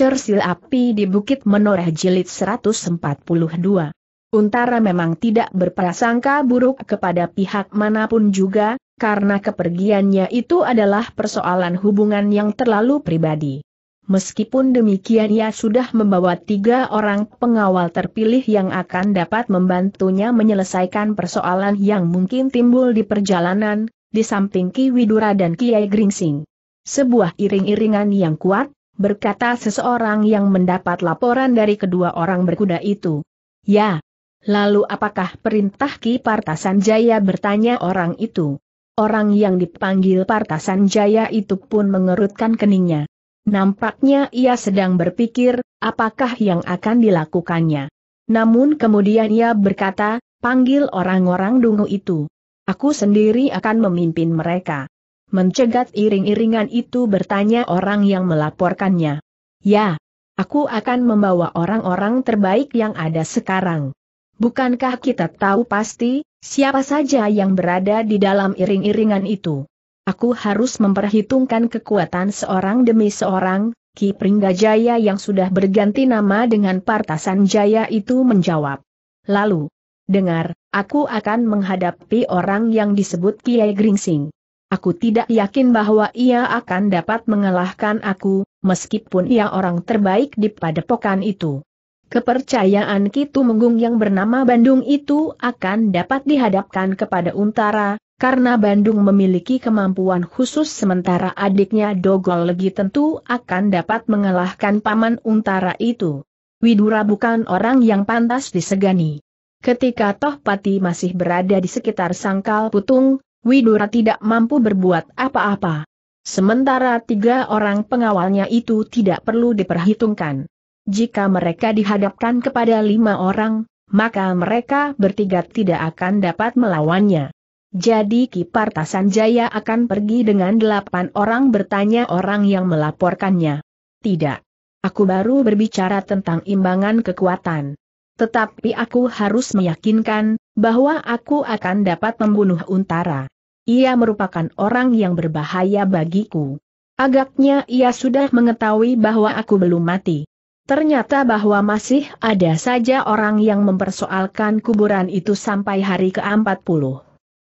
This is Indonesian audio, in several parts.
Cersil Api di Bukit Menoreh Jilid 142. Untara memang tidak berprasangka buruk kepada pihak manapun juga, karena kepergiannya itu adalah persoalan hubungan yang terlalu pribadi. Meskipun demikian ia sudah membawa tiga orang pengawal terpilih yang akan dapat membantunya menyelesaikan persoalan yang mungkin timbul di perjalanan, di samping Ki Widura dan Kiai Gringsing. Sebuah iring-iringan yang kuat, berkata seseorang yang mendapat laporan dari kedua orang berkuda itu. Ya. Lalu apakah perintah Ki Partasan Jaya bertanya orang itu? Orang yang dipanggil Partasan Jaya itu pun mengerutkan keningnya. Nampaknya ia sedang berpikir, apakah yang akan dilakukannya. Namun kemudian ia berkata, panggil orang-orang dungu itu. Aku sendiri akan memimpin mereka. Mencegat iring-iringan itu bertanya orang yang melaporkannya. Ya, aku akan membawa orang-orang terbaik yang ada sekarang. Bukankah kita tahu pasti, siapa saja yang berada di dalam iring-iringan itu? Aku harus memperhitungkan kekuatan seorang demi seorang, Ki Pringgajaya yang sudah berganti nama dengan Partasan Jaya itu menjawab. Lalu, dengar, aku akan menghadapi orang yang disebut Kiai Gringsing. Aku tidak yakin bahwa ia akan dapat mengalahkan aku, meskipun ia orang terbaik di padepokan itu. Kepercayaan Kitu Menggung yang bernama Bandung itu akan dapat dihadapkan kepada Untara, karena Bandung memiliki kemampuan khusus sementara adiknya Dogol lagi tentu akan dapat mengalahkan paman Untara itu. Widura bukan orang yang pantas disegani. Ketika Tohpati masih berada di sekitar Sangkal Putung, Widura tidak mampu berbuat apa-apa. Sementara tiga orang pengawalnya itu tidak perlu diperhitungkan. Jika mereka dihadapkan kepada lima orang, maka mereka bertiga tidak akan dapat melawannya. Jadi Kipar Tasanjaya akan pergi dengan delapan orang bertanya orang yang melaporkannya. Tidak. Aku baru berbicara tentang imbangan kekuatan. Tetapi aku harus meyakinkan, bahwa aku akan dapat membunuh Untara. Ia merupakan orang yang berbahaya bagiku. Agaknya ia sudah mengetahui bahwa aku belum mati. Ternyata bahwa masih ada saja orang yang mempersoalkan kuburan itu sampai hari ke-40.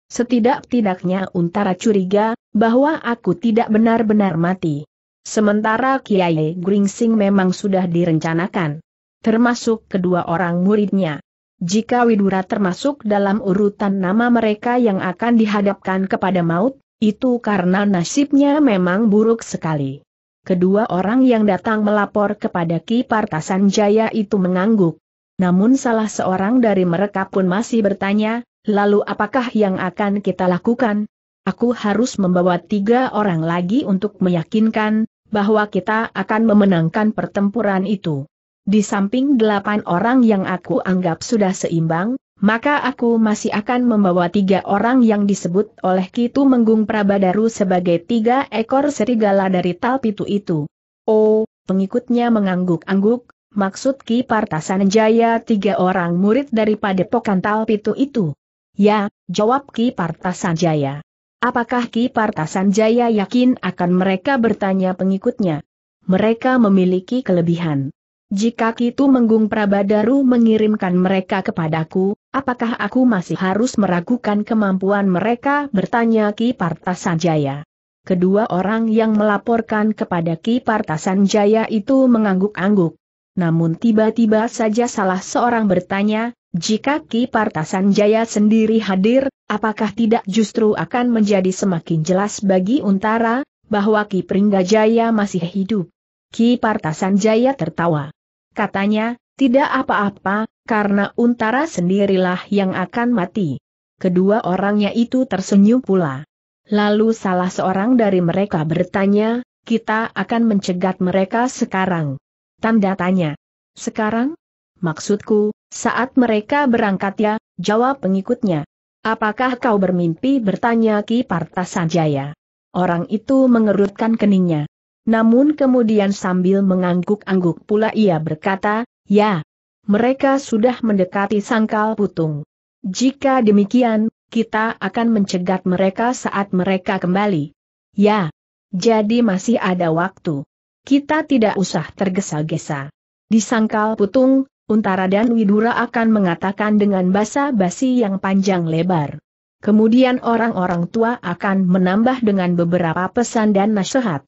Setidak-tidaknya Untara curiga, bahwa aku tidak benar-benar mati. Sementara Kiai Gringsing memang sudah direncanakan termasuk kedua orang muridnya. Jika Widura termasuk dalam urutan nama mereka yang akan dihadapkan kepada maut, itu karena nasibnya memang buruk sekali. Kedua orang yang datang melapor kepada Ki Partasan Jaya itu mengangguk. Namun salah seorang dari mereka pun masih bertanya, lalu apakah yang akan kita lakukan? Aku harus membawa tiga orang lagi untuk meyakinkan bahwa kita akan memenangkan pertempuran itu. Di samping delapan orang yang aku anggap sudah seimbang, maka aku masih akan membawa tiga orang yang disebut oleh Kitu Menggung Prabadaru sebagai tiga ekor serigala dari Talpitu itu. Oh, pengikutnya mengangguk-angguk, maksud Ki Partasanjaya tiga orang murid dari Padepokan Talpitu itu. Ya, jawab Ki Partasanjaya. Apakah Ki Partasanjaya yakin akan mereka bertanya pengikutnya? Mereka memiliki kelebihan. Jika Kitu Menggung Prabadaru mengirimkan mereka kepadaku, apakah aku masih harus meragukan kemampuan mereka? Bertanya Ki Partasan Jaya. Kedua orang yang melaporkan kepada Ki Partasan Jaya itu mengangguk-angguk. Namun tiba-tiba saja salah seorang bertanya, jika Ki Partasan Jaya sendiri hadir, apakah tidak justru akan menjadi semakin jelas bagi Untara, bahwa Ki Pringgajaya masih hidup? Ki Partasan Jaya tertawa. Katanya, tidak apa-apa, karena Untara sendirilah yang akan mati. Kedua orangnya itu tersenyum pula. Lalu salah seorang dari mereka bertanya, kita akan mencegat mereka sekarang. Tanda tanya. Sekarang? Maksudku, saat mereka berangkat ya, jawab pengikutnya. Apakah kau bermimpi bertanya Ki Partasanjaya? Orang itu mengerutkan keningnya. Namun kemudian sambil mengangguk-angguk pula ia berkata, ya, mereka sudah mendekati sangkal putung. Jika demikian, kita akan mencegat mereka saat mereka kembali. Ya, jadi masih ada waktu. Kita tidak usah tergesa-gesa. Di sangkal putung, Untara dan Widura akan mengatakan dengan basa-basi yang panjang lebar. Kemudian orang-orang tua akan menambah dengan beberapa pesan dan nasihat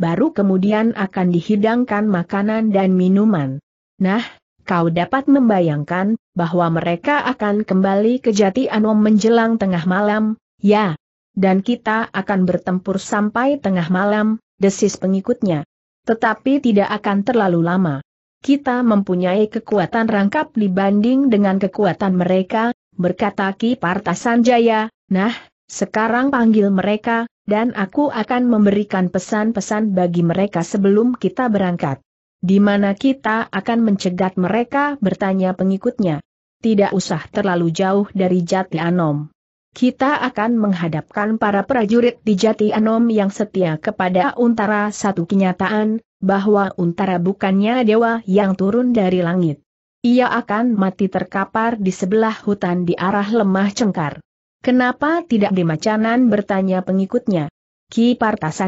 baru kemudian akan dihidangkan makanan dan minuman. Nah, kau dapat membayangkan bahwa mereka akan kembali ke Jati Anom menjelang tengah malam, ya. Dan kita akan bertempur sampai tengah malam, desis pengikutnya. Tetapi tidak akan terlalu lama. Kita mempunyai kekuatan rangkap dibanding dengan kekuatan mereka, berkata Ki Partasanjaya, nah, sekarang panggil mereka, dan aku akan memberikan pesan-pesan bagi mereka sebelum kita berangkat. Di mana kita akan mencegat mereka bertanya pengikutnya. Tidak usah terlalu jauh dari Jati Anom. Kita akan menghadapkan para prajurit di Jati Anom yang setia kepada Untara satu kenyataan, bahwa Untara bukannya dewa yang turun dari langit. Ia akan mati terkapar di sebelah hutan di arah lemah cengkar. Kenapa tidak di Macanan bertanya pengikutnya? Ki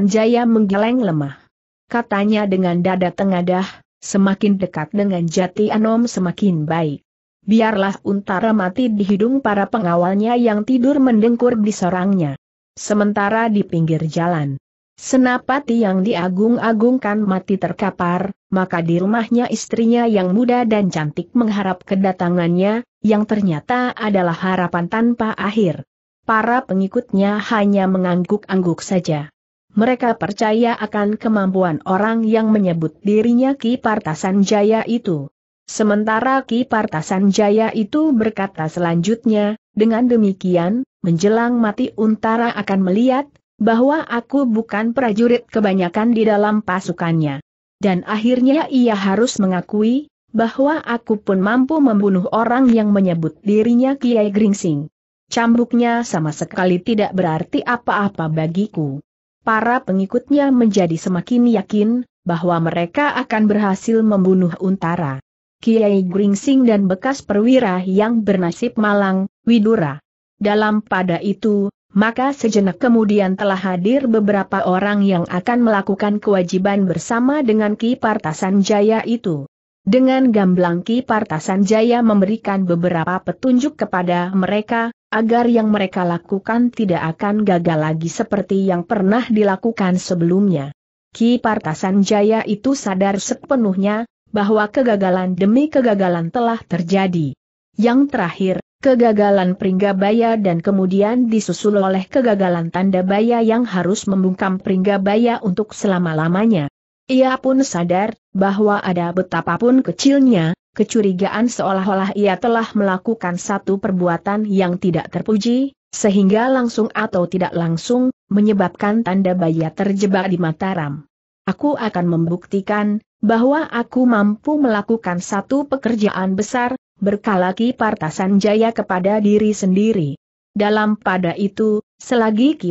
Jaya menggeleng lemah. Katanya dengan dada tengadah, semakin dekat dengan jati anom semakin baik. Biarlah untara mati di hidung para pengawalnya yang tidur mendengkur di sorangnya. Sementara di pinggir jalan, Senapati yang diagung-agungkan mati terkapar, maka di rumahnya istrinya yang muda dan cantik mengharap kedatangannya, yang ternyata adalah harapan tanpa akhir. Para pengikutnya hanya mengangguk-angguk saja. Mereka percaya akan kemampuan orang yang menyebut dirinya Ki Partasan Jaya itu. Sementara Ki Partasan Jaya itu berkata selanjutnya, dengan demikian, menjelang mati Untara akan melihat bahwa aku bukan prajurit kebanyakan di dalam pasukannya. Dan akhirnya ia harus mengakui, bahwa aku pun mampu membunuh orang yang menyebut dirinya Kiai Gringsing. Cambuknya sama sekali tidak berarti apa-apa bagiku. Para pengikutnya menjadi semakin yakin, bahwa mereka akan berhasil membunuh Untara. Kiai Gringsing dan bekas perwira yang bernasib malang, Widura. Dalam pada itu, maka sejenak kemudian telah hadir beberapa orang yang akan melakukan kewajiban bersama dengan Ki Partasan Jaya itu. Dengan gamblang Ki Partasan Jaya memberikan beberapa petunjuk kepada mereka, agar yang mereka lakukan tidak akan gagal lagi seperti yang pernah dilakukan sebelumnya. Ki Partasan Jaya itu sadar sepenuhnya, bahwa kegagalan demi kegagalan telah terjadi. Yang terakhir, Kegagalan Pringgabaya dan kemudian disusul oleh kegagalan tanda baya yang harus membungkam Pringgabaya untuk selama-lamanya. Ia pun sadar, bahwa ada betapapun kecilnya, kecurigaan seolah-olah ia telah melakukan satu perbuatan yang tidak terpuji, sehingga langsung atau tidak langsung, menyebabkan tanda baya terjebak di Mataram. Aku akan membuktikan bahwa aku mampu melakukan satu pekerjaan besar, berkala Partasan Partasanjaya kepada diri sendiri. Dalam pada itu, selagi Ki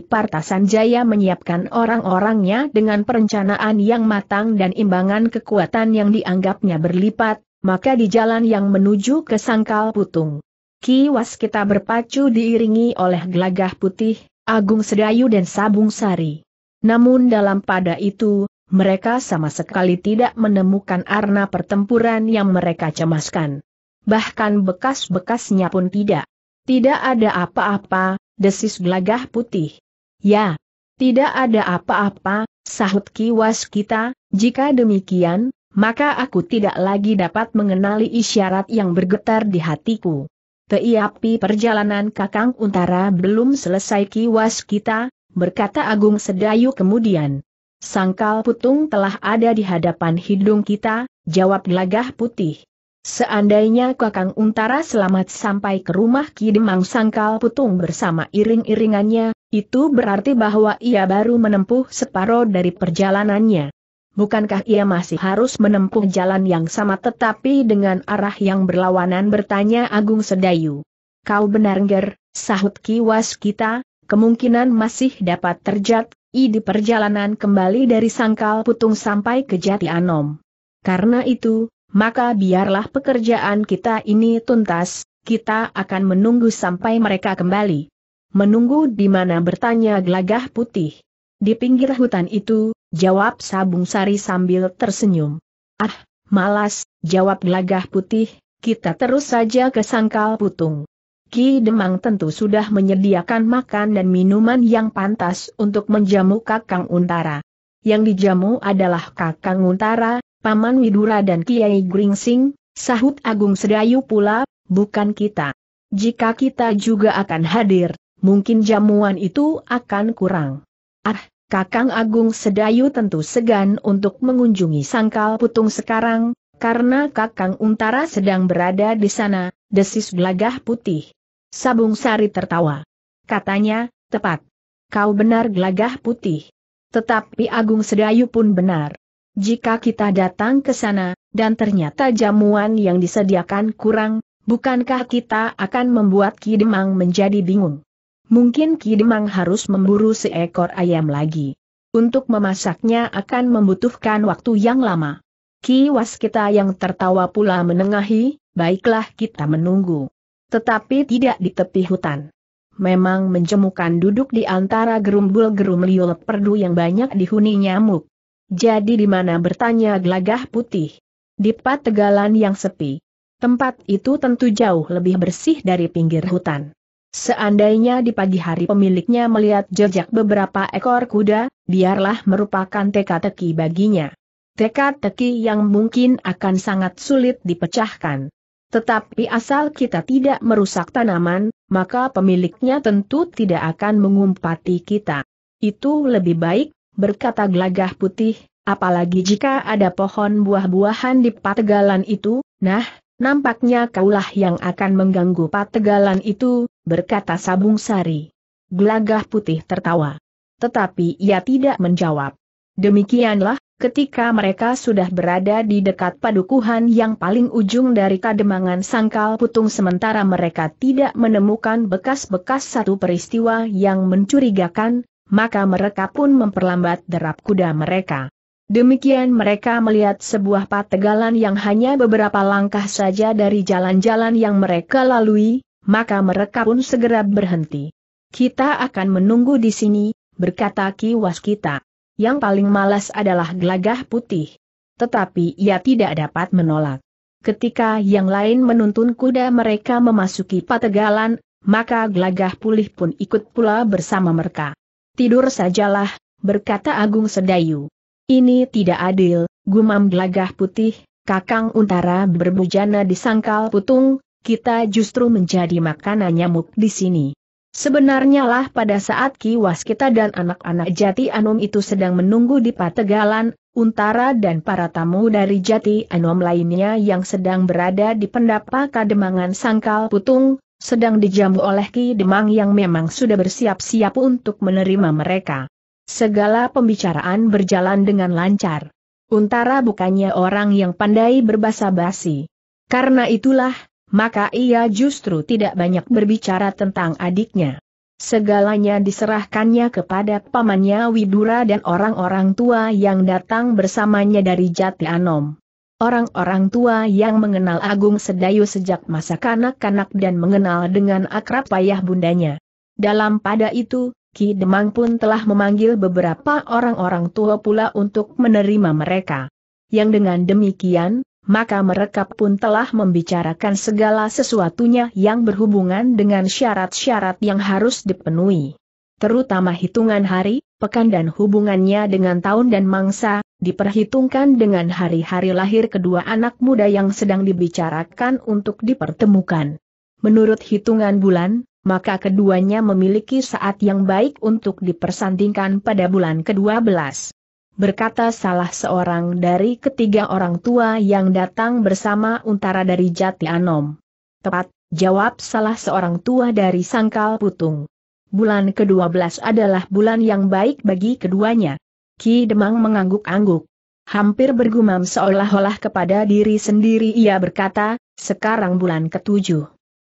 Jaya menyiapkan orang-orangnya dengan perencanaan yang matang dan imbangan kekuatan yang dianggapnya berlipat, maka di jalan yang menuju ke Sangkal Putung. Kiwas kita berpacu diiringi oleh gelagah putih, Agung Sedayu dan Sabung Sari. Namun dalam pada itu, mereka sama sekali tidak menemukan arna pertempuran yang mereka cemaskan. Bahkan bekas-bekasnya pun tidak. Tidak ada apa-apa, desis gelagah putih. Ya, tidak ada apa-apa, sahut kiwas kita, jika demikian, maka aku tidak lagi dapat mengenali isyarat yang bergetar di hatiku. Teiapi perjalanan kakang untara belum selesai kiwas kita, berkata Agung Sedayu kemudian. Sangkal putung telah ada di hadapan hidung kita, jawab gelagah putih. Seandainya Kakang Untara selamat sampai ke rumah Ki Demang Sangkal Putung bersama iring-iringannya, itu berarti bahwa ia baru menempuh separoh dari perjalanannya. Bukankah ia masih harus menempuh jalan yang sama tetapi dengan arah yang berlawanan bertanya Agung Sedayu. Kau benar nger, sahut kiwas kita, kemungkinan masih dapat terjatuh. I di perjalanan kembali dari Sangkal Putung sampai ke Jati Anom. Karena itu, maka biarlah pekerjaan kita ini tuntas, kita akan menunggu sampai mereka kembali. Menunggu di mana bertanya gelagah putih. Di pinggir hutan itu, jawab Sabung Sari sambil tersenyum. Ah, malas, jawab gelagah putih, kita terus saja ke sangkal putung. Ki Demang tentu sudah menyediakan makan dan minuman yang pantas untuk menjamu Kakang Untara. Yang dijamu adalah Kakang Untara, Paman Widura dan Kiai Gringsing, sahut Agung Sedayu pula, bukan kita. Jika kita juga akan hadir, mungkin jamuan itu akan kurang. Ah, Kakang Agung Sedayu tentu segan untuk mengunjungi Sangkal Putung sekarang, karena Kakang Untara sedang berada di sana, desis gelagah putih. Sabung Sari tertawa. Katanya, tepat. Kau benar gelagah putih. Tetapi Agung Sedayu pun benar. Jika kita datang ke sana, dan ternyata jamuan yang disediakan kurang, bukankah kita akan membuat Ki Demang menjadi bingung? Mungkin Ki Demang harus memburu seekor ayam lagi. Untuk memasaknya akan membutuhkan waktu yang lama. Ki Waskita yang tertawa pula menengahi, baiklah kita menunggu. Tetapi tidak di tepi hutan. Memang menjemukan duduk di antara gerumbul-gerum liul perdu yang banyak dihuni nyamuk. Jadi di mana bertanya gelagah putih? Di tegalan yang sepi. Tempat itu tentu jauh lebih bersih dari pinggir hutan. Seandainya di pagi hari pemiliknya melihat jejak beberapa ekor kuda, biarlah merupakan teka-teki baginya. Teka-teki yang mungkin akan sangat sulit dipecahkan. Tetapi asal kita tidak merusak tanaman, maka pemiliknya tentu tidak akan mengumpati kita. Itu lebih baik, berkata Glagah putih, apalagi jika ada pohon buah-buahan di pategalan itu, nah, nampaknya kaulah yang akan mengganggu pategalan itu, berkata Sabung Sari. Glagah putih tertawa. Tetapi ia tidak menjawab. Demikianlah, Ketika mereka sudah berada di dekat padukuhan yang paling ujung dari kademangan sangkal putung sementara mereka tidak menemukan bekas-bekas satu peristiwa yang mencurigakan, maka mereka pun memperlambat derap kuda mereka. Demikian mereka melihat sebuah pategalan yang hanya beberapa langkah saja dari jalan-jalan yang mereka lalui, maka mereka pun segera berhenti. Kita akan menunggu di sini, berkata Ki Waskita yang paling malas adalah gelagah putih. Tetapi ia tidak dapat menolak. Ketika yang lain menuntun kuda mereka memasuki pategalan, maka gelagah pulih pun ikut pula bersama mereka. Tidur sajalah, berkata Agung Sedayu. Ini tidak adil, gumam gelagah putih, kakang untara berbujana di sangkal putung, kita justru menjadi makanan nyamuk di sini. Sebenarnya lah pada saat Ki Waskita dan anak-anak Jati Anom itu sedang menunggu di Pategalan, Untara dan para tamu dari Jati Anom lainnya yang sedang berada di pendapa Kademangan Sangkal Putung, sedang dijamu oleh Ki Demang yang memang sudah bersiap-siap untuk menerima mereka. Segala pembicaraan berjalan dengan lancar. Untara bukannya orang yang pandai berbasa basi. Karena itulah, maka ia justru tidak banyak berbicara tentang adiknya. Segalanya diserahkannya kepada pamannya Widura dan orang-orang tua yang datang bersamanya dari Jati Anom. Orang-orang tua yang mengenal Agung Sedayu sejak masa kanak-kanak dan mengenal dengan akrab payah bundanya. Dalam pada itu, Ki Demang pun telah memanggil beberapa orang-orang tua pula untuk menerima mereka. Yang dengan demikian, maka mereka pun telah membicarakan segala sesuatunya yang berhubungan dengan syarat-syarat yang harus dipenuhi. Terutama hitungan hari, pekan dan hubungannya dengan tahun dan mangsa, diperhitungkan dengan hari-hari lahir kedua anak muda yang sedang dibicarakan untuk dipertemukan. Menurut hitungan bulan, maka keduanya memiliki saat yang baik untuk dipersandingkan pada bulan ke-12 berkata salah seorang dari ketiga orang tua yang datang bersama untara dari Jati Anom. Tepat, jawab salah seorang tua dari Sangkal Putung. Bulan ke-12 adalah bulan yang baik bagi keduanya. Ki Demang mengangguk-angguk. Hampir bergumam seolah-olah kepada diri sendiri ia berkata, sekarang bulan ketujuh.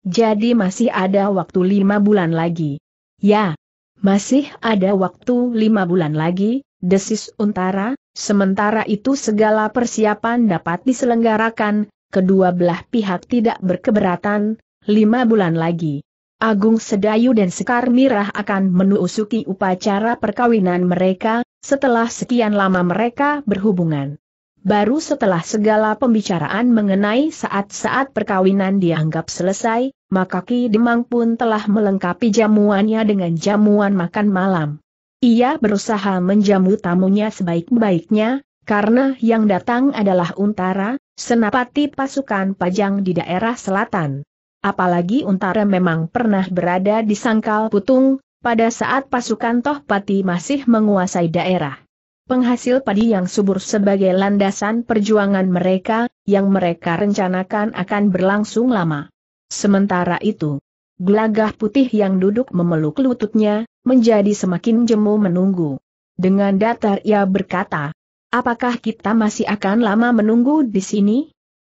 Jadi masih ada waktu lima bulan lagi. Ya, masih ada waktu lima bulan lagi, desis Untara, sementara itu segala persiapan dapat diselenggarakan, kedua belah pihak tidak berkeberatan, lima bulan lagi. Agung Sedayu dan Sekar Mirah akan menusuki upacara perkawinan mereka, setelah sekian lama mereka berhubungan. Baru setelah segala pembicaraan mengenai saat-saat perkawinan dianggap selesai, maka Ki Demang pun telah melengkapi jamuannya dengan jamuan makan malam. Ia berusaha menjamu tamunya sebaik-baiknya, karena yang datang adalah Untara, senapati pasukan Pajang di daerah selatan. Apalagi Untara memang pernah berada di Sangkal Putung, pada saat pasukan Tohpati masih menguasai daerah. Penghasil padi yang subur sebagai landasan perjuangan mereka, yang mereka rencanakan akan berlangsung lama. Sementara itu, Gelagah putih yang duduk memeluk lututnya, menjadi semakin jemu menunggu. Dengan datar ia berkata, apakah kita masih akan lama menunggu di sini?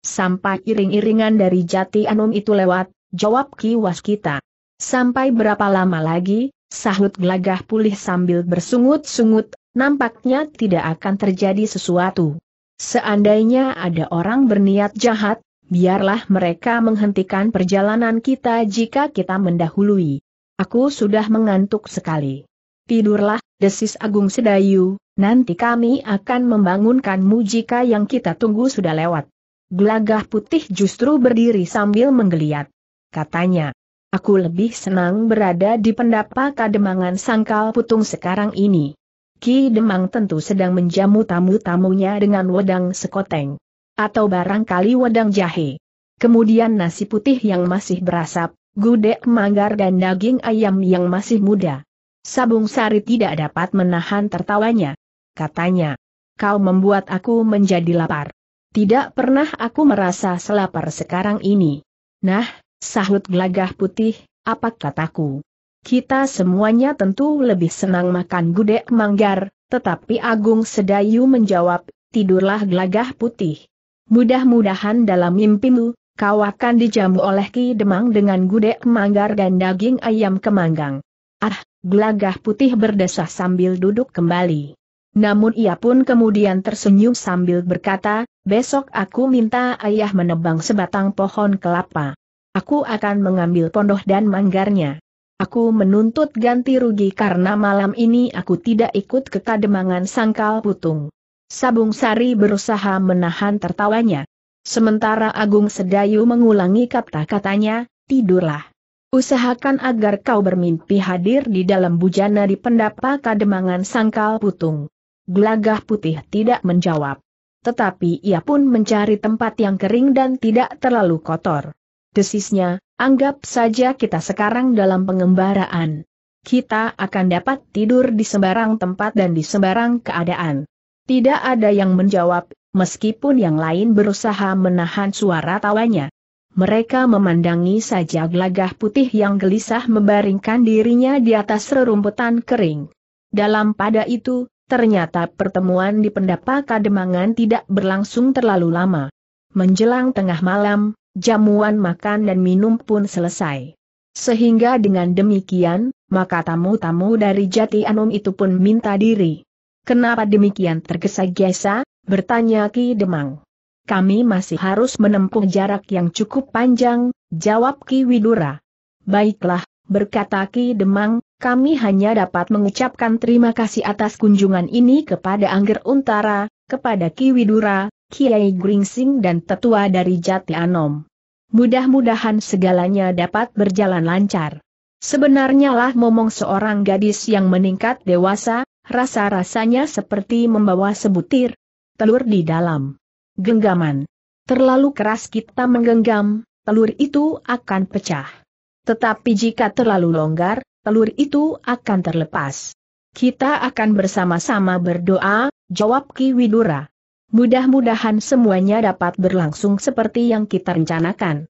Sampai iring-iringan dari jati anum itu lewat, jawab kiwas kita. Sampai berapa lama lagi, sahut gelagah pulih sambil bersungut-sungut, nampaknya tidak akan terjadi sesuatu. Seandainya ada orang berniat jahat, Biarlah mereka menghentikan perjalanan kita jika kita mendahului. Aku sudah mengantuk sekali. Tidurlah, desis Agung Sedayu, nanti kami akan membangunkanmu jika yang kita tunggu sudah lewat. Gelagah putih justru berdiri sambil menggeliat. Katanya, aku lebih senang berada di pendapa kademangan sangkal putung sekarang ini. Ki Demang tentu sedang menjamu tamu-tamunya dengan wedang sekoteng atau barangkali wedang jahe. Kemudian nasi putih yang masih berasap, gudeg manggar dan daging ayam yang masih muda. Sabung Sari tidak dapat menahan tertawanya. Katanya, kau membuat aku menjadi lapar. Tidak pernah aku merasa selapar sekarang ini. Nah, sahut gelagah putih, apa kataku? Kita semuanya tentu lebih senang makan gudeg manggar, tetapi Agung Sedayu menjawab, tidurlah gelagah putih. Mudah-mudahan dalam mimpimu, kau akan dijamu oleh Ki Demang dengan gudeg manggar dan daging ayam kemanggang. Ah, gelagah putih berdesah sambil duduk kembali. Namun ia pun kemudian tersenyum sambil berkata, besok aku minta ayah menebang sebatang pohon kelapa. Aku akan mengambil pondoh dan manggarnya. Aku menuntut ganti rugi karena malam ini aku tidak ikut ke kademangan sangkal putung. Sabung Sari berusaha menahan tertawanya. Sementara Agung Sedayu mengulangi kata-katanya, tidurlah. Usahakan agar kau bermimpi hadir di dalam bujana di pendapa kademangan sangkal putung. Gelagah putih tidak menjawab. Tetapi ia pun mencari tempat yang kering dan tidak terlalu kotor. Desisnya, anggap saja kita sekarang dalam pengembaraan. Kita akan dapat tidur di sembarang tempat dan di sembarang keadaan. Tidak ada yang menjawab, meskipun yang lain berusaha menahan suara tawanya. Mereka memandangi saja gelagah putih yang gelisah membaringkan dirinya di atas rerumputan kering. Dalam pada itu, ternyata pertemuan di pendapa kademangan tidak berlangsung terlalu lama. Menjelang tengah malam, jamuan makan dan minum pun selesai. Sehingga dengan demikian, maka tamu-tamu dari Jati Anum itu pun minta diri. Kenapa demikian tergesa-gesa? bertanya Ki Demang. Kami masih harus menempuh jarak yang cukup panjang, jawab Ki Widura. Baiklah, berkata Ki Demang, kami hanya dapat mengucapkan terima kasih atas kunjungan ini kepada Angger Untara, kepada Ki Widura, Kiai Gringsing dan tetua dari Jati Anom. Mudah-mudahan segalanya dapat berjalan lancar. Sebenarnya lah momong seorang gadis yang meningkat dewasa, Rasa-rasanya seperti membawa sebutir telur di dalam genggaman. Terlalu keras kita menggenggam, telur itu akan pecah. Tetapi jika terlalu longgar, telur itu akan terlepas. Kita akan bersama-sama berdoa, jawab Ki Widura. Mudah-mudahan semuanya dapat berlangsung seperti yang kita rencanakan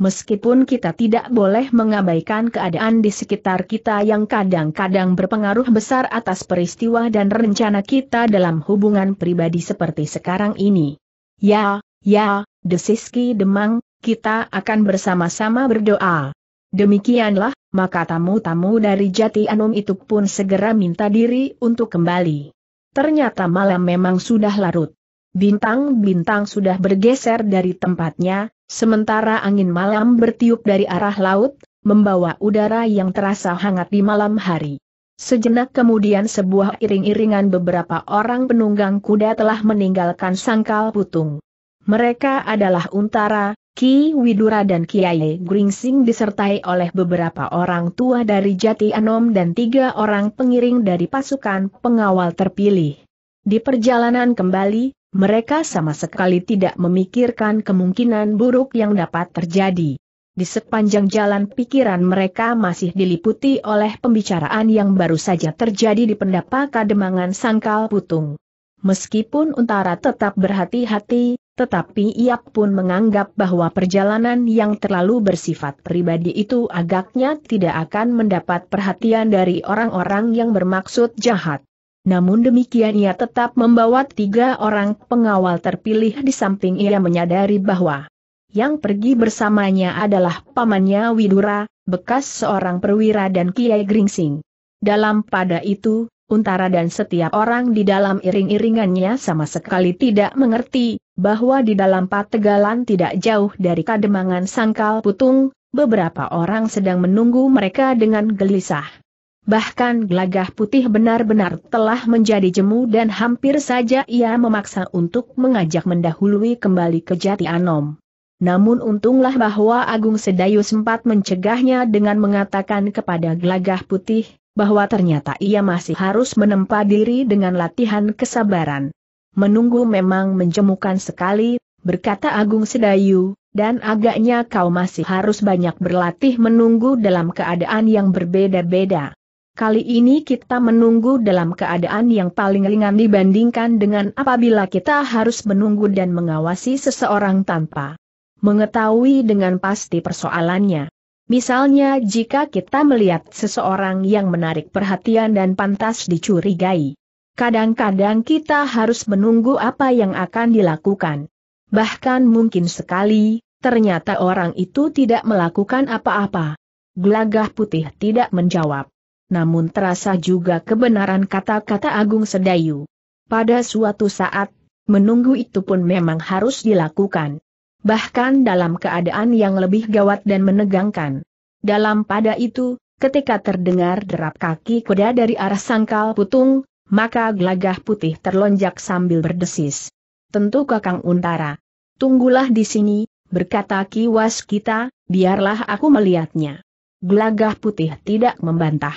meskipun kita tidak boleh mengabaikan keadaan di sekitar kita yang kadang-kadang berpengaruh besar atas peristiwa dan rencana kita dalam hubungan pribadi seperti sekarang ini. Ya, ya, desiski demang, kita akan bersama-sama berdoa. Demikianlah, maka tamu-tamu dari Jati Anum itu pun segera minta diri untuk kembali. Ternyata malam memang sudah larut. Bintang-bintang sudah bergeser dari tempatnya, Sementara angin malam bertiup dari arah laut, membawa udara yang terasa hangat di malam hari. Sejenak kemudian sebuah iring-iringan beberapa orang penunggang kuda telah meninggalkan sangkal putung. Mereka adalah Untara, Ki Widura dan Kiai Gringsing disertai oleh beberapa orang tua dari Jati Anom dan tiga orang pengiring dari pasukan pengawal terpilih. Di perjalanan kembali, mereka sama sekali tidak memikirkan kemungkinan buruk yang dapat terjadi. Di sepanjang jalan pikiran mereka masih diliputi oleh pembicaraan yang baru saja terjadi di pendapa kademangan sangkal putung. Meskipun Untara tetap berhati-hati, tetapi ia pun menganggap bahwa perjalanan yang terlalu bersifat pribadi itu agaknya tidak akan mendapat perhatian dari orang-orang yang bermaksud jahat. Namun demikian ia tetap membawa tiga orang pengawal terpilih di samping ia menyadari bahwa yang pergi bersamanya adalah pamannya Widura, bekas seorang perwira dan Kiai Gringsing. Dalam pada itu, Untara dan setiap orang di dalam iring-iringannya sama sekali tidak mengerti, bahwa di dalam pategalan tidak jauh dari kademangan sangkal putung, beberapa orang sedang menunggu mereka dengan gelisah. Bahkan gelagah putih benar-benar telah menjadi jemu dan hampir saja ia memaksa untuk mengajak mendahului kembali ke Jati Anom. Namun untunglah bahwa Agung Sedayu sempat mencegahnya dengan mengatakan kepada gelagah putih, bahwa ternyata ia masih harus menempa diri dengan latihan kesabaran. Menunggu memang menjemukan sekali, berkata Agung Sedayu, dan agaknya kau masih harus banyak berlatih menunggu dalam keadaan yang berbeda-beda. Kali ini kita menunggu dalam keadaan yang paling ringan dibandingkan dengan apabila kita harus menunggu dan mengawasi seseorang tanpa mengetahui dengan pasti persoalannya. Misalnya jika kita melihat seseorang yang menarik perhatian dan pantas dicurigai. Kadang-kadang kita harus menunggu apa yang akan dilakukan. Bahkan mungkin sekali, ternyata orang itu tidak melakukan apa-apa. Gelagah putih tidak menjawab namun terasa juga kebenaran kata-kata Agung Sedayu. Pada suatu saat, menunggu itu pun memang harus dilakukan. Bahkan dalam keadaan yang lebih gawat dan menegangkan. Dalam pada itu, ketika terdengar derap kaki kuda dari arah sangkal putung, maka gelagah putih terlonjak sambil berdesis. Tentu kakang untara. Tunggulah di sini, berkata kiwas kita, biarlah aku melihatnya. Gelagah putih tidak membantah.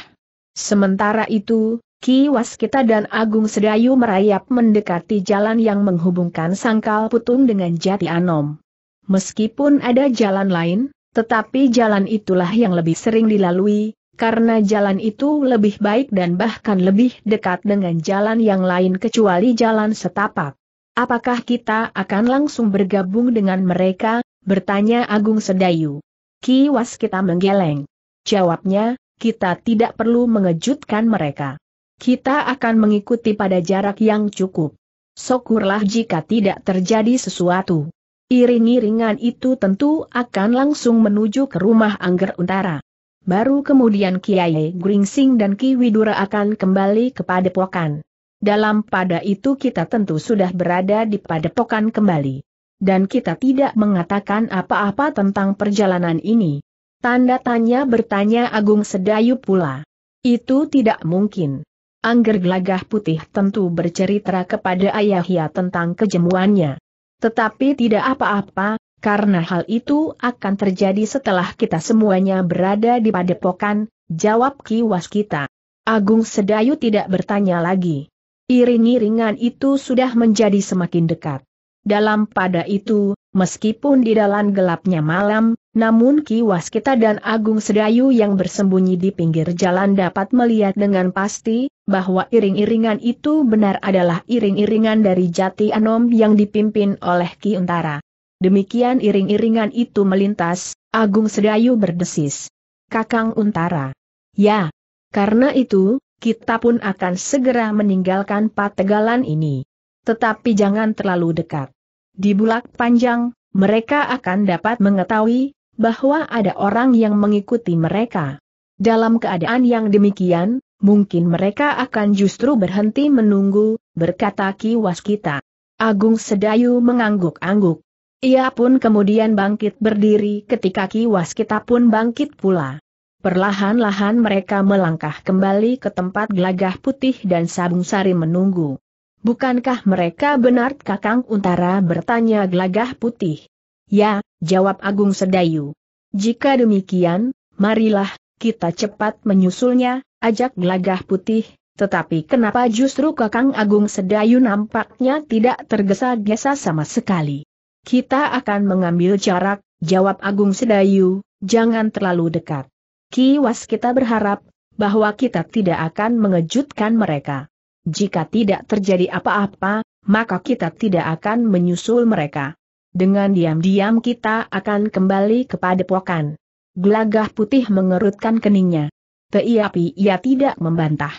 Sementara itu, Ki Waskita dan Agung Sedayu merayap mendekati jalan yang menghubungkan Sangkal Putung dengan Jati Anom. Meskipun ada jalan lain, tetapi jalan itulah yang lebih sering dilalui, karena jalan itu lebih baik dan bahkan lebih dekat dengan jalan yang lain kecuali jalan setapak. Apakah kita akan langsung bergabung dengan mereka? bertanya Agung Sedayu. Ki Waskita menggeleng. Jawabnya, kita tidak perlu mengejutkan mereka. Kita akan mengikuti pada jarak yang cukup. Syukurlah jika tidak terjadi sesuatu. Iring-iringan itu tentu akan langsung menuju ke rumah Angger Utara. Baru kemudian Kiai Gringsing dan Ki Widura akan kembali ke padepokan. Dalam pada itu kita tentu sudah berada di padepokan kembali. Dan kita tidak mengatakan apa-apa tentang perjalanan ini. Tanda tanya bertanya Agung Sedayu pula. Itu tidak mungkin. Angger Gelagah Putih tentu bercerita kepada ayahnya tentang kejemuannya. Tetapi tidak apa-apa, karena hal itu akan terjadi setelah kita semuanya berada di padepokan, jawab Ki Waskita. Agung Sedayu tidak bertanya lagi. Iring-iringan itu sudah menjadi semakin dekat. Dalam pada itu, meskipun di dalam gelapnya malam, namun Ki Waskita dan Agung Sedayu yang bersembunyi di pinggir jalan dapat melihat dengan pasti, bahwa iring-iringan itu benar adalah iring-iringan dari Jati Anom yang dipimpin oleh Ki Untara. Demikian iring-iringan itu melintas, Agung Sedayu berdesis. Kakang Untara. Ya. Karena itu, kita pun akan segera meninggalkan pategalan ini. Tetapi jangan terlalu dekat. Di bulak panjang, mereka akan dapat mengetahui bahwa ada orang yang mengikuti mereka. Dalam keadaan yang demikian, mungkin mereka akan justru berhenti menunggu, berkata Ki Waskita. Agung Sedayu mengangguk-angguk. Ia pun kemudian bangkit berdiri ketika Ki Waskita pun bangkit pula. Perlahan-lahan mereka melangkah kembali ke tempat gelagah putih dan sabung sari menunggu. Bukankah mereka benar Kakang Untara bertanya gelagah putih? Ya, jawab Agung Sedayu. Jika demikian, marilah, kita cepat menyusulnya, ajak gelagah putih, tetapi kenapa justru Kakang Agung Sedayu nampaknya tidak tergesa-gesa sama sekali? Kita akan mengambil jarak, jawab Agung Sedayu, jangan terlalu dekat. Kiwas kita berharap, bahwa kita tidak akan mengejutkan mereka. Jika tidak terjadi apa-apa, maka kita tidak akan menyusul mereka dengan diam-diam kita akan kembali kepada pokan. Gelagah putih mengerutkan keningnya. Tapi ia tidak membantah.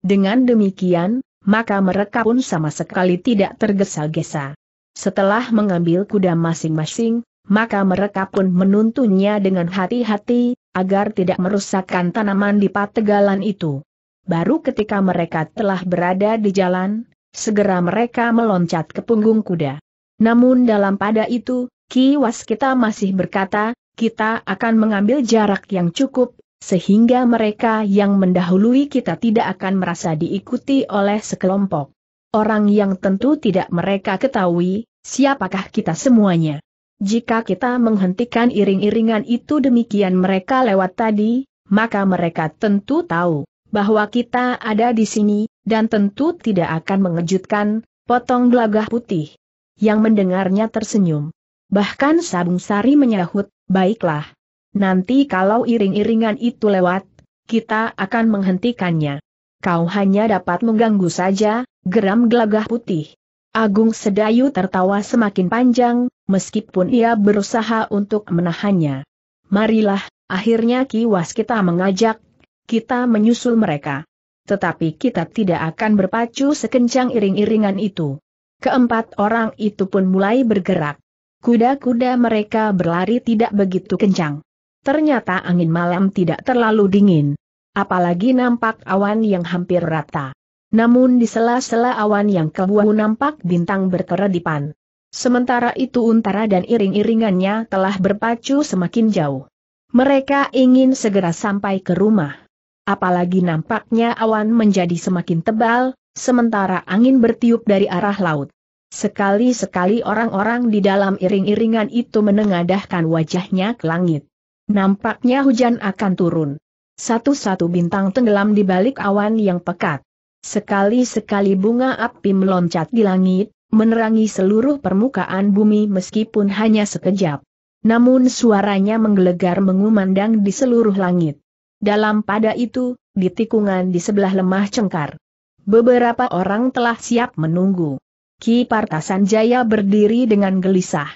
Dengan demikian, maka mereka pun sama sekali tidak tergesa-gesa. Setelah mengambil kuda masing-masing, maka mereka pun menuntunnya dengan hati-hati, agar tidak merusakkan tanaman di pategalan itu. Baru ketika mereka telah berada di jalan, segera mereka meloncat ke punggung kuda. Namun dalam pada itu, kiwas kita masih berkata, kita akan mengambil jarak yang cukup, sehingga mereka yang mendahului kita tidak akan merasa diikuti oleh sekelompok orang yang tentu tidak mereka ketahui, siapakah kita semuanya. Jika kita menghentikan iring-iringan itu demikian mereka lewat tadi, maka mereka tentu tahu bahwa kita ada di sini, dan tentu tidak akan mengejutkan, potong gelagah putih yang mendengarnya tersenyum. Bahkan Sabung Sari menyahut, baiklah. Nanti kalau iring-iringan itu lewat, kita akan menghentikannya. Kau hanya dapat mengganggu saja, geram gelagah putih. Agung Sedayu tertawa semakin panjang, meskipun ia berusaha untuk menahannya. Marilah, akhirnya kiwas kita mengajak, kita menyusul mereka. Tetapi kita tidak akan berpacu sekencang iring-iringan itu. Keempat orang itu pun mulai bergerak. Kuda-kuda mereka berlari tidak begitu kencang. Ternyata angin malam tidak terlalu dingin. Apalagi nampak awan yang hampir rata. Namun di sela-sela awan yang kelabu nampak bintang berkeredipan. Sementara itu untara dan iring-iringannya telah berpacu semakin jauh. Mereka ingin segera sampai ke rumah. Apalagi nampaknya awan menjadi semakin tebal, sementara angin bertiup dari arah laut. Sekali-sekali orang-orang di dalam iring-iringan itu menengadahkan wajahnya ke langit. Nampaknya hujan akan turun. Satu-satu bintang tenggelam di balik awan yang pekat. Sekali-sekali bunga api meloncat di langit, menerangi seluruh permukaan bumi meskipun hanya sekejap. Namun suaranya menggelegar mengumandang di seluruh langit. Dalam pada itu, di tikungan di sebelah lemah cengkar beberapa orang telah siap menunggu. Ki Partasan Jaya berdiri dengan gelisah.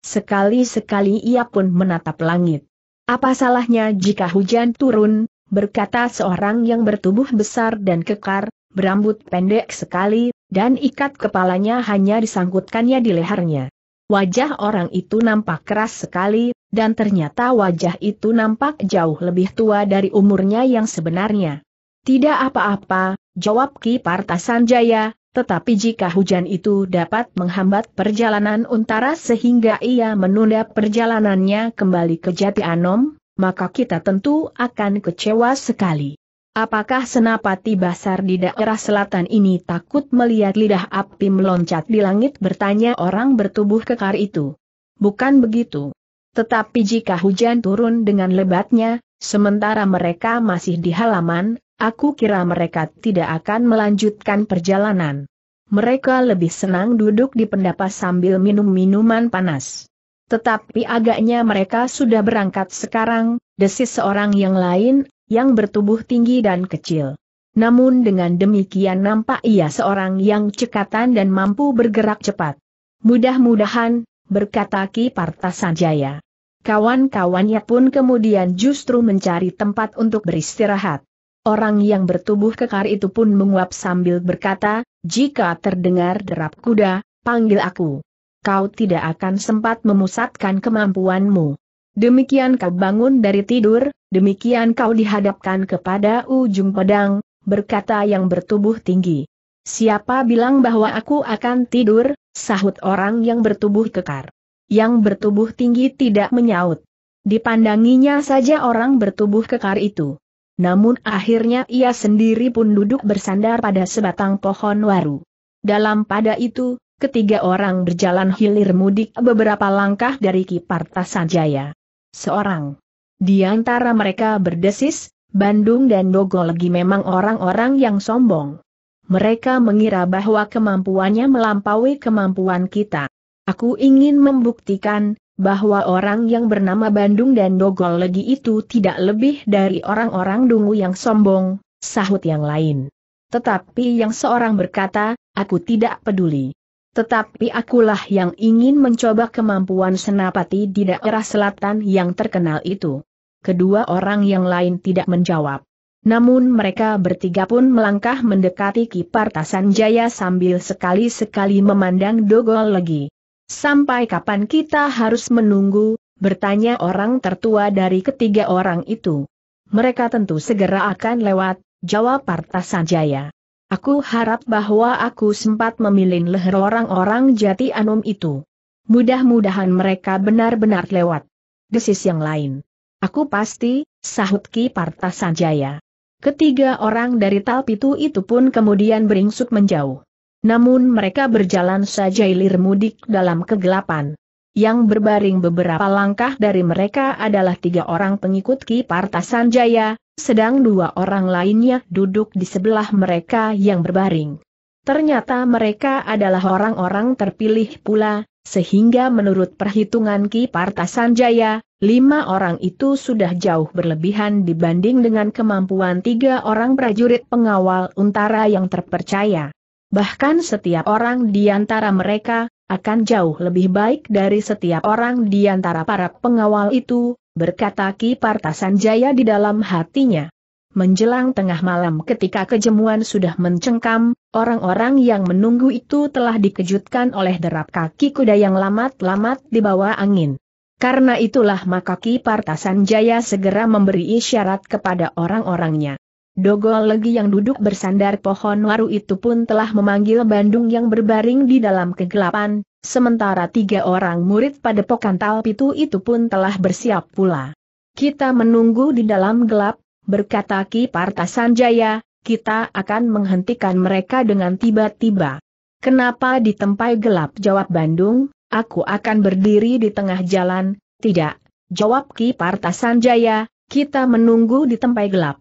Sekali-sekali ia pun menatap langit. Apa salahnya jika hujan turun, berkata seorang yang bertubuh besar dan kekar, berambut pendek sekali, dan ikat kepalanya hanya disangkutkannya di lehernya. Wajah orang itu nampak keras sekali, dan ternyata wajah itu nampak jauh lebih tua dari umurnya yang sebenarnya. Tidak apa-apa, jawab Ki Partasanjaya, tetapi jika hujan itu dapat menghambat perjalanan Untara sehingga ia menunda perjalanannya kembali ke Jati Anom, maka kita tentu akan kecewa sekali. Apakah Senapati Basar di daerah selatan ini takut melihat lidah api meloncat di langit bertanya orang bertubuh kekar itu? Bukan begitu. Tetapi jika hujan turun dengan lebatnya, sementara mereka masih di halaman, Aku kira mereka tidak akan melanjutkan perjalanan. Mereka lebih senang duduk di pendapa sambil minum minuman panas. Tetapi agaknya mereka sudah berangkat sekarang, desis seorang yang lain, yang bertubuh tinggi dan kecil. Namun dengan demikian nampak ia seorang yang cekatan dan mampu bergerak cepat. Mudah-mudahan, berkata Ki Partasanjaya. Kawan-kawannya pun kemudian justru mencari tempat untuk beristirahat. Orang yang bertubuh kekar itu pun menguap sambil berkata, jika terdengar derap kuda, panggil aku. Kau tidak akan sempat memusatkan kemampuanmu. Demikian kau bangun dari tidur, demikian kau dihadapkan kepada ujung pedang, berkata yang bertubuh tinggi. Siapa bilang bahwa aku akan tidur, sahut orang yang bertubuh kekar. Yang bertubuh tinggi tidak menyaut. Dipandanginya saja orang bertubuh kekar itu. Namun akhirnya ia sendiri pun duduk bersandar pada sebatang pohon waru. Dalam pada itu, ketiga orang berjalan hilir mudik beberapa langkah dari Kiparta Sanjaya. Seorang. Di antara mereka berdesis, Bandung dan lagi memang orang-orang yang sombong. Mereka mengira bahwa kemampuannya melampaui kemampuan kita. Aku ingin membuktikan, bahwa orang yang bernama Bandung dan Dogol Legi itu tidak lebih dari orang-orang dungu yang sombong, sahut yang lain. Tetapi yang seorang berkata, aku tidak peduli. Tetapi akulah yang ingin mencoba kemampuan senapati di daerah selatan yang terkenal itu. Kedua orang yang lain tidak menjawab. Namun mereka bertiga pun melangkah mendekati Kipartasan Jaya sambil sekali-sekali memandang Dogol Legi. Sampai kapan kita harus menunggu, bertanya orang tertua dari ketiga orang itu. Mereka tentu segera akan lewat, jawab Parta Sanjaya. Aku harap bahwa aku sempat memilih leher orang-orang jati anum itu. Mudah-mudahan mereka benar-benar lewat. Desis yang lain. Aku pasti, sahut Ki Parta Sanjaya. Ketiga orang dari Talpitu itu pun kemudian beringsut menjauh. Namun mereka berjalan saja ilir mudik dalam kegelapan. Yang berbaring beberapa langkah dari mereka adalah tiga orang pengikut Ki Partasan Jaya, sedang dua orang lainnya duduk di sebelah mereka yang berbaring. Ternyata mereka adalah orang-orang terpilih pula, sehingga menurut perhitungan Ki Partasan Jaya, lima orang itu sudah jauh berlebihan dibanding dengan kemampuan tiga orang prajurit pengawal untara yang terpercaya bahkan setiap orang di antara mereka, akan jauh lebih baik dari setiap orang di antara para pengawal itu, berkata Ki Partasanjaya di dalam hatinya. Menjelang tengah malam ketika kejemuan sudah mencengkam, orang-orang yang menunggu itu telah dikejutkan oleh derap kaki kuda yang lamat-lamat di bawah angin. Karena itulah maka Ki Partasanjaya segera memberi isyarat kepada orang-orangnya. Dogol Legi yang duduk bersandar pohon waru itu pun telah memanggil Bandung yang berbaring di dalam kegelapan, sementara tiga orang murid pada pokan Talpitu itu pun telah bersiap pula. Kita menunggu di dalam gelap, berkata Ki Partasanjaya, kita akan menghentikan mereka dengan tiba-tiba. Kenapa di tempat gelap jawab Bandung, aku akan berdiri di tengah jalan, tidak, jawab Ki Partasanjaya, kita menunggu di tempat gelap.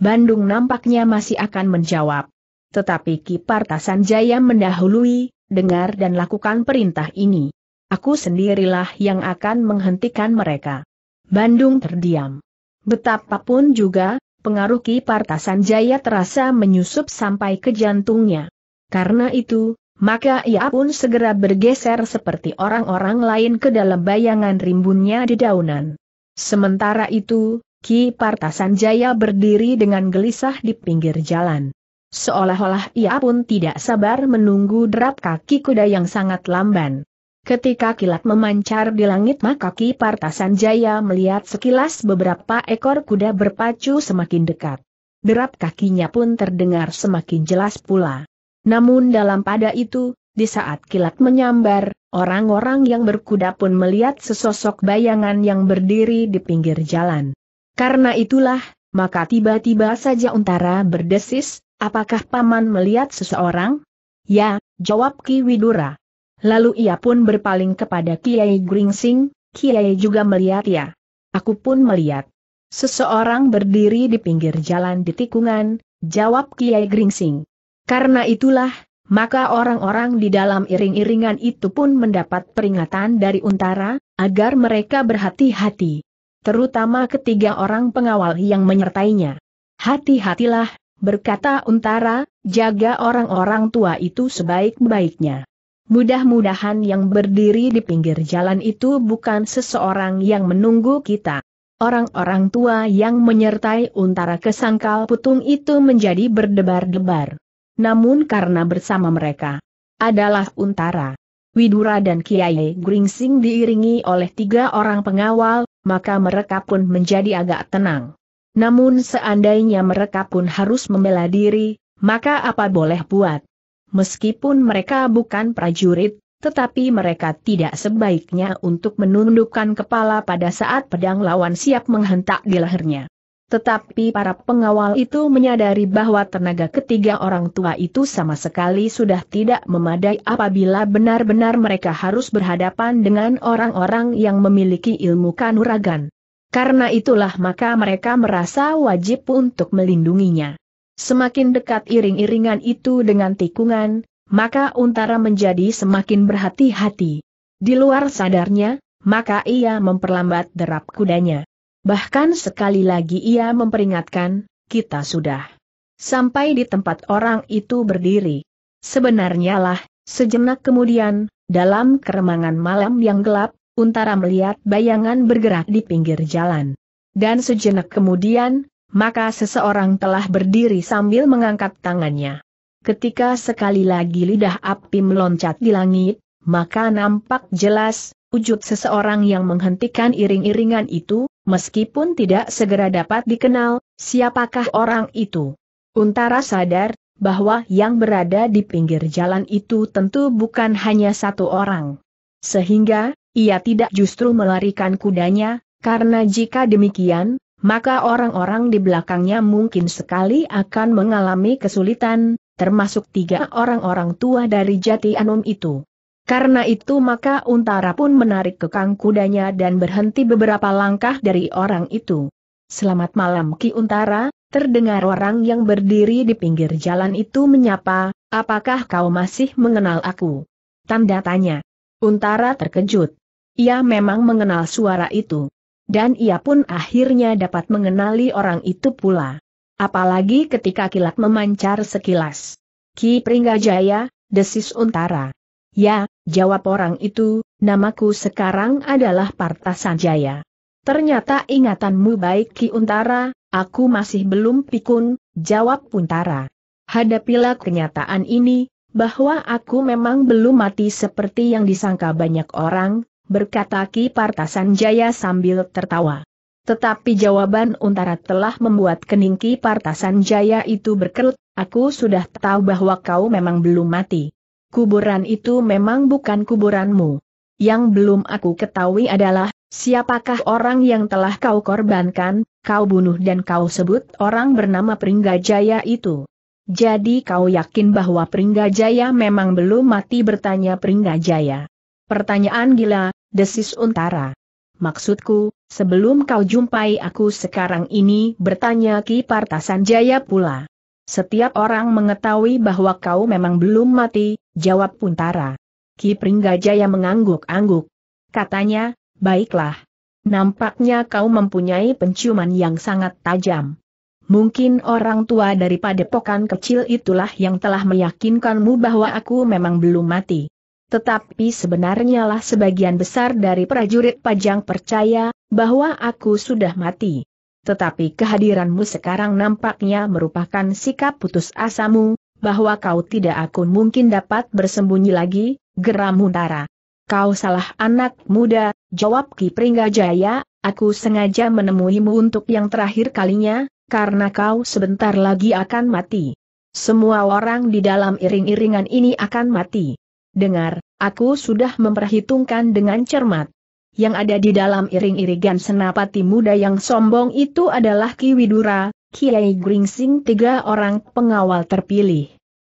Bandung nampaknya masih akan menjawab. Tetapi Ki Partasanjaya mendahului, dengar dan lakukan perintah ini. Aku sendirilah yang akan menghentikan mereka. Bandung terdiam. Betapapun juga, pengaruh Ki Partasanjaya terasa menyusup sampai ke jantungnya. Karena itu, maka ia pun segera bergeser seperti orang-orang lain ke dalam bayangan rimbunnya di daunan. Sementara itu, Ki Jaya berdiri dengan gelisah di pinggir jalan. Seolah-olah ia pun tidak sabar menunggu derap kaki kuda yang sangat lamban. Ketika kilat memancar di langit maka Ki Jaya melihat sekilas beberapa ekor kuda berpacu semakin dekat. Derap kakinya pun terdengar semakin jelas pula. Namun dalam pada itu, di saat kilat menyambar, orang-orang yang berkuda pun melihat sesosok bayangan yang berdiri di pinggir jalan. Karena itulah, maka tiba-tiba saja Untara berdesis, apakah Paman melihat seseorang? Ya, jawab Ki Widura. Lalu ia pun berpaling kepada Kiai Gringsing, Kiai juga melihat ya. Aku pun melihat. Seseorang berdiri di pinggir jalan di tikungan, jawab Kiai Gringsing. Karena itulah, maka orang-orang di dalam iring-iringan itu pun mendapat peringatan dari Untara, agar mereka berhati-hati terutama ketiga orang pengawal yang menyertainya. Hati-hatilah, berkata Untara, jaga orang-orang tua itu sebaik-baiknya. Mudah-mudahan yang berdiri di pinggir jalan itu bukan seseorang yang menunggu kita. Orang-orang tua yang menyertai Untara ke Sangkal Putung itu menjadi berdebar-debar. Namun karena bersama mereka adalah Untara, Widura dan Kiai Gringsing diiringi oleh tiga orang pengawal, maka mereka pun menjadi agak tenang. Namun seandainya mereka pun harus membela diri, maka apa boleh buat? Meskipun mereka bukan prajurit, tetapi mereka tidak sebaiknya untuk menundukkan kepala pada saat pedang lawan siap menghentak di lehernya. Tetapi para pengawal itu menyadari bahwa tenaga ketiga orang tua itu sama sekali sudah tidak memadai apabila benar-benar mereka harus berhadapan dengan orang-orang yang memiliki ilmu kanuragan. Karena itulah maka mereka merasa wajib untuk melindunginya. Semakin dekat iring-iringan itu dengan tikungan, maka Untara menjadi semakin berhati-hati. Di luar sadarnya, maka ia memperlambat derap kudanya. Bahkan sekali lagi ia memperingatkan, kita sudah sampai di tempat orang itu berdiri. Sebenarnya lah, sejenak kemudian, dalam keremangan malam yang gelap, Untara melihat bayangan bergerak di pinggir jalan. Dan sejenak kemudian, maka seseorang telah berdiri sambil mengangkat tangannya. Ketika sekali lagi lidah api meloncat di langit, maka nampak jelas, wujud seseorang yang menghentikan iring-iringan itu, Meskipun tidak segera dapat dikenal, siapakah orang itu? Untara sadar, bahwa yang berada di pinggir jalan itu tentu bukan hanya satu orang. Sehingga, ia tidak justru melarikan kudanya, karena jika demikian, maka orang-orang di belakangnya mungkin sekali akan mengalami kesulitan, termasuk tiga orang-orang tua dari Jati Anum itu. Karena itu maka Untara pun menarik kekang kudanya dan berhenti beberapa langkah dari orang itu. Selamat malam Ki Untara, terdengar orang yang berdiri di pinggir jalan itu menyapa, apakah kau masih mengenal aku? Tanda tanya. Untara terkejut. Ia memang mengenal suara itu. Dan ia pun akhirnya dapat mengenali orang itu pula. Apalagi ketika kilat memancar sekilas. Ki Pringgajaya, desis Untara. Ya, jawab orang itu, namaku sekarang adalah Sanjaya. Ternyata ingatanmu baik Ki Untara, aku masih belum pikun, jawab Puntara. Hadapilah kenyataan ini, bahwa aku memang belum mati seperti yang disangka banyak orang, berkata Ki Partasanjaya sambil tertawa. Tetapi jawaban Untara telah membuat keningki Ki Partasanjaya itu berkerut, aku sudah tahu bahwa kau memang belum mati kuburan itu memang bukan kuburanmu. Yang belum aku ketahui adalah, siapakah orang yang telah kau korbankan, kau bunuh dan kau sebut orang bernama Pringgajaya itu. Jadi kau yakin bahwa Pringgajaya memang belum mati bertanya Pringgajaya. Pertanyaan gila, desis untara. Maksudku, sebelum kau jumpai aku sekarang ini bertanya Ki Partasan Jaya pula. Setiap orang mengetahui bahwa kau memang belum mati, jawab Puntara. Ki Pringgajaya mengangguk-angguk. Katanya, baiklah. Nampaknya kau mempunyai penciuman yang sangat tajam. Mungkin orang tua daripada padepokan kecil itulah yang telah meyakinkanmu bahwa aku memang belum mati. Tetapi sebenarnya lah sebagian besar dari prajurit pajang percaya, bahwa aku sudah mati. Tetapi kehadiranmu sekarang nampaknya merupakan sikap putus asamu, bahwa kau tidak akan mungkin dapat bersembunyi lagi, geram Untara. Kau salah anak muda, jawab Ki Pringgajaya, aku sengaja menemuimu untuk yang terakhir kalinya, karena kau sebentar lagi akan mati. Semua orang di dalam iring-iringan ini akan mati. Dengar, aku sudah memperhitungkan dengan cermat yang ada di dalam iring-irigan senapati muda yang sombong itu adalah Ki Widura, Kiai Gringsing tiga orang pengawal terpilih.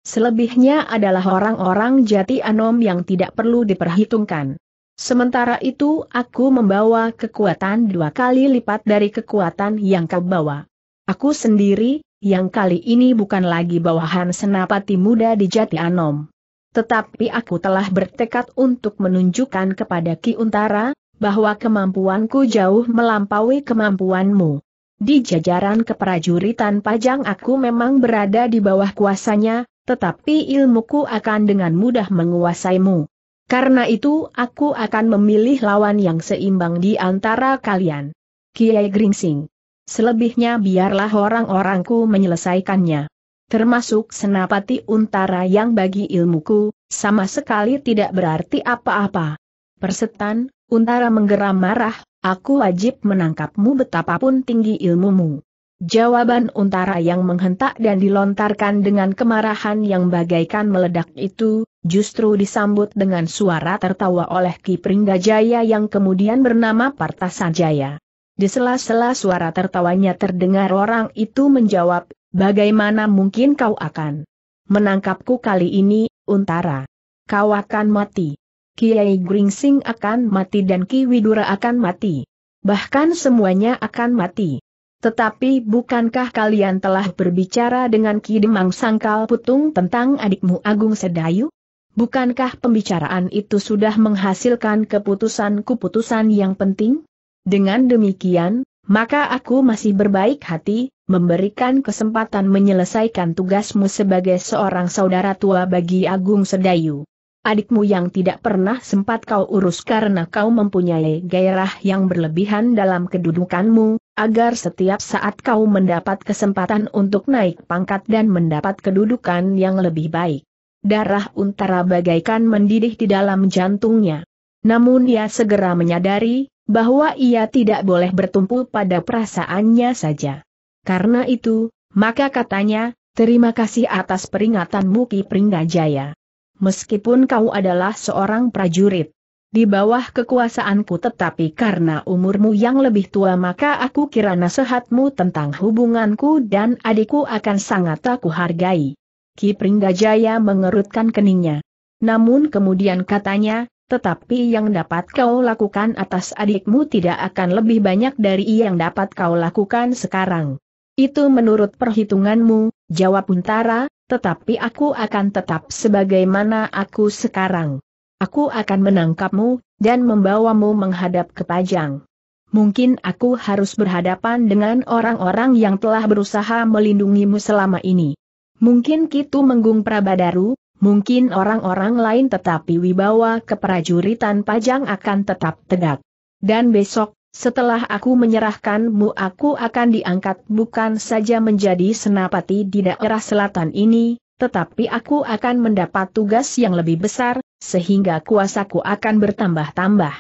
Selebihnya adalah orang-orang jati anom yang tidak perlu diperhitungkan. Sementara itu aku membawa kekuatan dua kali lipat dari kekuatan yang kau bawa. Aku sendiri, yang kali ini bukan lagi bawahan senapati muda di jati anom. Tetapi aku telah bertekad untuk menunjukkan kepada Ki Untara, bahwa kemampuanku jauh melampaui kemampuanmu. Di jajaran keprajuritan pajang aku memang berada di bawah kuasanya, tetapi ilmuku akan dengan mudah menguasaimu. Karena itu aku akan memilih lawan yang seimbang di antara kalian. Kiai Gringsing. Selebihnya biarlah orang-orangku menyelesaikannya. Termasuk senapati untara yang bagi ilmuku, sama sekali tidak berarti apa-apa. Persetan, Untara menggeram marah, aku wajib menangkapmu betapapun tinggi ilmumu. Jawaban untara yang menghentak dan dilontarkan dengan kemarahan yang bagaikan meledak itu, justru disambut dengan suara tertawa oleh Ki Pringgajaya yang kemudian bernama Partasajaya. Di sela-sela suara tertawanya terdengar orang itu menjawab, bagaimana mungkin kau akan menangkapku kali ini, untara? Kau akan mati. Kiai Gringsing akan mati dan Ki Widura akan mati. Bahkan semuanya akan mati. Tetapi bukankah kalian telah berbicara dengan Ki Demang Sangkal Putung tentang adikmu Agung Sedayu? Bukankah pembicaraan itu sudah menghasilkan keputusan-keputusan yang penting? Dengan demikian, maka aku masih berbaik hati, memberikan kesempatan menyelesaikan tugasmu sebagai seorang saudara tua bagi Agung Sedayu adikmu yang tidak pernah sempat kau urus karena kau mempunyai gairah yang berlebihan dalam kedudukanmu, agar setiap saat kau mendapat kesempatan untuk naik pangkat dan mendapat kedudukan yang lebih baik. Darah untara bagaikan mendidih di dalam jantungnya. Namun ia segera menyadari, bahwa ia tidak boleh bertumpu pada perasaannya saja. Karena itu, maka katanya, terima kasih atas peringatanmu Ki Pringgajaya meskipun kau adalah seorang prajurit. Di bawah kekuasaanku tetapi karena umurmu yang lebih tua maka aku kira nasihatmu tentang hubunganku dan adikku akan sangat aku hargai. Ki Pringgajaya mengerutkan keningnya. Namun kemudian katanya, tetapi yang dapat kau lakukan atas adikmu tidak akan lebih banyak dari yang dapat kau lakukan sekarang. Itu menurut perhitunganmu, jawab Untara, tetapi aku akan tetap sebagaimana aku sekarang. Aku akan menangkapmu, dan membawamu menghadap ke Pajang. Mungkin aku harus berhadapan dengan orang-orang yang telah berusaha melindungimu selama ini. Mungkin Kitu Menggung Prabadaru, mungkin orang-orang lain tetapi wibawa keprajuritan Pajang akan tetap tegak. Dan besok, setelah aku menyerahkanmu aku akan diangkat bukan saja menjadi senapati di daerah selatan ini, tetapi aku akan mendapat tugas yang lebih besar, sehingga kuasaku akan bertambah-tambah.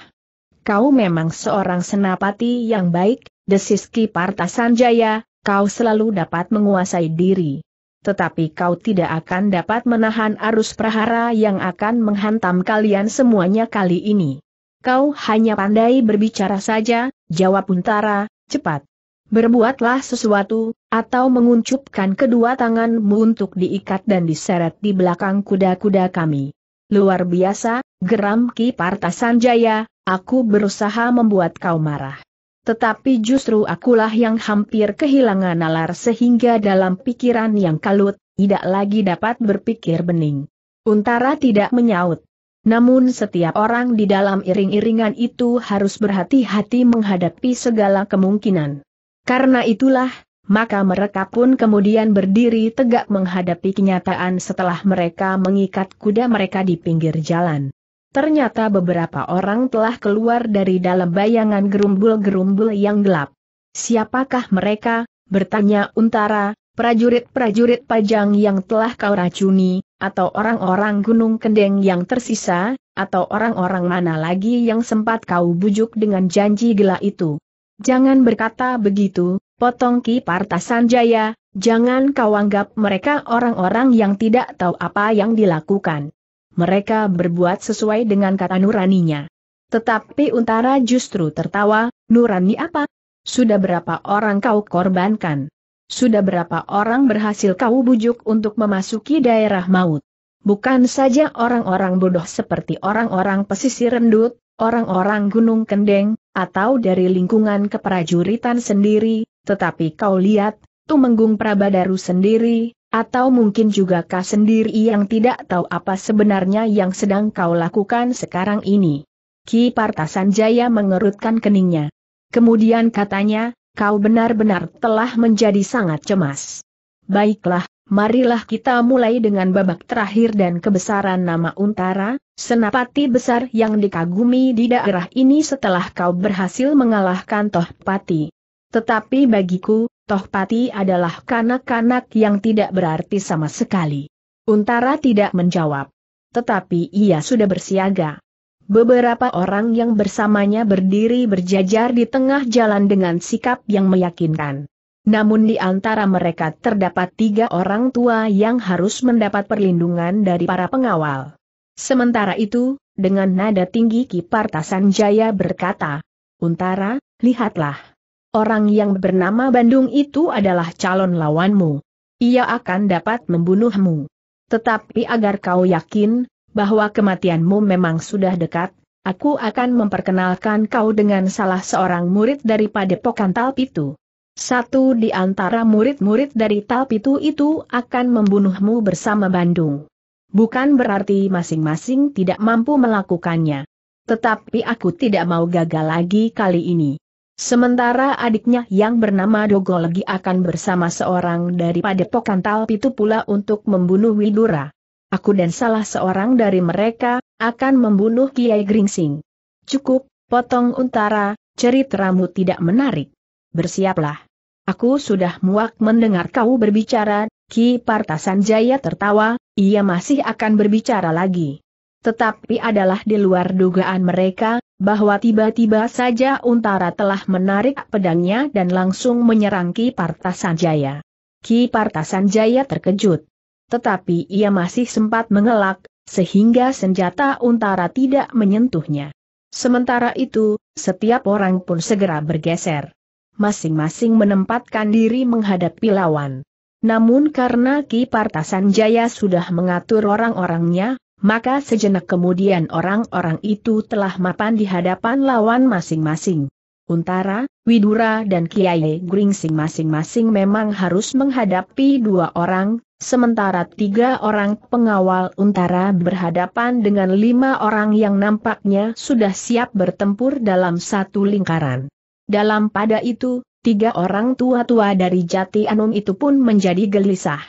Kau memang seorang senapati yang baik, desiski Partasanjaya, kau selalu dapat menguasai diri. Tetapi kau tidak akan dapat menahan arus prahara yang akan menghantam kalian semuanya kali ini. Kau hanya pandai berbicara saja, jawab Untara, cepat. Berbuatlah sesuatu, atau menguncupkan kedua tanganmu untuk diikat dan diseret di belakang kuda-kuda kami. Luar biasa, geram Ki Partasanjaya, aku berusaha membuat kau marah. Tetapi justru akulah yang hampir kehilangan nalar sehingga dalam pikiran yang kalut, tidak lagi dapat berpikir bening. Untara tidak menyaut. Namun setiap orang di dalam iring-iringan itu harus berhati-hati menghadapi segala kemungkinan. Karena itulah, maka mereka pun kemudian berdiri tegak menghadapi kenyataan setelah mereka mengikat kuda mereka di pinggir jalan. Ternyata beberapa orang telah keluar dari dalam bayangan gerumbul-gerumbul yang gelap. Siapakah mereka? bertanya Untara, prajurit-prajurit pajang yang telah kau racuni, atau orang-orang gunung kendeng yang tersisa, atau orang-orang mana lagi yang sempat kau bujuk dengan janji gila itu. Jangan berkata begitu, potong Ki Partasanjaya, jangan kau anggap mereka orang-orang yang tidak tahu apa yang dilakukan. Mereka berbuat sesuai dengan kata nuraninya. Tetapi Untara justru tertawa, nurani apa? Sudah berapa orang kau korbankan? Sudah berapa orang berhasil kau bujuk untuk memasuki daerah maut? Bukan saja orang-orang bodoh seperti orang-orang pesisir rendut, orang-orang gunung kendeng, atau dari lingkungan keprajuritan sendiri, tetapi kau lihat, Tumenggung Prabadaru sendiri, atau mungkin juga kau sendiri yang tidak tahu apa sebenarnya yang sedang kau lakukan sekarang ini. Ki Partasan Jaya mengerutkan keningnya. Kemudian katanya, kau benar-benar telah menjadi sangat cemas. Baiklah, marilah kita mulai dengan babak terakhir dan kebesaran nama Untara, senapati besar yang dikagumi di daerah ini setelah kau berhasil mengalahkan Tohpati. Tetapi bagiku, Tohpati adalah kanak-kanak yang tidak berarti sama sekali. Untara tidak menjawab. Tetapi ia sudah bersiaga. Beberapa orang yang bersamanya berdiri berjajar di tengah jalan dengan sikap yang meyakinkan. Namun di antara mereka terdapat tiga orang tua yang harus mendapat perlindungan dari para pengawal. Sementara itu, dengan nada tinggi Kipartasan Jaya berkata, Untara, lihatlah. Orang yang bernama Bandung itu adalah calon lawanmu. Ia akan dapat membunuhmu. Tetapi agar kau yakin, bahwa kematianmu memang sudah dekat, aku akan memperkenalkan kau dengan salah seorang murid daripada Padepokan Talpitu. Satu di antara murid-murid dari Talpitu itu akan membunuhmu bersama Bandung. Bukan berarti masing-masing tidak mampu melakukannya. Tetapi aku tidak mau gagal lagi kali ini. Sementara adiknya yang bernama Dogo lagi akan bersama seorang daripada Padepokan Talpitu pula untuk membunuh Widura. Aku dan salah seorang dari mereka, akan membunuh Kiai Gringsing. Cukup, potong untara, ceritamu tidak menarik. Bersiaplah. Aku sudah muak mendengar kau berbicara, Ki Partasan Jaya tertawa, ia masih akan berbicara lagi. Tetapi adalah di luar dugaan mereka, bahwa tiba-tiba saja Untara telah menarik pedangnya dan langsung menyerang Ki Partasan Jaya. Ki Partasan Jaya terkejut tetapi ia masih sempat mengelak, sehingga senjata untara tidak menyentuhnya. Sementara itu, setiap orang pun segera bergeser. Masing-masing menempatkan diri menghadapi lawan. Namun karena Ki Partasan Jaya sudah mengatur orang-orangnya, maka sejenak kemudian orang-orang itu telah mapan di hadapan lawan masing-masing. Untara, Widura dan Kiai Gringsing masing-masing memang harus menghadapi dua orang, sementara tiga orang pengawal Untara berhadapan dengan lima orang yang nampaknya sudah siap bertempur dalam satu lingkaran. Dalam pada itu, tiga orang tua-tua dari Jati Anum itu pun menjadi gelisah.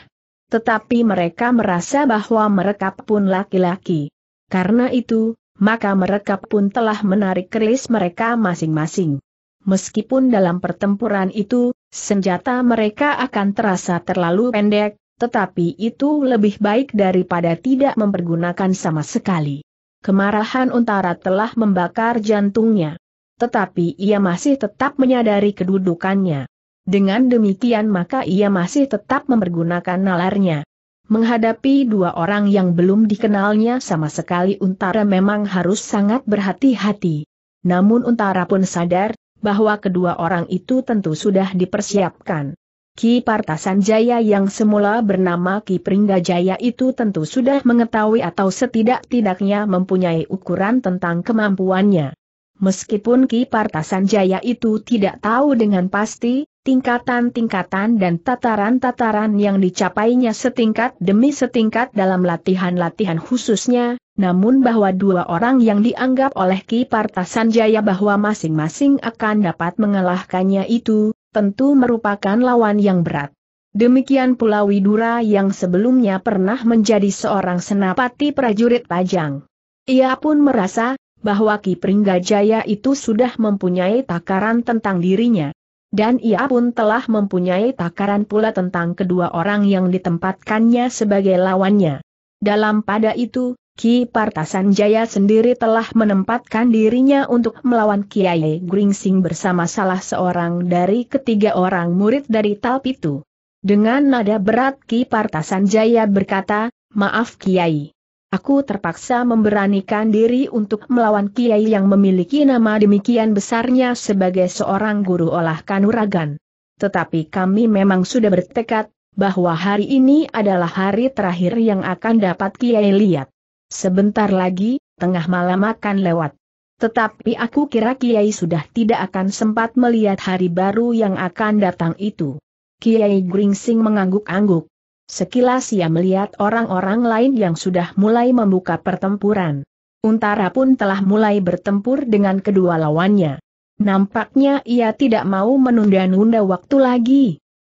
Tetapi mereka merasa bahwa mereka pun laki-laki. Karena itu, maka mereka pun telah menarik keris mereka masing-masing meskipun dalam pertempuran itu, senjata mereka akan terasa terlalu pendek, tetapi itu lebih baik daripada tidak mempergunakan sama sekali. Kemarahan Untara telah membakar jantungnya. Tetapi ia masih tetap menyadari kedudukannya. Dengan demikian maka ia masih tetap mempergunakan nalarnya. Menghadapi dua orang yang belum dikenalnya sama sekali Untara memang harus sangat berhati-hati. Namun Untara pun sadar, bahwa kedua orang itu tentu sudah dipersiapkan. Ki Partasan Jaya yang semula bernama Ki Pringga Jaya itu tentu sudah mengetahui atau setidak-tidaknya mempunyai ukuran tentang kemampuannya. Meskipun Ki Partasan Jaya itu tidak tahu dengan pasti, tingkatan-tingkatan dan tataran-tataran yang dicapainya setingkat demi setingkat dalam latihan-latihan khususnya, namun bahwa dua orang yang dianggap oleh Ki Partasanjaya bahwa masing-masing akan dapat mengalahkannya itu, tentu merupakan lawan yang berat. Demikian pula Widura yang sebelumnya pernah menjadi seorang senapati prajurit Pajang. Ia pun merasa, bahwa Ki Pringgajaya itu sudah mempunyai takaran tentang dirinya. Dan ia pun telah mempunyai takaran pula tentang kedua orang yang ditempatkannya sebagai lawannya. Dalam pada itu, Ki Partasan Jaya sendiri telah menempatkan dirinya untuk melawan Kiai Gringsing bersama salah seorang dari ketiga orang murid dari Talpitu. Dengan nada berat Ki Partasan Jaya berkata, Maaf Kiai. Aku terpaksa memberanikan diri untuk melawan Kiai yang memiliki nama demikian besarnya sebagai seorang guru olah kanuragan. Tetapi kami memang sudah bertekad, bahwa hari ini adalah hari terakhir yang akan dapat Kiai lihat. Sebentar lagi, tengah malam akan lewat. Tetapi aku kira Kiai sudah tidak akan sempat melihat hari baru yang akan datang itu. Kiai Gringsing mengangguk-angguk. Sekilas ia melihat orang-orang lain yang sudah mulai membuka pertempuran. Untara pun telah mulai bertempur dengan kedua lawannya. Nampaknya ia tidak mau menunda-nunda waktu lagi.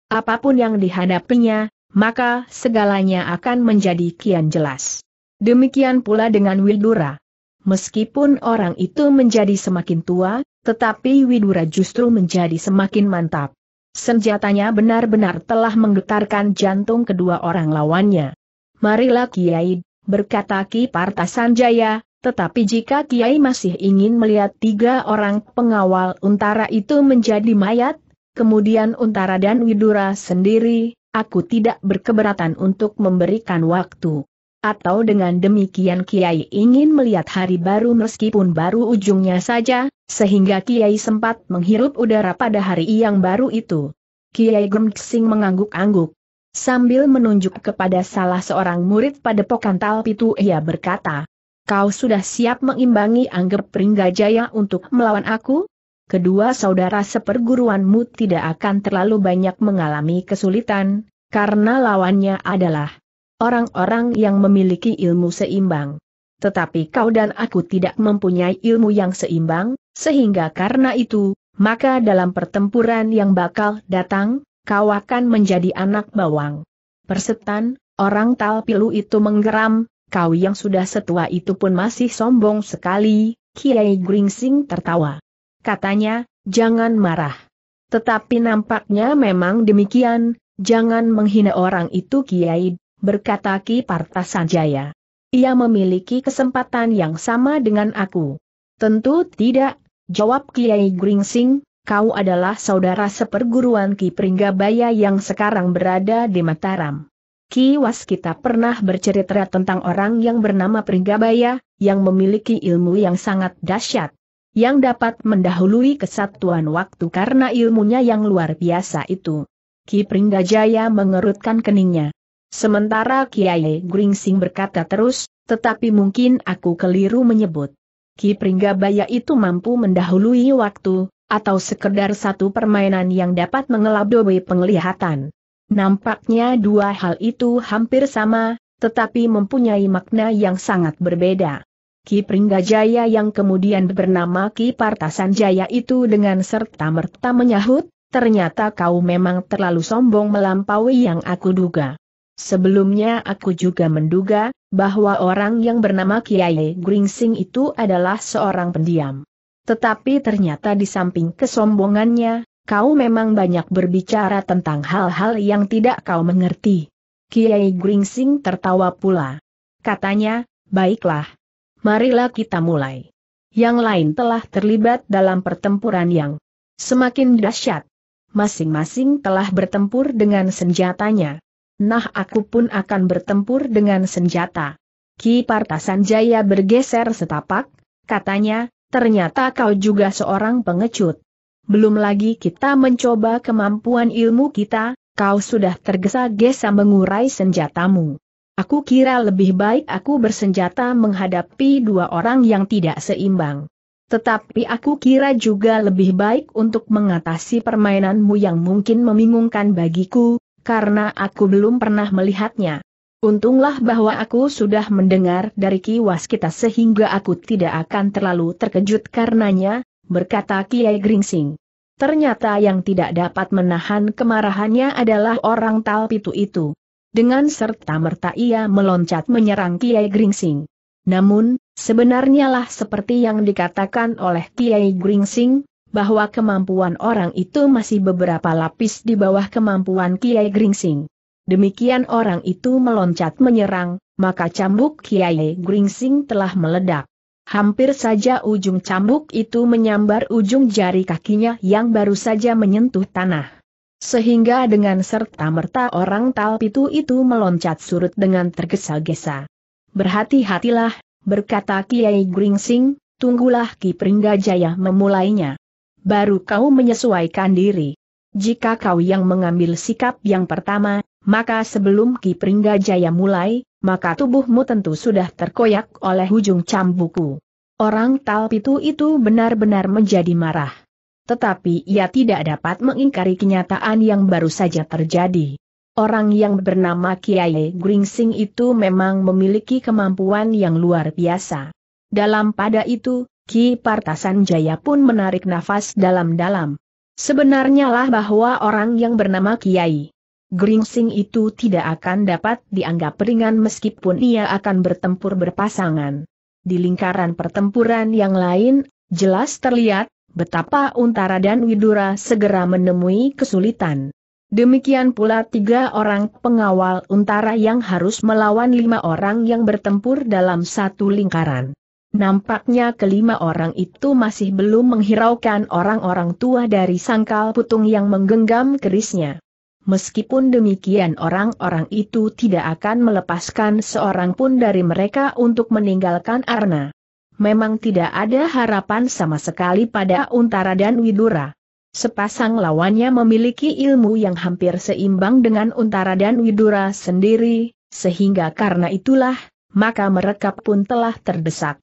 Apapun yang dihadapinya, maka segalanya akan menjadi kian jelas. Demikian pula dengan Widura. Meskipun orang itu menjadi semakin tua, tetapi Widura justru menjadi semakin mantap. Senjatanya benar-benar telah menggetarkan jantung kedua orang lawannya. Marilah Kiai, berkata Ki Partasanjaya, tetapi jika Kiai masih ingin melihat tiga orang pengawal untara itu menjadi mayat, kemudian untara dan Widura sendiri, aku tidak berkeberatan untuk memberikan waktu. Atau dengan demikian Kiai ingin melihat hari baru meskipun baru ujungnya saja, sehingga Kiai sempat menghirup udara pada hari yang baru itu. Kiai Gemksing mengangguk-angguk. Sambil menunjuk kepada salah seorang murid pada pokan Talpitu ia berkata, Kau sudah siap mengimbangi Angger Pringgajaya untuk melawan aku? Kedua saudara seperguruanmu tidak akan terlalu banyak mengalami kesulitan, karena lawannya adalah orang-orang yang memiliki ilmu seimbang. Tetapi kau dan aku tidak mempunyai ilmu yang seimbang, sehingga karena itu, maka dalam pertempuran yang bakal datang, kau akan menjadi anak bawang. Persetan, orang talpilu itu menggeram, kau yang sudah setua itu pun masih sombong sekali, Kiai Gringsing tertawa. Katanya, jangan marah. Tetapi nampaknya memang demikian, jangan menghina orang itu Kiai, berkata Ki Partasanjaya. Ia memiliki kesempatan yang sama dengan aku. Tentu tidak, jawab Kiai Gringsing, kau adalah saudara seperguruan Ki Pringgabaya yang sekarang berada di Mataram. Ki Waskita pernah bercerita tentang orang yang bernama Pringgabaya, yang memiliki ilmu yang sangat dahsyat yang dapat mendahului kesatuan waktu karena ilmunya yang luar biasa itu. Ki Pringgajaya mengerutkan keningnya. Sementara Kiai Gringsing berkata terus, tetapi mungkin aku keliru menyebut. Ki Pringgabaya itu mampu mendahului waktu, atau sekedar satu permainan yang dapat mengelabui penglihatan. Nampaknya dua hal itu hampir sama, tetapi mempunyai makna yang sangat berbeda. Ki Pringgajaya yang kemudian bernama Ki Partasanjaya itu dengan serta-merta menyahut, ternyata kau memang terlalu sombong melampaui yang aku duga. Sebelumnya aku juga menduga, bahwa orang yang bernama Kiai Gringsing itu adalah seorang pendiam. Tetapi ternyata di samping kesombongannya, kau memang banyak berbicara tentang hal-hal yang tidak kau mengerti. Kiai Gringsing tertawa pula. Katanya, baiklah. Marilah kita mulai. Yang lain telah terlibat dalam pertempuran yang semakin dahsyat. Masing-masing telah bertempur dengan senjatanya nah aku pun akan bertempur dengan senjata. Ki Partasan Jaya bergeser setapak, katanya, ternyata kau juga seorang pengecut. Belum lagi kita mencoba kemampuan ilmu kita, kau sudah tergesa-gesa mengurai senjatamu. Aku kira lebih baik aku bersenjata menghadapi dua orang yang tidak seimbang. Tetapi aku kira juga lebih baik untuk mengatasi permainanmu yang mungkin membingungkan bagiku, karena aku belum pernah melihatnya. Untunglah bahwa aku sudah mendengar dari kiwas kita sehingga aku tidak akan terlalu terkejut karenanya, berkata Kiai Gringsing. Ternyata yang tidak dapat menahan kemarahannya adalah orang talpitu itu. Dengan serta-merta ia meloncat menyerang Kiai Gringsing. Namun, sebenarnya lah seperti yang dikatakan oleh Kiai Gringsing, bahwa kemampuan orang itu masih beberapa lapis di bawah kemampuan Kiai Gringsing. Demikian orang itu meloncat menyerang, maka cambuk Kiai Gringsing telah meledak. Hampir saja ujung cambuk itu menyambar ujung jari kakinya yang baru saja menyentuh tanah. Sehingga dengan serta-merta orang talpitu itu meloncat surut dengan tergesa-gesa. Berhati-hatilah, berkata Kiai Gringsing, tunggulah Ki Pringgajaya memulainya baru kau menyesuaikan diri. Jika kau yang mengambil sikap yang pertama, maka sebelum Ki Pringgajaya mulai, maka tubuhmu tentu sudah terkoyak oleh ujung cambuku. Orang Talpitu itu benar-benar menjadi marah. Tetapi ia tidak dapat mengingkari kenyataan yang baru saja terjadi. Orang yang bernama Kiai Gringsing itu memang memiliki kemampuan yang luar biasa. Dalam pada itu, Ki Partasan Jaya pun menarik nafas dalam-dalam. Sebenarnya lah bahwa orang yang bernama Kiai Gringsing itu tidak akan dapat dianggap ringan meskipun ia akan bertempur berpasangan. Di lingkaran pertempuran yang lain, jelas terlihat betapa Untara dan Widura segera menemui kesulitan. Demikian pula tiga orang pengawal untara yang harus melawan lima orang yang bertempur dalam satu lingkaran. Nampaknya kelima orang itu masih belum menghiraukan orang-orang tua dari sangkal putung yang menggenggam kerisnya. Meskipun demikian orang-orang itu tidak akan melepaskan seorang pun dari mereka untuk meninggalkan Arna. Memang tidak ada harapan sama sekali pada Untara dan Widura. Sepasang lawannya memiliki ilmu yang hampir seimbang dengan Untara dan Widura sendiri, sehingga karena itulah, maka mereka pun telah terdesak.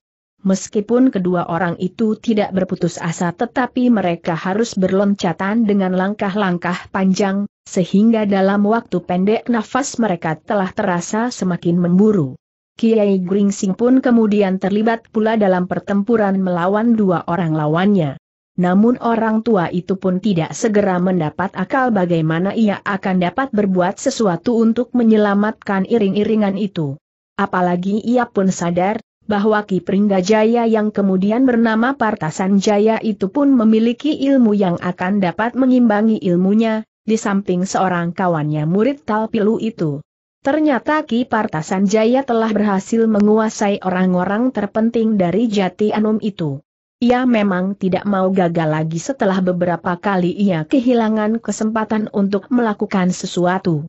Meskipun kedua orang itu tidak berputus asa tetapi mereka harus berloncatan dengan langkah-langkah panjang, sehingga dalam waktu pendek nafas mereka telah terasa semakin memburu. Kiai Gringsing pun kemudian terlibat pula dalam pertempuran melawan dua orang lawannya. Namun orang tua itu pun tidak segera mendapat akal bagaimana ia akan dapat berbuat sesuatu untuk menyelamatkan iring-iringan itu. Apalagi ia pun sadar, bahwa Ki Pringgajaya yang kemudian bernama Partasan Jaya itu pun memiliki ilmu yang akan dapat mengimbangi ilmunya, di samping seorang kawannya murid Talpilu itu. Ternyata Ki Partasan Jaya telah berhasil menguasai orang-orang terpenting dari Jati Anum itu. Ia memang tidak mau gagal lagi setelah beberapa kali ia kehilangan kesempatan untuk melakukan sesuatu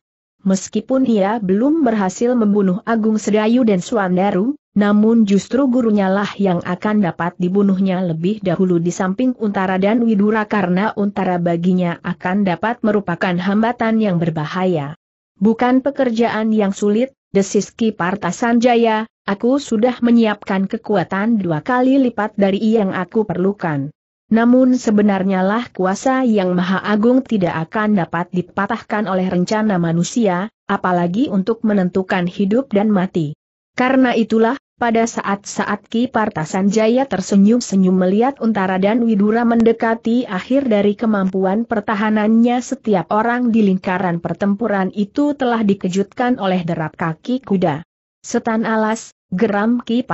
meskipun ia belum berhasil membunuh Agung Sedayu dan Suandaru, namun justru gurunya lah yang akan dapat dibunuhnya lebih dahulu di samping Untara dan Widura karena Untara baginya akan dapat merupakan hambatan yang berbahaya. Bukan pekerjaan yang sulit, desis Ki Partasanjaya, aku sudah menyiapkan kekuatan dua kali lipat dari yang aku perlukan. Namun sebenarnya lah kuasa yang maha agung tidak akan dapat dipatahkan oleh rencana manusia, apalagi untuk menentukan hidup dan mati. Karena itulah, pada saat-saat Ki Jaya tersenyum-senyum melihat Untara dan Widura mendekati akhir dari kemampuan pertahanannya setiap orang di lingkaran pertempuran itu telah dikejutkan oleh derap kaki kuda. Setan alas, geram Ki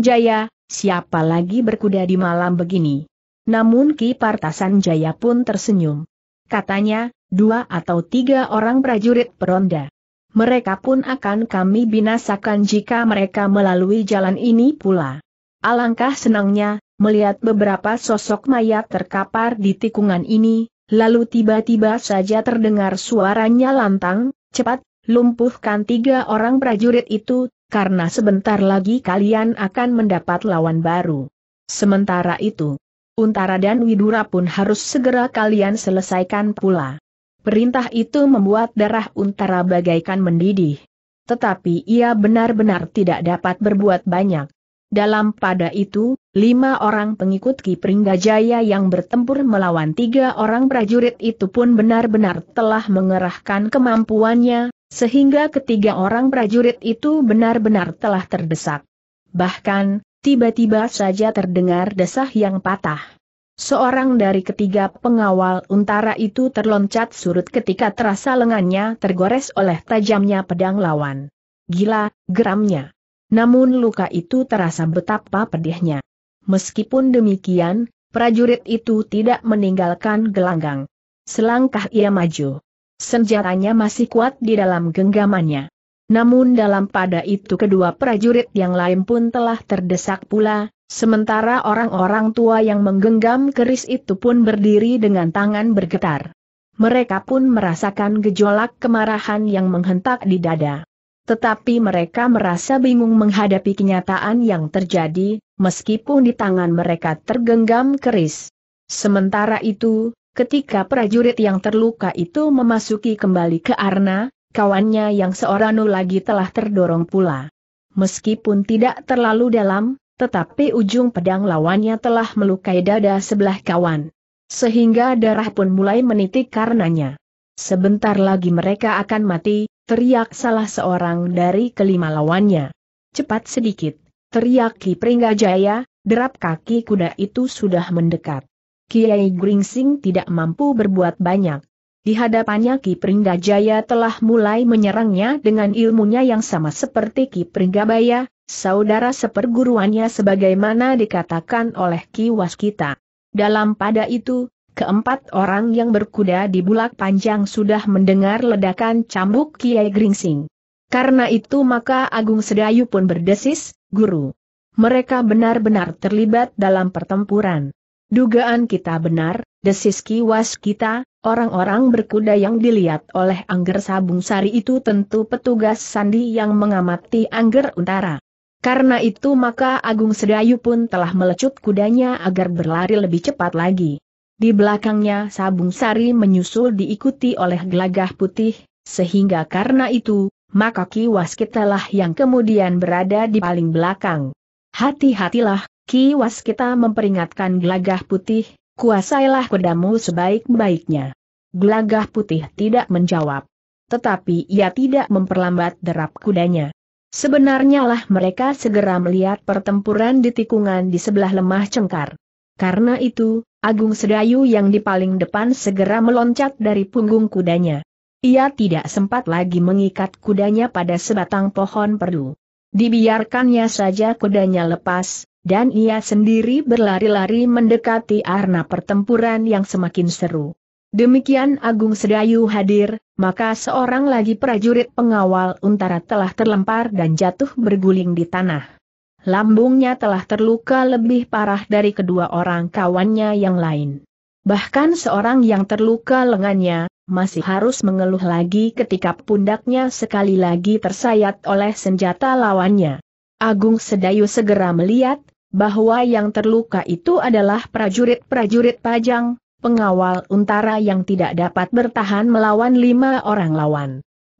Jaya, siapa lagi berkuda di malam begini? Namun Ki Partasan Jaya pun tersenyum. Katanya, dua atau tiga orang prajurit peronda. Mereka pun akan kami binasakan jika mereka melalui jalan ini pula. Alangkah senangnya, melihat beberapa sosok mayat terkapar di tikungan ini, lalu tiba-tiba saja terdengar suaranya lantang, cepat, lumpuhkan tiga orang prajurit itu, karena sebentar lagi kalian akan mendapat lawan baru. Sementara itu, Untara dan Widura pun harus segera kalian selesaikan pula. Perintah itu membuat darah Untara bagaikan mendidih. Tetapi ia benar-benar tidak dapat berbuat banyak. Dalam pada itu, lima orang pengikut Ki Pringgajaya yang bertempur melawan tiga orang prajurit itu pun benar-benar telah mengerahkan kemampuannya, sehingga ketiga orang prajurit itu benar-benar telah terdesak. Bahkan, Tiba-tiba saja terdengar desah yang patah. Seorang dari ketiga pengawal untara itu terloncat surut ketika terasa lengannya tergores oleh tajamnya pedang lawan. Gila, geramnya. Namun luka itu terasa betapa pedihnya. Meskipun demikian, prajurit itu tidak meninggalkan gelanggang. Selangkah ia maju. Senjatanya masih kuat di dalam genggamannya. Namun dalam pada itu kedua prajurit yang lain pun telah terdesak pula, sementara orang-orang tua yang menggenggam keris itu pun berdiri dengan tangan bergetar. Mereka pun merasakan gejolak kemarahan yang menghentak di dada. Tetapi mereka merasa bingung menghadapi kenyataan yang terjadi, meskipun di tangan mereka tergenggam keris. Sementara itu, ketika prajurit yang terluka itu memasuki kembali ke Arna, kawannya yang seorang nu lagi telah terdorong pula. Meskipun tidak terlalu dalam, tetapi ujung pedang lawannya telah melukai dada sebelah kawan. Sehingga darah pun mulai menitik karenanya. Sebentar lagi mereka akan mati, teriak salah seorang dari kelima lawannya. Cepat sedikit, teriak Ki Pringgajaya, derap kaki kuda itu sudah mendekat. Kiai Gringsing tidak mampu berbuat banyak. Di hadapannya Ki Pringgajaya telah mulai menyerangnya dengan ilmunya yang sama seperti Ki Pringgabaya, saudara seperguruannya sebagaimana dikatakan oleh Ki Waskita. Dalam pada itu, keempat orang yang berkuda di bulak panjang sudah mendengar ledakan cambuk Kiai Gringsing. Karena itu maka Agung Sedayu pun berdesis, Guru. Mereka benar-benar terlibat dalam pertempuran. Dugaan kita benar, desis Ki Waskita, Orang-orang berkuda yang dilihat oleh Angger Sabung Sari itu tentu petugas sandi yang mengamati Angger Utara. Karena itu maka Agung Sedayu pun telah melecut kudanya agar berlari lebih cepat lagi. Di belakangnya Sabung Sari menyusul diikuti oleh gelagah putih, sehingga karena itu, maka Ki Waskitalah yang kemudian berada di paling belakang. Hati-hatilah, Ki Waskita memperingatkan gelagah putih, Kuasailah kudamu sebaik-baiknya. Gelagah putih tidak menjawab. Tetapi ia tidak memperlambat derap kudanya. Sebenarnya lah mereka segera melihat pertempuran di tikungan di sebelah lemah cengkar. Karena itu, Agung Sedayu yang di paling depan segera meloncat dari punggung kudanya. Ia tidak sempat lagi mengikat kudanya pada sebatang pohon perdu. Dibiarkannya saja kudanya lepas, dan ia sendiri berlari-lari mendekati arena pertempuran yang semakin seru. Demikian Agung Sedayu hadir, maka seorang lagi prajurit pengawal untara telah terlempar dan jatuh berguling di tanah. Lambungnya telah terluka lebih parah dari kedua orang kawannya yang lain. Bahkan seorang yang terluka lengannya, masih harus mengeluh lagi ketika pundaknya sekali lagi tersayat oleh senjata lawannya. Agung Sedayu segera melihat, bahwa yang terluka itu adalah prajurit-prajurit pajang, pengawal untara yang tidak dapat bertahan melawan lima orang lawan.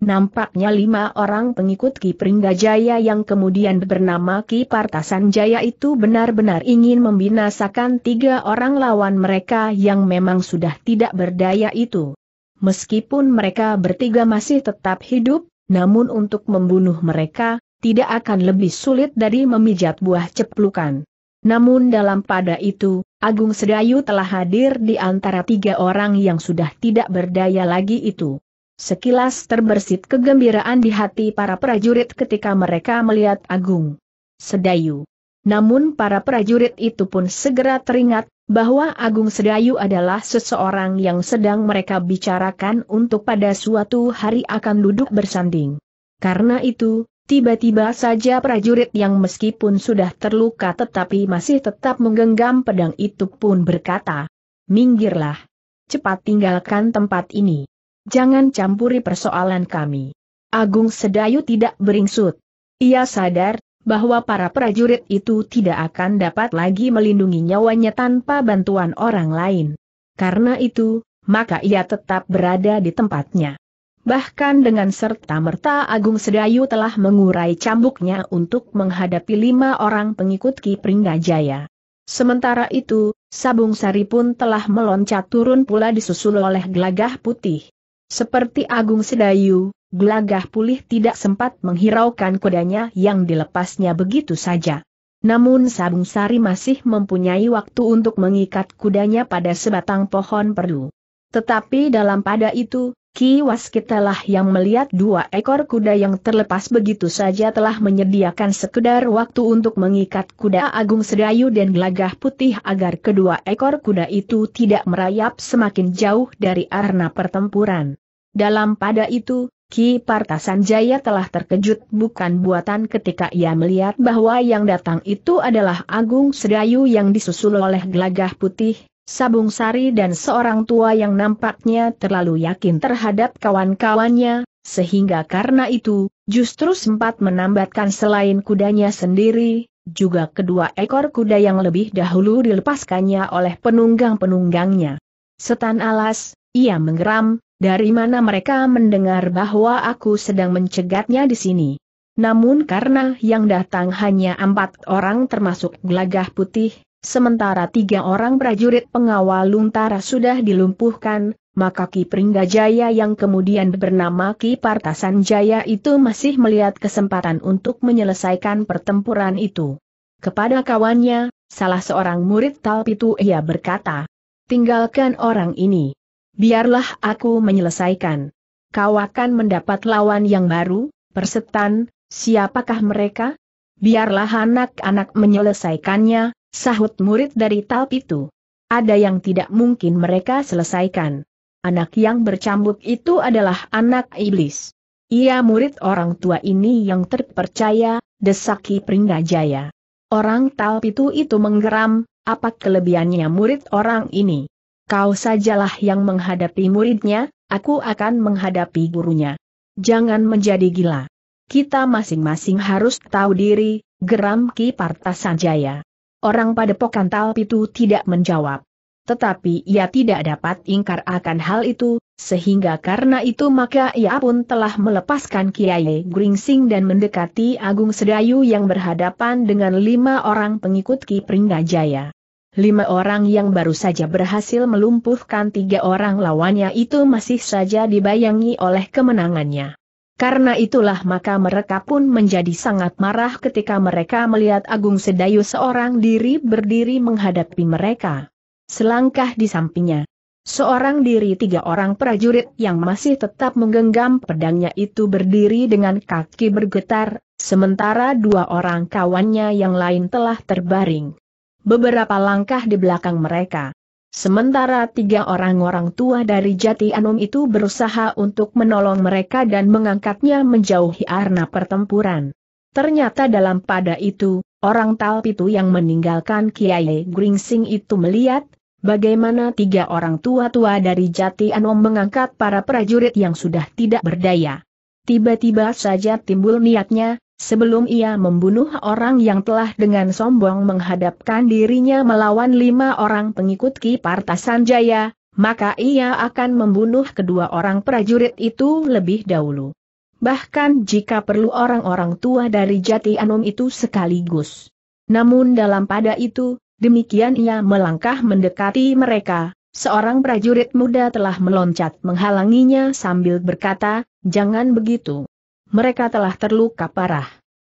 Nampaknya lima orang pengikut Ki Pringgajaya yang kemudian bernama Ki Partasan Jaya itu benar-benar ingin membinasakan tiga orang lawan mereka yang memang sudah tidak berdaya itu. Meskipun mereka bertiga masih tetap hidup, namun untuk membunuh mereka, tidak akan lebih sulit dari memijat buah ceplukan. Namun dalam pada itu, Agung Sedayu telah hadir di antara tiga orang yang sudah tidak berdaya lagi itu. Sekilas terbersit kegembiraan di hati para prajurit ketika mereka melihat Agung Sedayu. Namun para prajurit itu pun segera teringat, bahwa Agung Sedayu adalah seseorang yang sedang mereka bicarakan untuk pada suatu hari akan duduk bersanding. Karena itu, Tiba-tiba saja prajurit yang meskipun sudah terluka tetapi masih tetap menggenggam pedang itu pun berkata, Minggirlah. Cepat tinggalkan tempat ini. Jangan campuri persoalan kami. Agung Sedayu tidak beringsut. Ia sadar, bahwa para prajurit itu tidak akan dapat lagi melindungi nyawanya tanpa bantuan orang lain. Karena itu, maka ia tetap berada di tempatnya bahkan dengan serta-merta Agung Sedayu telah mengurai cambuknya untuk menghadapi lima orang pengikut Ki Pringgajaya. Sementara itu, Sabung Sari pun telah meloncat turun pula disusul oleh gelagah putih. Seperti Agung Sedayu, gelagah pulih tidak sempat menghiraukan kudanya yang dilepasnya begitu saja. Namun Sabung Sari masih mempunyai waktu untuk mengikat kudanya pada sebatang pohon perlu. Tetapi dalam pada itu, Ki Waskitalah yang melihat dua ekor kuda yang terlepas begitu saja telah menyediakan sekedar waktu untuk mengikat kuda agung sedayu dan gelagah putih agar kedua ekor kuda itu tidak merayap semakin jauh dari arena pertempuran. Dalam pada itu, Ki Partasanjaya telah terkejut bukan buatan ketika ia melihat bahwa yang datang itu adalah Agung Sedayu yang disusul oleh gelagah putih, Sabung Sari dan seorang tua yang nampaknya terlalu yakin terhadap kawan-kawannya, sehingga karena itu, justru sempat menambatkan selain kudanya sendiri, juga kedua ekor kuda yang lebih dahulu dilepaskannya oleh penunggang-penunggangnya. Setan alas, ia menggeram, dari mana mereka mendengar bahwa aku sedang mencegatnya di sini. Namun karena yang datang hanya empat orang termasuk gelagah putih, Sementara tiga orang prajurit pengawal Luntara sudah dilumpuhkan, maka Ki Pringgajaya yang kemudian bernama Ki Partasan Jaya itu masih melihat kesempatan untuk menyelesaikan pertempuran itu. Kepada kawannya, salah seorang murid Talpitu ia berkata, tinggalkan orang ini. Biarlah aku menyelesaikan. Kau akan mendapat lawan yang baru, persetan, siapakah mereka? Biarlah anak-anak menyelesaikannya, Sahut murid dari talp itu. Ada yang tidak mungkin mereka selesaikan. Anak yang bercambuk itu adalah anak iblis. Ia murid orang tua ini yang terpercaya, desaki Pringgajaya. Orang talp itu itu menggeram, apa kelebihannya murid orang ini? Kau sajalah yang menghadapi muridnya, aku akan menghadapi gurunya. Jangan menjadi gila. Kita masing-masing harus tahu diri, geram Ki Partasanjaya. Orang pada padepokan Talpitu tidak menjawab. Tetapi ia tidak dapat ingkar akan hal itu, sehingga karena itu maka ia pun telah melepaskan Kiai Gringsing dan mendekati Agung Sedayu yang berhadapan dengan lima orang pengikut Ki Pringgajaya. Lima orang yang baru saja berhasil melumpuhkan tiga orang lawannya itu masih saja dibayangi oleh kemenangannya. Karena itulah maka mereka pun menjadi sangat marah ketika mereka melihat Agung Sedayu seorang diri berdiri menghadapi mereka. Selangkah di sampingnya. Seorang diri tiga orang prajurit yang masih tetap menggenggam pedangnya itu berdiri dengan kaki bergetar, sementara dua orang kawannya yang lain telah terbaring. Beberapa langkah di belakang mereka. Sementara tiga orang-orang tua dari Jati Anom itu berusaha untuk menolong mereka dan mengangkatnya menjauhi arena pertempuran. Ternyata dalam pada itu, orang Talpitu yang meninggalkan Kiai Gringsing itu melihat, bagaimana tiga orang tua-tua dari Jati Anom mengangkat para prajurit yang sudah tidak berdaya. Tiba-tiba saja timbul niatnya, Sebelum ia membunuh orang yang telah dengan sombong menghadapkan dirinya melawan lima orang pengikut Ki Partasanjaya, maka ia akan membunuh kedua orang prajurit itu lebih dahulu. Bahkan jika perlu orang-orang tua dari Jati Anum itu sekaligus. Namun dalam pada itu, demikian ia melangkah mendekati mereka, seorang prajurit muda telah meloncat menghalanginya sambil berkata, jangan begitu mereka telah terluka parah.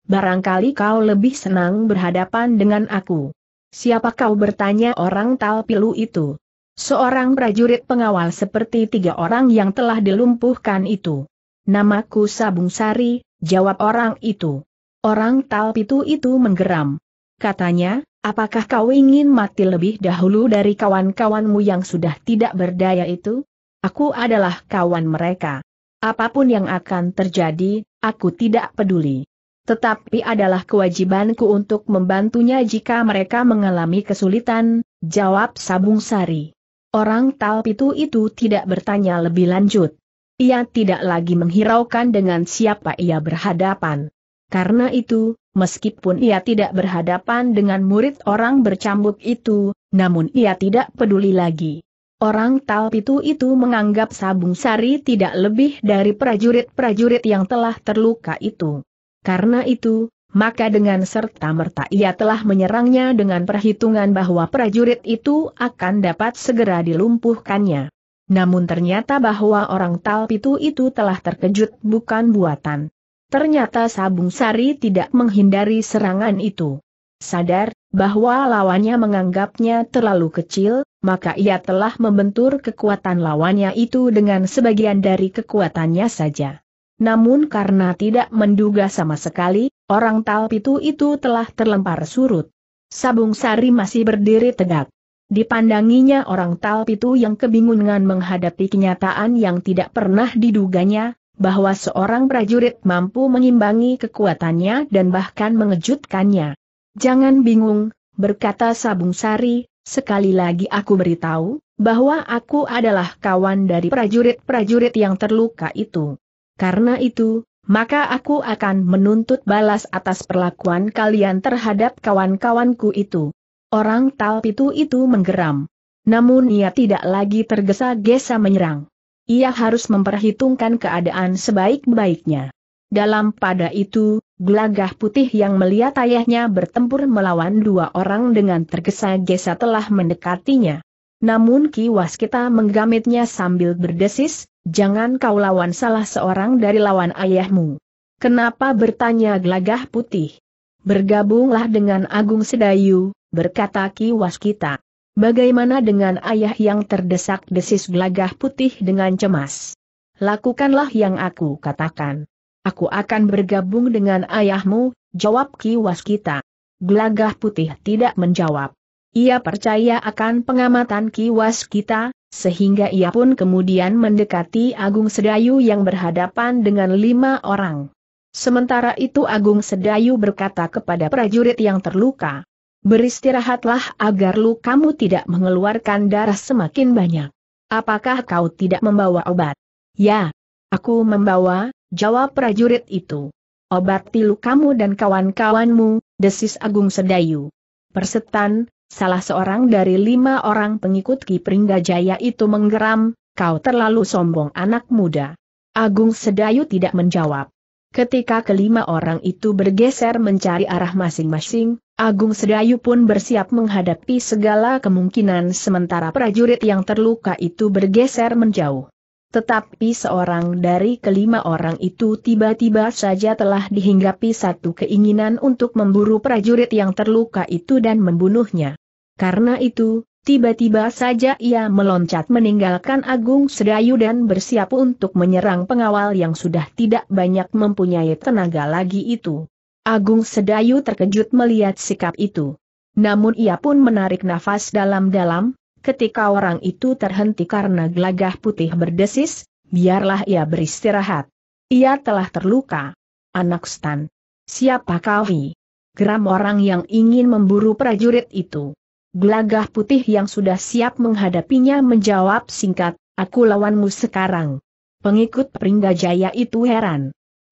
Barangkali kau lebih senang berhadapan dengan aku. Siapa kau bertanya orang talpilu itu? Seorang prajurit pengawal seperti tiga orang yang telah dilumpuhkan itu. Namaku Sabung Sari, jawab orang itu. Orang talpitu itu menggeram. Katanya, apakah kau ingin mati lebih dahulu dari kawan-kawanmu yang sudah tidak berdaya itu? Aku adalah kawan mereka. Apapun yang akan terjadi, aku tidak peduli. Tetapi adalah kewajibanku untuk membantunya jika mereka mengalami kesulitan, jawab Sabung Sari. Orang Talpitu itu tidak bertanya lebih lanjut. Ia tidak lagi menghiraukan dengan siapa ia berhadapan. Karena itu, meskipun ia tidak berhadapan dengan murid orang bercambuk itu, namun ia tidak peduli lagi. Orang Talpitu itu menganggap Sabung Sari tidak lebih dari prajurit-prajurit yang telah terluka itu. Karena itu, maka dengan serta-merta ia telah menyerangnya dengan perhitungan bahwa prajurit itu akan dapat segera dilumpuhkannya. Namun ternyata bahwa orang Talpitu itu telah terkejut bukan buatan. Ternyata Sabung Sari tidak menghindari serangan itu. Sadar bahwa lawannya menganggapnya terlalu kecil, maka ia telah membentur kekuatan lawannya itu dengan sebagian dari kekuatannya saja. Namun karena tidak menduga sama sekali, orang Talpitu itu telah terlempar surut. Sabung Sari masih berdiri tegak. Dipandanginya orang Talpitu yang kebingungan menghadapi kenyataan yang tidak pernah diduganya, bahwa seorang prajurit mampu mengimbangi kekuatannya dan bahkan mengejutkannya. Jangan bingung, berkata Sabung Sari, Sekali lagi aku beritahu, bahwa aku adalah kawan dari prajurit-prajurit yang terluka itu. Karena itu, maka aku akan menuntut balas atas perlakuan kalian terhadap kawan-kawanku itu. Orang Talpitu itu menggeram. Namun ia tidak lagi tergesa-gesa menyerang. Ia harus memperhitungkan keadaan sebaik-baiknya. Dalam pada itu, gelagah putih yang melihat ayahnya bertempur melawan dua orang dengan tergesa-gesa telah mendekatinya. Namun Ki Waskita menggamitnya sambil berdesis, jangan kau lawan salah seorang dari lawan ayahmu. Kenapa bertanya gelagah putih? Bergabunglah dengan Agung Sedayu, berkata Ki Waskita. Bagaimana dengan ayah yang terdesak-desis gelagah putih dengan cemas? Lakukanlah yang aku katakan. Aku akan bergabung dengan ayahmu, jawab Ki Waskita. Gelagah putih tidak menjawab. Ia percaya akan pengamatan Ki Waskita, sehingga ia pun kemudian mendekati Agung Sedayu yang berhadapan dengan lima orang. Sementara itu Agung Sedayu berkata kepada prajurit yang terluka, Beristirahatlah agar kamu tidak mengeluarkan darah semakin banyak. Apakah kau tidak membawa obat? Ya, aku membawa, jawab prajurit itu. Obat pilu kamu dan kawan-kawanmu, desis Agung Sedayu. Persetan, salah seorang dari lima orang pengikut Ki Pringgajaya itu menggeram, kau terlalu sombong anak muda. Agung Sedayu tidak menjawab. Ketika kelima orang itu bergeser mencari arah masing-masing, Agung Sedayu pun bersiap menghadapi segala kemungkinan sementara prajurit yang terluka itu bergeser menjauh. Tetapi seorang dari kelima orang itu tiba-tiba saja telah dihinggapi satu keinginan untuk memburu prajurit yang terluka itu dan membunuhnya. Karena itu, tiba-tiba saja ia meloncat meninggalkan Agung Sedayu dan bersiap untuk menyerang pengawal yang sudah tidak banyak mempunyai tenaga lagi itu. Agung Sedayu terkejut melihat sikap itu. Namun ia pun menarik nafas dalam-dalam, ketika orang itu terhenti karena gelagah putih berdesis, biarlah ia beristirahat. Ia telah terluka. Anak Stan. Siapa kau hi? Geram orang yang ingin memburu prajurit itu. Gelagah putih yang sudah siap menghadapinya menjawab singkat, aku lawanmu sekarang. Pengikut Pringgajaya itu heran.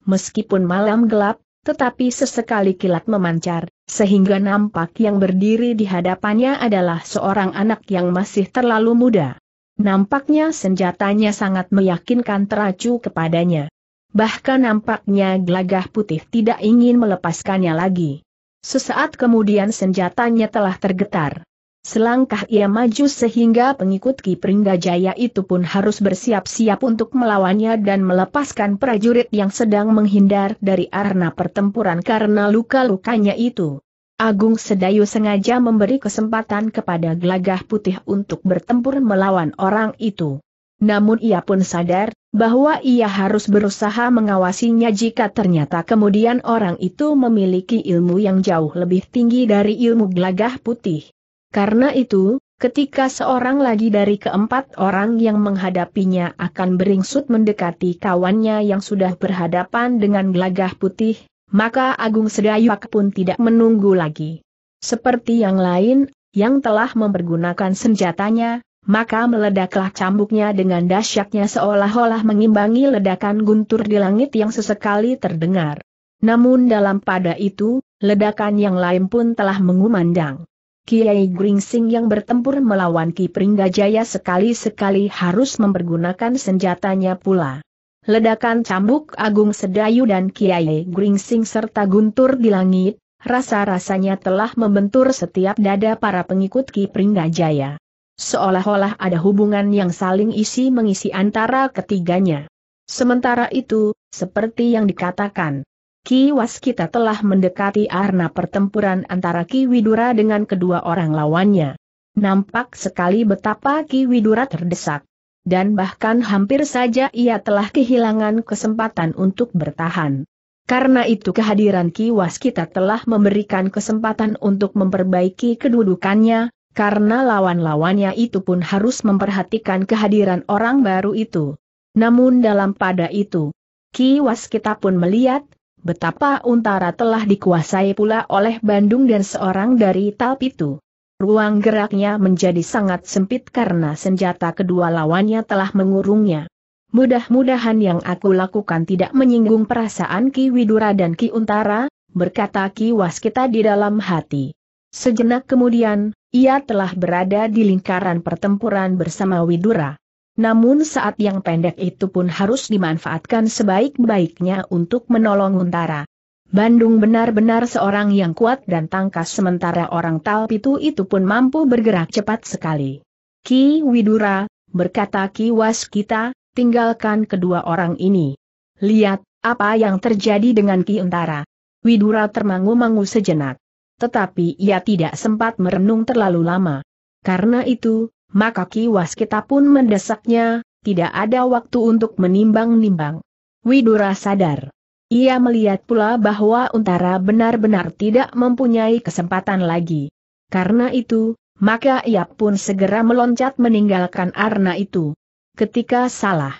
Meskipun malam gelap, tetapi sesekali kilat memancar, sehingga nampak yang berdiri di hadapannya adalah seorang anak yang masih terlalu muda. Nampaknya senjatanya sangat meyakinkan teracu kepadanya. Bahkan nampaknya gelagah putih tidak ingin melepaskannya lagi. Sesaat kemudian senjatanya telah tergetar. Selangkah ia maju sehingga pengikut Ki Pringgajaya itu pun harus bersiap-siap untuk melawannya dan melepaskan prajurit yang sedang menghindar dari arena pertempuran karena luka-lukanya itu. Agung Sedayu sengaja memberi kesempatan kepada gelagah putih untuk bertempur melawan orang itu. Namun ia pun sadar, bahwa ia harus berusaha mengawasinya jika ternyata kemudian orang itu memiliki ilmu yang jauh lebih tinggi dari ilmu gelagah putih karena itu, ketika seorang lagi dari keempat orang yang menghadapinya akan beringsut mendekati kawannya yang sudah berhadapan dengan gelagah putih, maka Agung Sedayuak pun tidak menunggu lagi. Seperti yang lain, yang telah mempergunakan senjatanya, maka meledaklah cambuknya dengan dahsyatnya seolah-olah mengimbangi ledakan guntur di langit yang sesekali terdengar. Namun dalam pada itu, ledakan yang lain pun telah mengumandang. Kiai Gringsing yang bertempur melawan Ki Pringgajaya sekali-sekali harus mempergunakan senjatanya pula. Ledakan cambuk Agung Sedayu dan Kiai Gringsing serta guntur di langit, rasa-rasanya telah membentur setiap dada para pengikut Ki Pringgajaya. Seolah-olah ada hubungan yang saling isi mengisi antara ketiganya. Sementara itu, seperti yang dikatakan, Ki Waskita telah mendekati arna pertempuran antara Ki Widura dengan kedua orang lawannya. Nampak sekali betapa Ki Widura terdesak. Dan bahkan hampir saja ia telah kehilangan kesempatan untuk bertahan. Karena itu kehadiran Ki Waskita telah memberikan kesempatan untuk memperbaiki kedudukannya, karena lawan-lawannya itu pun harus memperhatikan kehadiran orang baru itu. Namun dalam pada itu, Ki Waskita pun melihat Betapa Untara telah dikuasai pula oleh Bandung dan seorang dari Talpitu. Ruang geraknya menjadi sangat sempit karena senjata kedua lawannya telah mengurungnya. Mudah-mudahan yang aku lakukan tidak menyinggung perasaan Ki Widura dan Ki Untara, berkata Ki Waskita di dalam hati. Sejenak kemudian, ia telah berada di lingkaran pertempuran bersama Widura. Namun saat yang pendek itu pun harus dimanfaatkan sebaik-baiknya untuk menolong Untara. Bandung benar-benar seorang yang kuat dan tangkas sementara orang Talpitu itu pun mampu bergerak cepat sekali. Ki Widura, berkata Ki kita tinggalkan kedua orang ini. Lihat, apa yang terjadi dengan Ki Untara. Widura termangu-mangu sejenak. Tetapi ia tidak sempat merenung terlalu lama. Karena itu, maka kiwas kita pun mendesaknya, tidak ada waktu untuk menimbang-nimbang. Widura sadar. Ia melihat pula bahwa Untara benar-benar tidak mempunyai kesempatan lagi. Karena itu, maka ia pun segera meloncat meninggalkan arna itu. Ketika salah,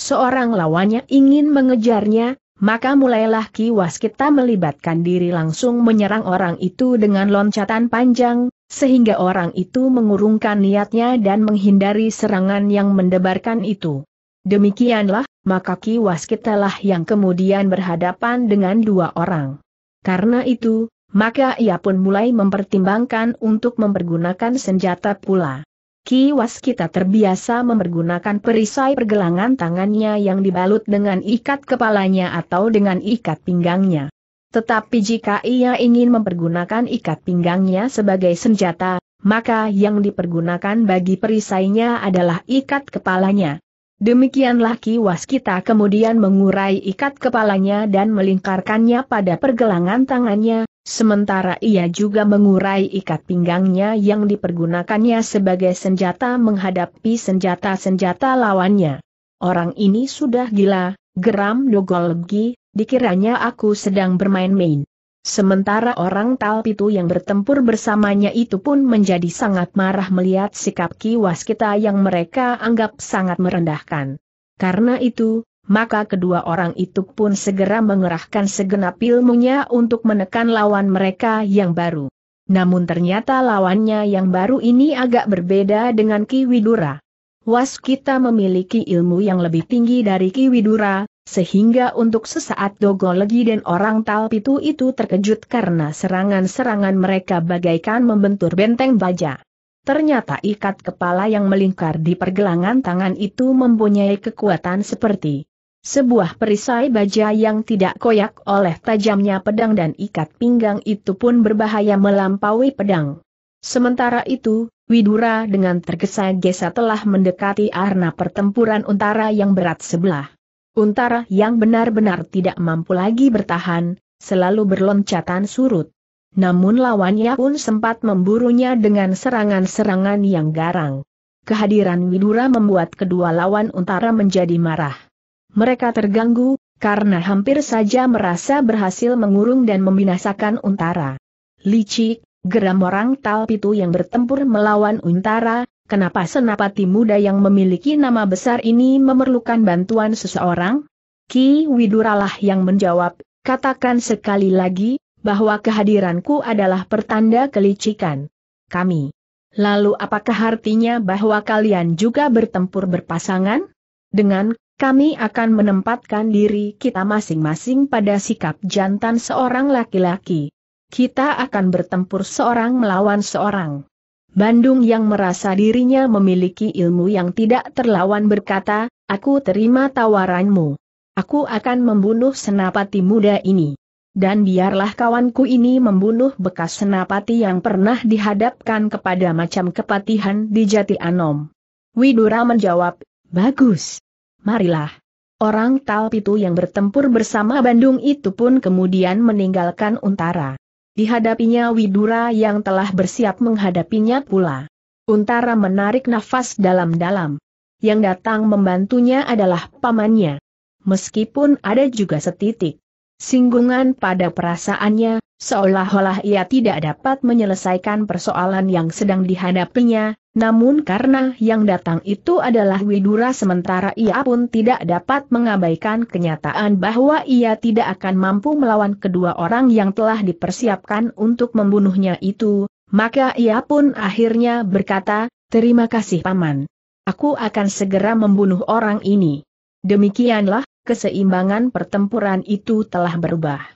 seorang lawannya ingin mengejarnya, maka mulailah kiwas kita melibatkan diri langsung menyerang orang itu dengan loncatan panjang, sehingga orang itu mengurungkan niatnya dan menghindari serangan yang mendebarkan itu. Demikianlah, maka Ki Waskitalah yang kemudian berhadapan dengan dua orang. Karena itu, maka ia pun mulai mempertimbangkan untuk mempergunakan senjata pula. Ki Waskita terbiasa mempergunakan perisai pergelangan tangannya yang dibalut dengan ikat kepalanya atau dengan ikat pinggangnya. Tetapi jika ia ingin mempergunakan ikat pinggangnya sebagai senjata, maka yang dipergunakan bagi perisainya adalah ikat kepalanya. Demikianlah Ki Waskita kemudian mengurai ikat kepalanya dan melingkarkannya pada pergelangan tangannya, sementara ia juga mengurai ikat pinggangnya yang dipergunakannya sebagai senjata menghadapi senjata-senjata lawannya. Orang ini sudah gila, geram Dogolgi, dikiranya aku sedang bermain-main. Sementara orang Talpitu yang bertempur bersamanya itu pun menjadi sangat marah melihat sikap Ki Waskita yang mereka anggap sangat merendahkan. Karena itu, maka kedua orang itu pun segera mengerahkan segenap ilmunya untuk menekan lawan mereka yang baru. Namun ternyata lawannya yang baru ini agak berbeda dengan Ki Widura. Waskita memiliki ilmu yang lebih tinggi dari Ki Widura, sehingga untuk sesaat dogo legi dan orang Talpitu itu terkejut karena serangan-serangan mereka bagaikan membentur benteng baja. Ternyata ikat kepala yang melingkar di pergelangan tangan itu mempunyai kekuatan seperti sebuah perisai baja yang tidak koyak oleh tajamnya pedang dan ikat pinggang itu pun berbahaya melampaui pedang. Sementara itu, Widura dengan tergesa-gesa telah mendekati arna pertempuran utara yang berat sebelah. Untara yang benar-benar tidak mampu lagi bertahan, selalu berloncatan surut. Namun lawannya pun sempat memburunya dengan serangan-serangan yang garang. Kehadiran Widura membuat kedua lawan Untara menjadi marah. Mereka terganggu, karena hampir saja merasa berhasil mengurung dan membinasakan Untara. Licik, geram orang Talpitu yang bertempur melawan Untara, Kenapa senapati muda yang memiliki nama besar ini memerlukan bantuan seseorang? Ki Widuralah yang menjawab, katakan sekali lagi, bahwa kehadiranku adalah pertanda kelicikan. Kami. Lalu apakah artinya bahwa kalian juga bertempur berpasangan? Dengan kami akan menempatkan diri kita masing-masing pada sikap jantan seorang laki-laki. Kita akan bertempur seorang melawan seorang. Bandung yang merasa dirinya memiliki ilmu yang tidak terlawan berkata, aku terima tawaranmu. Aku akan membunuh senapati muda ini. Dan biarlah kawanku ini membunuh bekas senapati yang pernah dihadapkan kepada macam kepatihan di Jati Anom. Widura menjawab, bagus. Marilah. Orang Talpitu yang bertempur bersama Bandung itu pun kemudian meninggalkan Untara dihadapinya Widura yang telah bersiap menghadapinya pula. Untara menarik nafas dalam-dalam. Yang datang membantunya adalah pamannya. Meskipun ada juga setitik singgungan pada perasaannya, seolah-olah ia tidak dapat menyelesaikan persoalan yang sedang dihadapinya, namun karena yang datang itu adalah Widura sementara ia pun tidak dapat mengabaikan kenyataan bahwa ia tidak akan mampu melawan kedua orang yang telah dipersiapkan untuk membunuhnya itu, maka ia pun akhirnya berkata, terima kasih paman. Aku akan segera membunuh orang ini. Demikianlah, keseimbangan pertempuran itu telah berubah.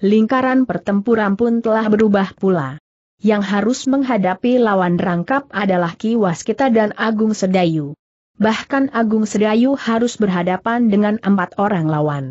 Lingkaran pertempuran pun telah berubah pula. Yang harus menghadapi lawan rangkap adalah Ki Waskita dan Agung Sedayu. Bahkan Agung Sedayu harus berhadapan dengan empat orang lawan.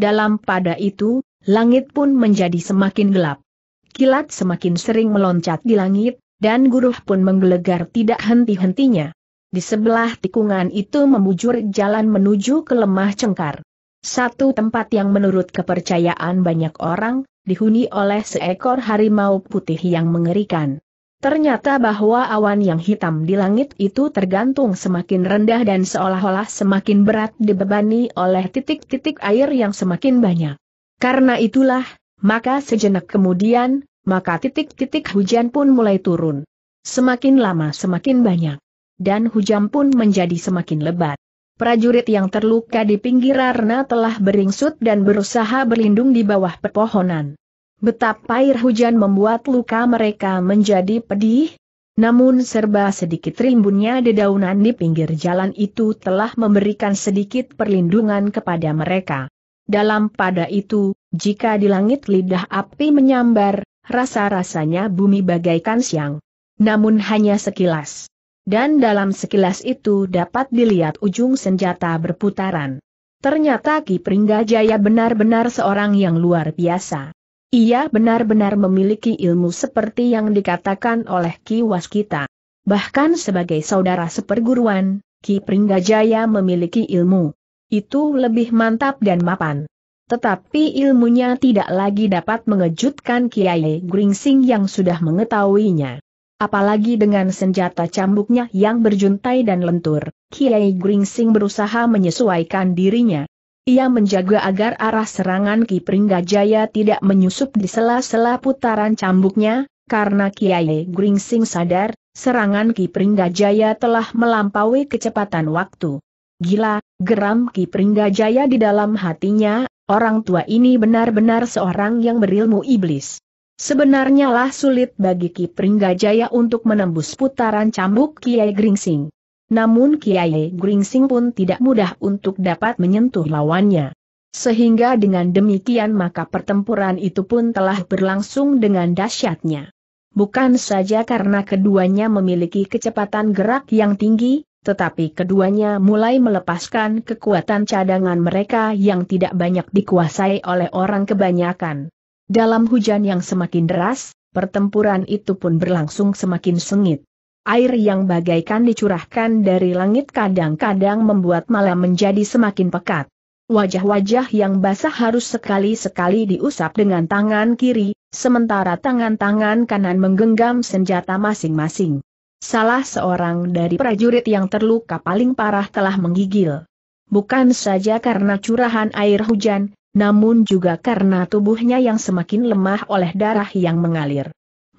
Dalam pada itu, langit pun menjadi semakin gelap. Kilat semakin sering meloncat di langit, dan guruh pun menggelegar tidak henti-hentinya. Di sebelah tikungan itu memujur jalan menuju ke lemah cengkar. Satu tempat yang menurut kepercayaan banyak orang, dihuni oleh seekor harimau putih yang mengerikan. Ternyata bahwa awan yang hitam di langit itu tergantung semakin rendah dan seolah-olah semakin berat dibebani oleh titik-titik air yang semakin banyak. Karena itulah, maka sejenak kemudian, maka titik-titik hujan pun mulai turun. Semakin lama semakin banyak. Dan hujan pun menjadi semakin lebat. Prajurit yang terluka di pinggir arna telah beringsut dan berusaha berlindung di bawah pepohonan. Betapa air hujan membuat luka mereka menjadi pedih, namun serba sedikit rimbunnya dedaunan di pinggir jalan itu telah memberikan sedikit perlindungan kepada mereka. Dalam pada itu, jika di langit lidah api menyambar, rasa-rasanya bumi bagaikan siang. Namun hanya sekilas. Dan dalam sekilas itu dapat dilihat ujung senjata berputaran. Ternyata Ki Pringgajaya benar-benar seorang yang luar biasa. Ia benar-benar memiliki ilmu seperti yang dikatakan oleh Ki Waskita. Bahkan sebagai saudara seperguruan, Ki Pringgajaya memiliki ilmu. Itu lebih mantap dan mapan. Tetapi ilmunya tidak lagi dapat mengejutkan Kiai Gringsing yang sudah mengetahuinya. Apalagi dengan senjata cambuknya yang berjuntai dan lentur, Kiai Gringsing berusaha menyesuaikan dirinya. Ia menjaga agar arah serangan Ki Pringgajaya tidak menyusup di sela-sela putaran cambuknya, karena Kiai Gringsing sadar, serangan Ki Pringgajaya telah melampaui kecepatan waktu. Gila, geram Ki Pringgajaya di dalam hatinya, orang tua ini benar-benar seorang yang berilmu iblis. Sebenarnya lah sulit bagi Ki Pringgajaya untuk menembus putaran cambuk Kiai Gringsing. Namun Kiai Gringsing pun tidak mudah untuk dapat menyentuh lawannya. Sehingga dengan demikian maka pertempuran itu pun telah berlangsung dengan dahsyatnya. Bukan saja karena keduanya memiliki kecepatan gerak yang tinggi, tetapi keduanya mulai melepaskan kekuatan cadangan mereka yang tidak banyak dikuasai oleh orang kebanyakan. Dalam hujan yang semakin deras, pertempuran itu pun berlangsung semakin sengit. Air yang bagaikan dicurahkan dari langit kadang-kadang membuat malam menjadi semakin pekat. Wajah-wajah yang basah harus sekali-sekali diusap dengan tangan kiri, sementara tangan-tangan kanan menggenggam senjata masing-masing. Salah seorang dari prajurit yang terluka paling parah telah menggigil. Bukan saja karena curahan air hujan, namun juga karena tubuhnya yang semakin lemah oleh darah yang mengalir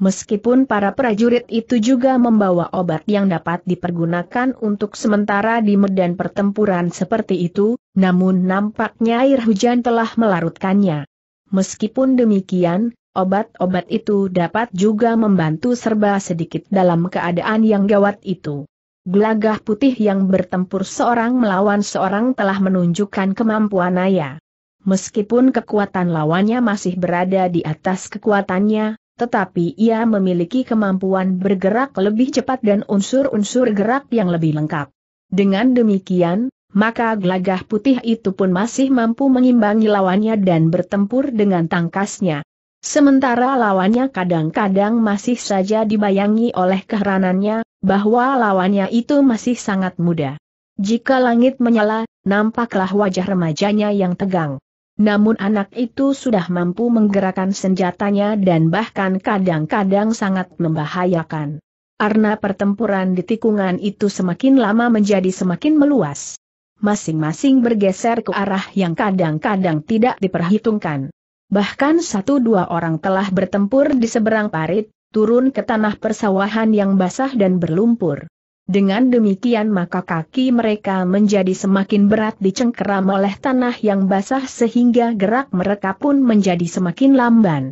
meskipun para prajurit itu juga membawa obat yang dapat dipergunakan untuk sementara di medan pertempuran seperti itu, namun nampaknya air hujan telah melarutkannya. Meskipun demikian, obat-obat itu dapat juga membantu serba sedikit dalam keadaan yang gawat itu. Gelagah putih yang bertempur seorang melawan seorang telah menunjukkan kemampuan ayah. Meskipun kekuatan lawannya masih berada di atas kekuatannya, tetapi ia memiliki kemampuan bergerak lebih cepat dan unsur-unsur gerak yang lebih lengkap. Dengan demikian, maka gelagah putih itu pun masih mampu mengimbangi lawannya dan bertempur dengan tangkasnya. Sementara lawannya kadang-kadang masih saja dibayangi oleh keheranannya, bahwa lawannya itu masih sangat muda. Jika langit menyala, nampaklah wajah remajanya yang tegang. Namun anak itu sudah mampu menggerakkan senjatanya dan bahkan kadang-kadang sangat membahayakan. Karena pertempuran di tikungan itu semakin lama menjadi semakin meluas. Masing-masing bergeser ke arah yang kadang-kadang tidak diperhitungkan. Bahkan satu dua orang telah bertempur di seberang parit, turun ke tanah persawahan yang basah dan berlumpur. Dengan demikian maka kaki mereka menjadi semakin berat dicengkeram oleh tanah yang basah sehingga gerak mereka pun menjadi semakin lamban.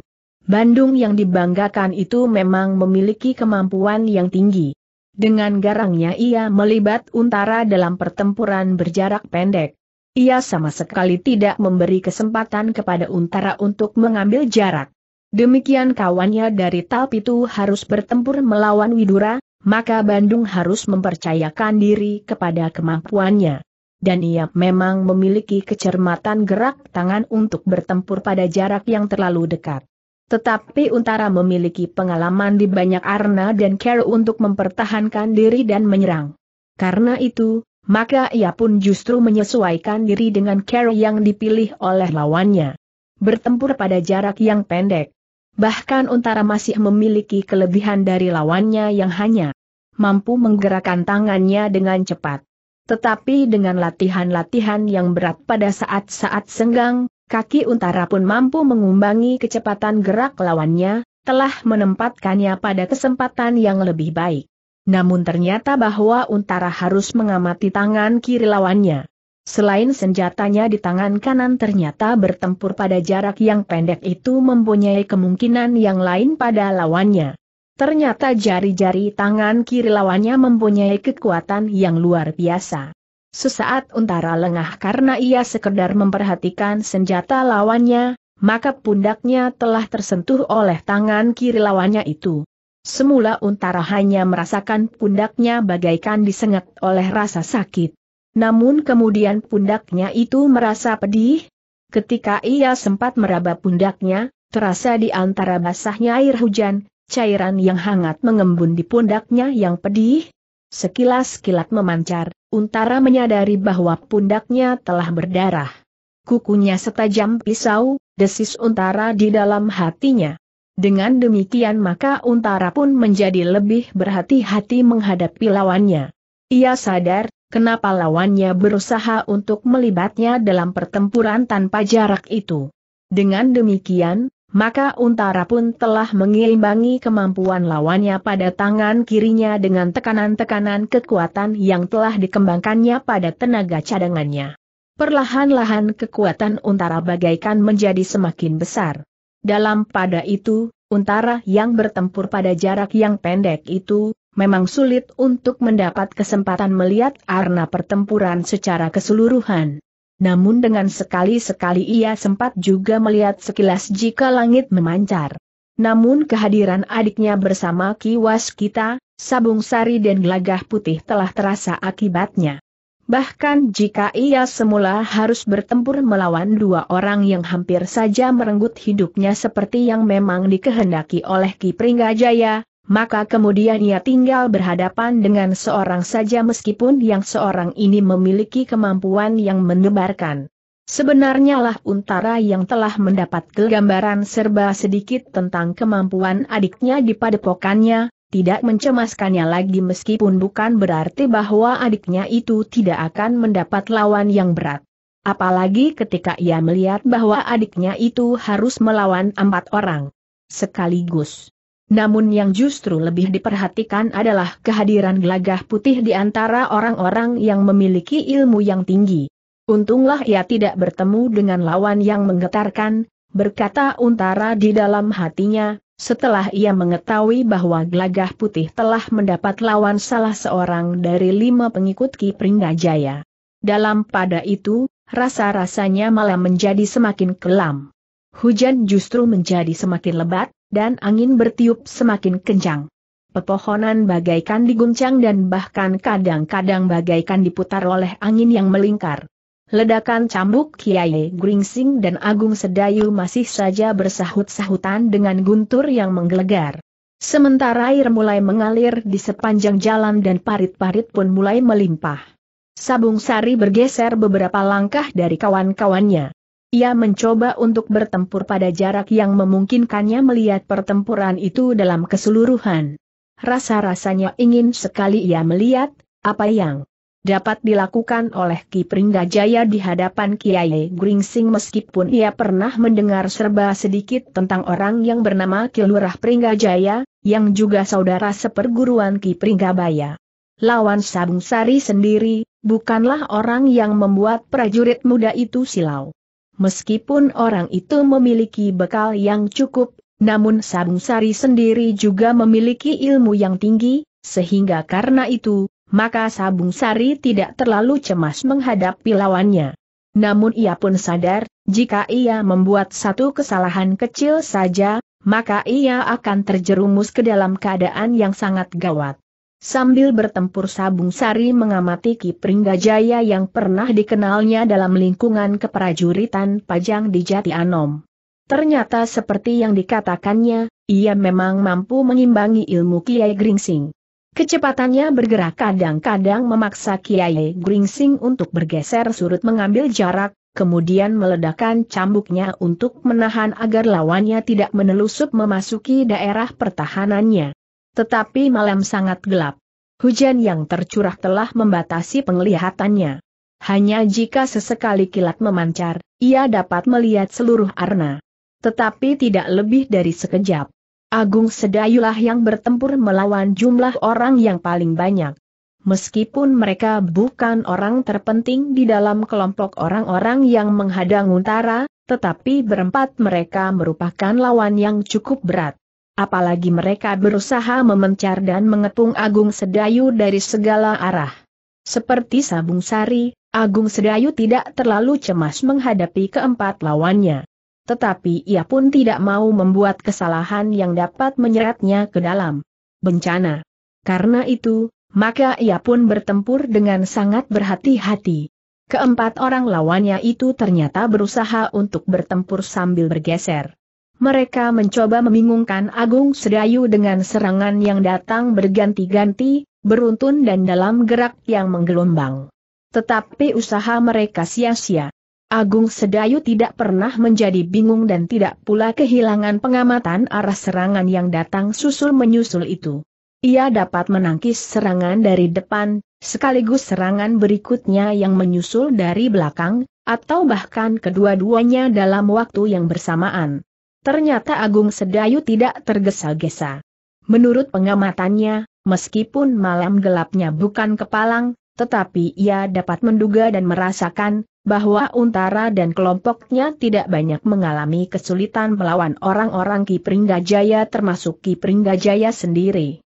Bandung yang dibanggakan itu memang memiliki kemampuan yang tinggi. Dengan garangnya ia melibat untara dalam pertempuran berjarak pendek. Ia sama sekali tidak memberi kesempatan kepada untara untuk mengambil jarak. Demikian kawannya dari Talpitu harus bertempur melawan Widura, maka Bandung harus mempercayakan diri kepada kemampuannya. Dan ia memang memiliki kecermatan gerak tangan untuk bertempur pada jarak yang terlalu dekat. Tetapi Untara memiliki pengalaman di banyak arna dan care untuk mempertahankan diri dan menyerang. Karena itu, maka ia pun justru menyesuaikan diri dengan care yang dipilih oleh lawannya. Bertempur pada jarak yang pendek, Bahkan Untara masih memiliki kelebihan dari lawannya yang hanya mampu menggerakkan tangannya dengan cepat. Tetapi dengan latihan-latihan yang berat pada saat-saat senggang, kaki Untara pun mampu mengumbangi kecepatan gerak lawannya, telah menempatkannya pada kesempatan yang lebih baik. Namun ternyata bahwa Untara harus mengamati tangan kiri lawannya. Selain senjatanya di tangan kanan ternyata bertempur pada jarak yang pendek itu mempunyai kemungkinan yang lain pada lawannya. Ternyata jari-jari tangan kiri lawannya mempunyai kekuatan yang luar biasa. Sesaat Untara lengah karena ia sekedar memperhatikan senjata lawannya, maka pundaknya telah tersentuh oleh tangan kiri lawannya itu. Semula Untara hanya merasakan pundaknya bagaikan disengat oleh rasa sakit. Namun kemudian pundaknya itu merasa pedih. Ketika ia sempat meraba pundaknya, terasa di antara basahnya air hujan, cairan yang hangat mengembun di pundaknya yang pedih. Sekilas kilat memancar, Untara menyadari bahwa pundaknya telah berdarah. Kukunya setajam pisau, desis Untara di dalam hatinya. Dengan demikian maka Untara pun menjadi lebih berhati-hati menghadapi lawannya. Ia sadar kenapa lawannya berusaha untuk melibatnya dalam pertempuran tanpa jarak itu. Dengan demikian, maka Untara pun telah mengimbangi kemampuan lawannya pada tangan kirinya dengan tekanan-tekanan kekuatan yang telah dikembangkannya pada tenaga cadangannya. Perlahan-lahan kekuatan Untara bagaikan menjadi semakin besar. Dalam pada itu, Untara yang bertempur pada jarak yang pendek itu, memang sulit untuk mendapat kesempatan melihat arna pertempuran secara keseluruhan. Namun dengan sekali-sekali ia sempat juga melihat sekilas jika langit memancar. Namun kehadiran adiknya bersama Kiwas kita, Sabung Sari dan Gelagah Putih telah terasa akibatnya. Bahkan jika ia semula harus bertempur melawan dua orang yang hampir saja merenggut hidupnya seperti yang memang dikehendaki oleh Ki Pringgajaya, maka kemudian ia tinggal berhadapan dengan seorang saja meskipun yang seorang ini memiliki kemampuan yang menebarkan. Sebenarnya lah Untara yang telah mendapat gambaran serba sedikit tentang kemampuan adiknya di padepokannya, tidak mencemaskannya lagi meskipun bukan berarti bahwa adiknya itu tidak akan mendapat lawan yang berat. Apalagi ketika ia melihat bahwa adiknya itu harus melawan empat orang sekaligus. Namun yang justru lebih diperhatikan adalah kehadiran gelagah putih di antara orang-orang yang memiliki ilmu yang tinggi. Untunglah ia tidak bertemu dengan lawan yang menggetarkan, berkata Untara di dalam hatinya, setelah ia mengetahui bahwa gelagah putih telah mendapat lawan salah seorang dari lima pengikut Ki Pringgajaya. Dalam pada itu, rasa-rasanya malah menjadi semakin kelam. Hujan justru menjadi semakin lebat, dan angin bertiup semakin kencang. Pepohonan bagaikan diguncang dan bahkan kadang-kadang bagaikan diputar oleh angin yang melingkar. Ledakan cambuk Kiai Gringsing dan Agung Sedayu masih saja bersahut-sahutan dengan guntur yang menggelegar. Sementara air mulai mengalir di sepanjang jalan dan parit-parit pun mulai melimpah. Sabung Sari bergeser beberapa langkah dari kawan-kawannya. Ia mencoba untuk bertempur pada jarak yang memungkinkannya melihat pertempuran itu dalam keseluruhan. Rasa-rasanya ingin sekali ia melihat, apa yang dapat dilakukan oleh Ki Pringgajaya di hadapan Kiai Gringsing meskipun ia pernah mendengar serba sedikit tentang orang yang bernama Kilurah Pringgajaya, yang juga saudara seperguruan Ki Pringgabaya. Lawan Sabung Sari sendiri, bukanlah orang yang membuat prajurit muda itu silau. Meskipun orang itu memiliki bekal yang cukup, namun Sabung Sari sendiri juga memiliki ilmu yang tinggi, sehingga karena itu, maka Sabung Sari tidak terlalu cemas menghadapi lawannya. Namun ia pun sadar, jika ia membuat satu kesalahan kecil saja, maka ia akan terjerumus ke dalam keadaan yang sangat gawat. Sambil bertempur Sabung Sari mengamati Ki Pringgajaya yang pernah dikenalnya dalam lingkungan keprajuritan Pajang di Jati Anom. Ternyata seperti yang dikatakannya, ia memang mampu mengimbangi ilmu Kiai Gringsing. Kecepatannya bergerak kadang-kadang memaksa Kiai Gringsing untuk bergeser surut mengambil jarak, kemudian meledakkan cambuknya untuk menahan agar lawannya tidak menelusup memasuki daerah pertahanannya. Tetapi malam sangat gelap. Hujan yang tercurah telah membatasi penglihatannya. Hanya jika sesekali kilat memancar, ia dapat melihat seluruh arna. Tetapi tidak lebih dari sekejap. Agung Sedayulah yang bertempur melawan jumlah orang yang paling banyak. Meskipun mereka bukan orang terpenting di dalam kelompok orang-orang yang menghadang utara, tetapi berempat mereka merupakan lawan yang cukup berat apalagi mereka berusaha memencar dan mengepung Agung Sedayu dari segala arah. Seperti sabung sari, Agung Sedayu tidak terlalu cemas menghadapi keempat lawannya. Tetapi ia pun tidak mau membuat kesalahan yang dapat menyeretnya ke dalam bencana. Karena itu, maka ia pun bertempur dengan sangat berhati-hati. Keempat orang lawannya itu ternyata berusaha untuk bertempur sambil bergeser. Mereka mencoba membingungkan Agung Sedayu dengan serangan yang datang berganti-ganti, beruntun dan dalam gerak yang menggelombang. Tetapi usaha mereka sia-sia. Agung Sedayu tidak pernah menjadi bingung dan tidak pula kehilangan pengamatan arah serangan yang datang susul-menyusul itu. Ia dapat menangkis serangan dari depan, sekaligus serangan berikutnya yang menyusul dari belakang, atau bahkan kedua-duanya dalam waktu yang bersamaan. Ternyata Agung Sedayu tidak tergesa-gesa. Menurut pengamatannya, meskipun malam gelapnya bukan kepalang, tetapi ia dapat menduga dan merasakan bahwa Untara dan kelompoknya tidak banyak mengalami kesulitan melawan orang-orang Ki Pringgajaya termasuk Ki Pringgajaya sendiri.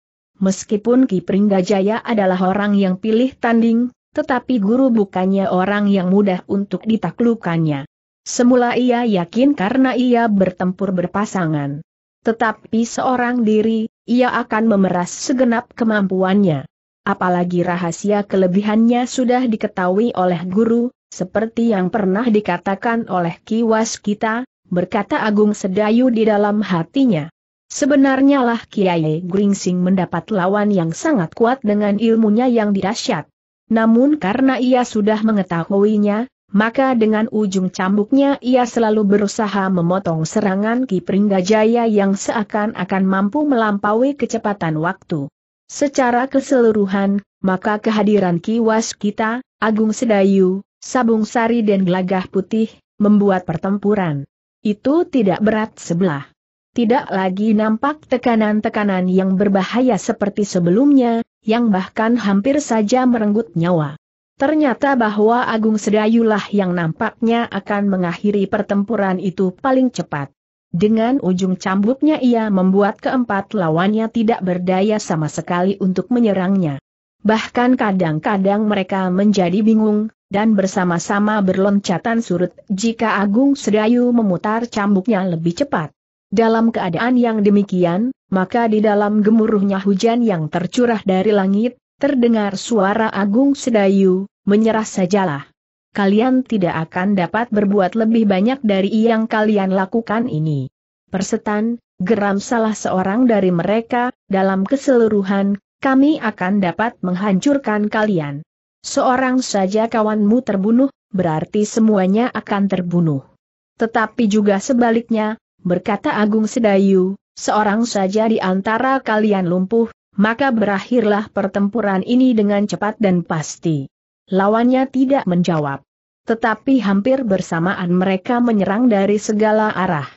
Meskipun Ki Pringgajaya adalah orang yang pilih tanding, tetapi guru bukannya orang yang mudah untuk ditaklukannya. Semula ia yakin karena ia bertempur berpasangan. Tetapi seorang diri, ia akan memeras segenap kemampuannya. Apalagi rahasia kelebihannya sudah diketahui oleh guru, seperti yang pernah dikatakan oleh Kiwas kita, berkata Agung Sedayu di dalam hatinya. Sebenarnya lah Kiai Gringsing mendapat lawan yang sangat kuat dengan ilmunya yang dirasyat. Namun karena ia sudah mengetahuinya, maka dengan ujung cambuknya ia selalu berusaha memotong serangan Ki Pringgajaya yang seakan-akan mampu melampaui kecepatan waktu. Secara keseluruhan, maka kehadiran Ki Waskita, Agung Sedayu, Sabung Sari dan Gelagah Putih, membuat pertempuran. Itu tidak berat sebelah. Tidak lagi nampak tekanan-tekanan yang berbahaya seperti sebelumnya, yang bahkan hampir saja merenggut nyawa. Ternyata bahwa Agung Sedayulah yang nampaknya akan mengakhiri pertempuran itu paling cepat. Dengan ujung cambuknya ia membuat keempat lawannya tidak berdaya sama sekali untuk menyerangnya. Bahkan kadang-kadang mereka menjadi bingung, dan bersama-sama berloncatan surut jika Agung Sedayu memutar cambuknya lebih cepat. Dalam keadaan yang demikian, maka di dalam gemuruhnya hujan yang tercurah dari langit, terdengar suara Agung Sedayu, menyerah sajalah. Kalian tidak akan dapat berbuat lebih banyak dari yang kalian lakukan ini. Persetan, geram salah seorang dari mereka, dalam keseluruhan, kami akan dapat menghancurkan kalian. Seorang saja kawanmu terbunuh, berarti semuanya akan terbunuh. Tetapi juga sebaliknya, berkata Agung Sedayu, seorang saja di antara kalian lumpuh, maka berakhirlah pertempuran ini dengan cepat dan pasti. Lawannya tidak menjawab. Tetapi hampir bersamaan mereka menyerang dari segala arah.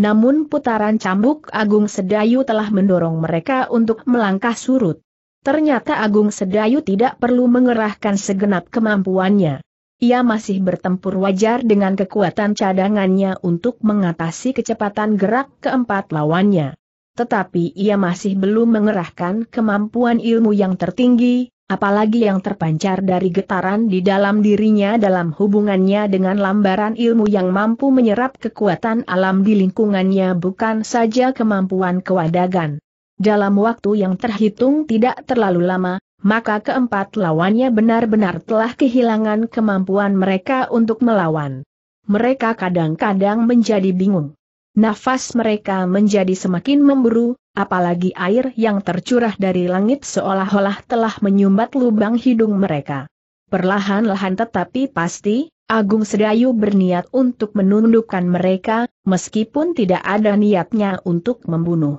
Namun putaran cambuk Agung Sedayu telah mendorong mereka untuk melangkah surut. Ternyata Agung Sedayu tidak perlu mengerahkan segenap kemampuannya. Ia masih bertempur wajar dengan kekuatan cadangannya untuk mengatasi kecepatan gerak keempat lawannya. Tetapi ia masih belum mengerahkan kemampuan ilmu yang tertinggi, apalagi yang terpancar dari getaran di dalam dirinya dalam hubungannya dengan lambaran ilmu yang mampu menyerap kekuatan alam di lingkungannya bukan saja kemampuan kewadagan. Dalam waktu yang terhitung tidak terlalu lama, maka keempat lawannya benar-benar telah kehilangan kemampuan mereka untuk melawan. Mereka kadang-kadang menjadi bingung. Nafas mereka menjadi semakin memburu apalagi air yang tercurah dari langit seolah-olah telah menyumbat lubang hidung mereka. Perlahan-lahan tetapi pasti, Agung Sedayu berniat untuk menundukkan mereka, meskipun tidak ada niatnya untuk membunuh.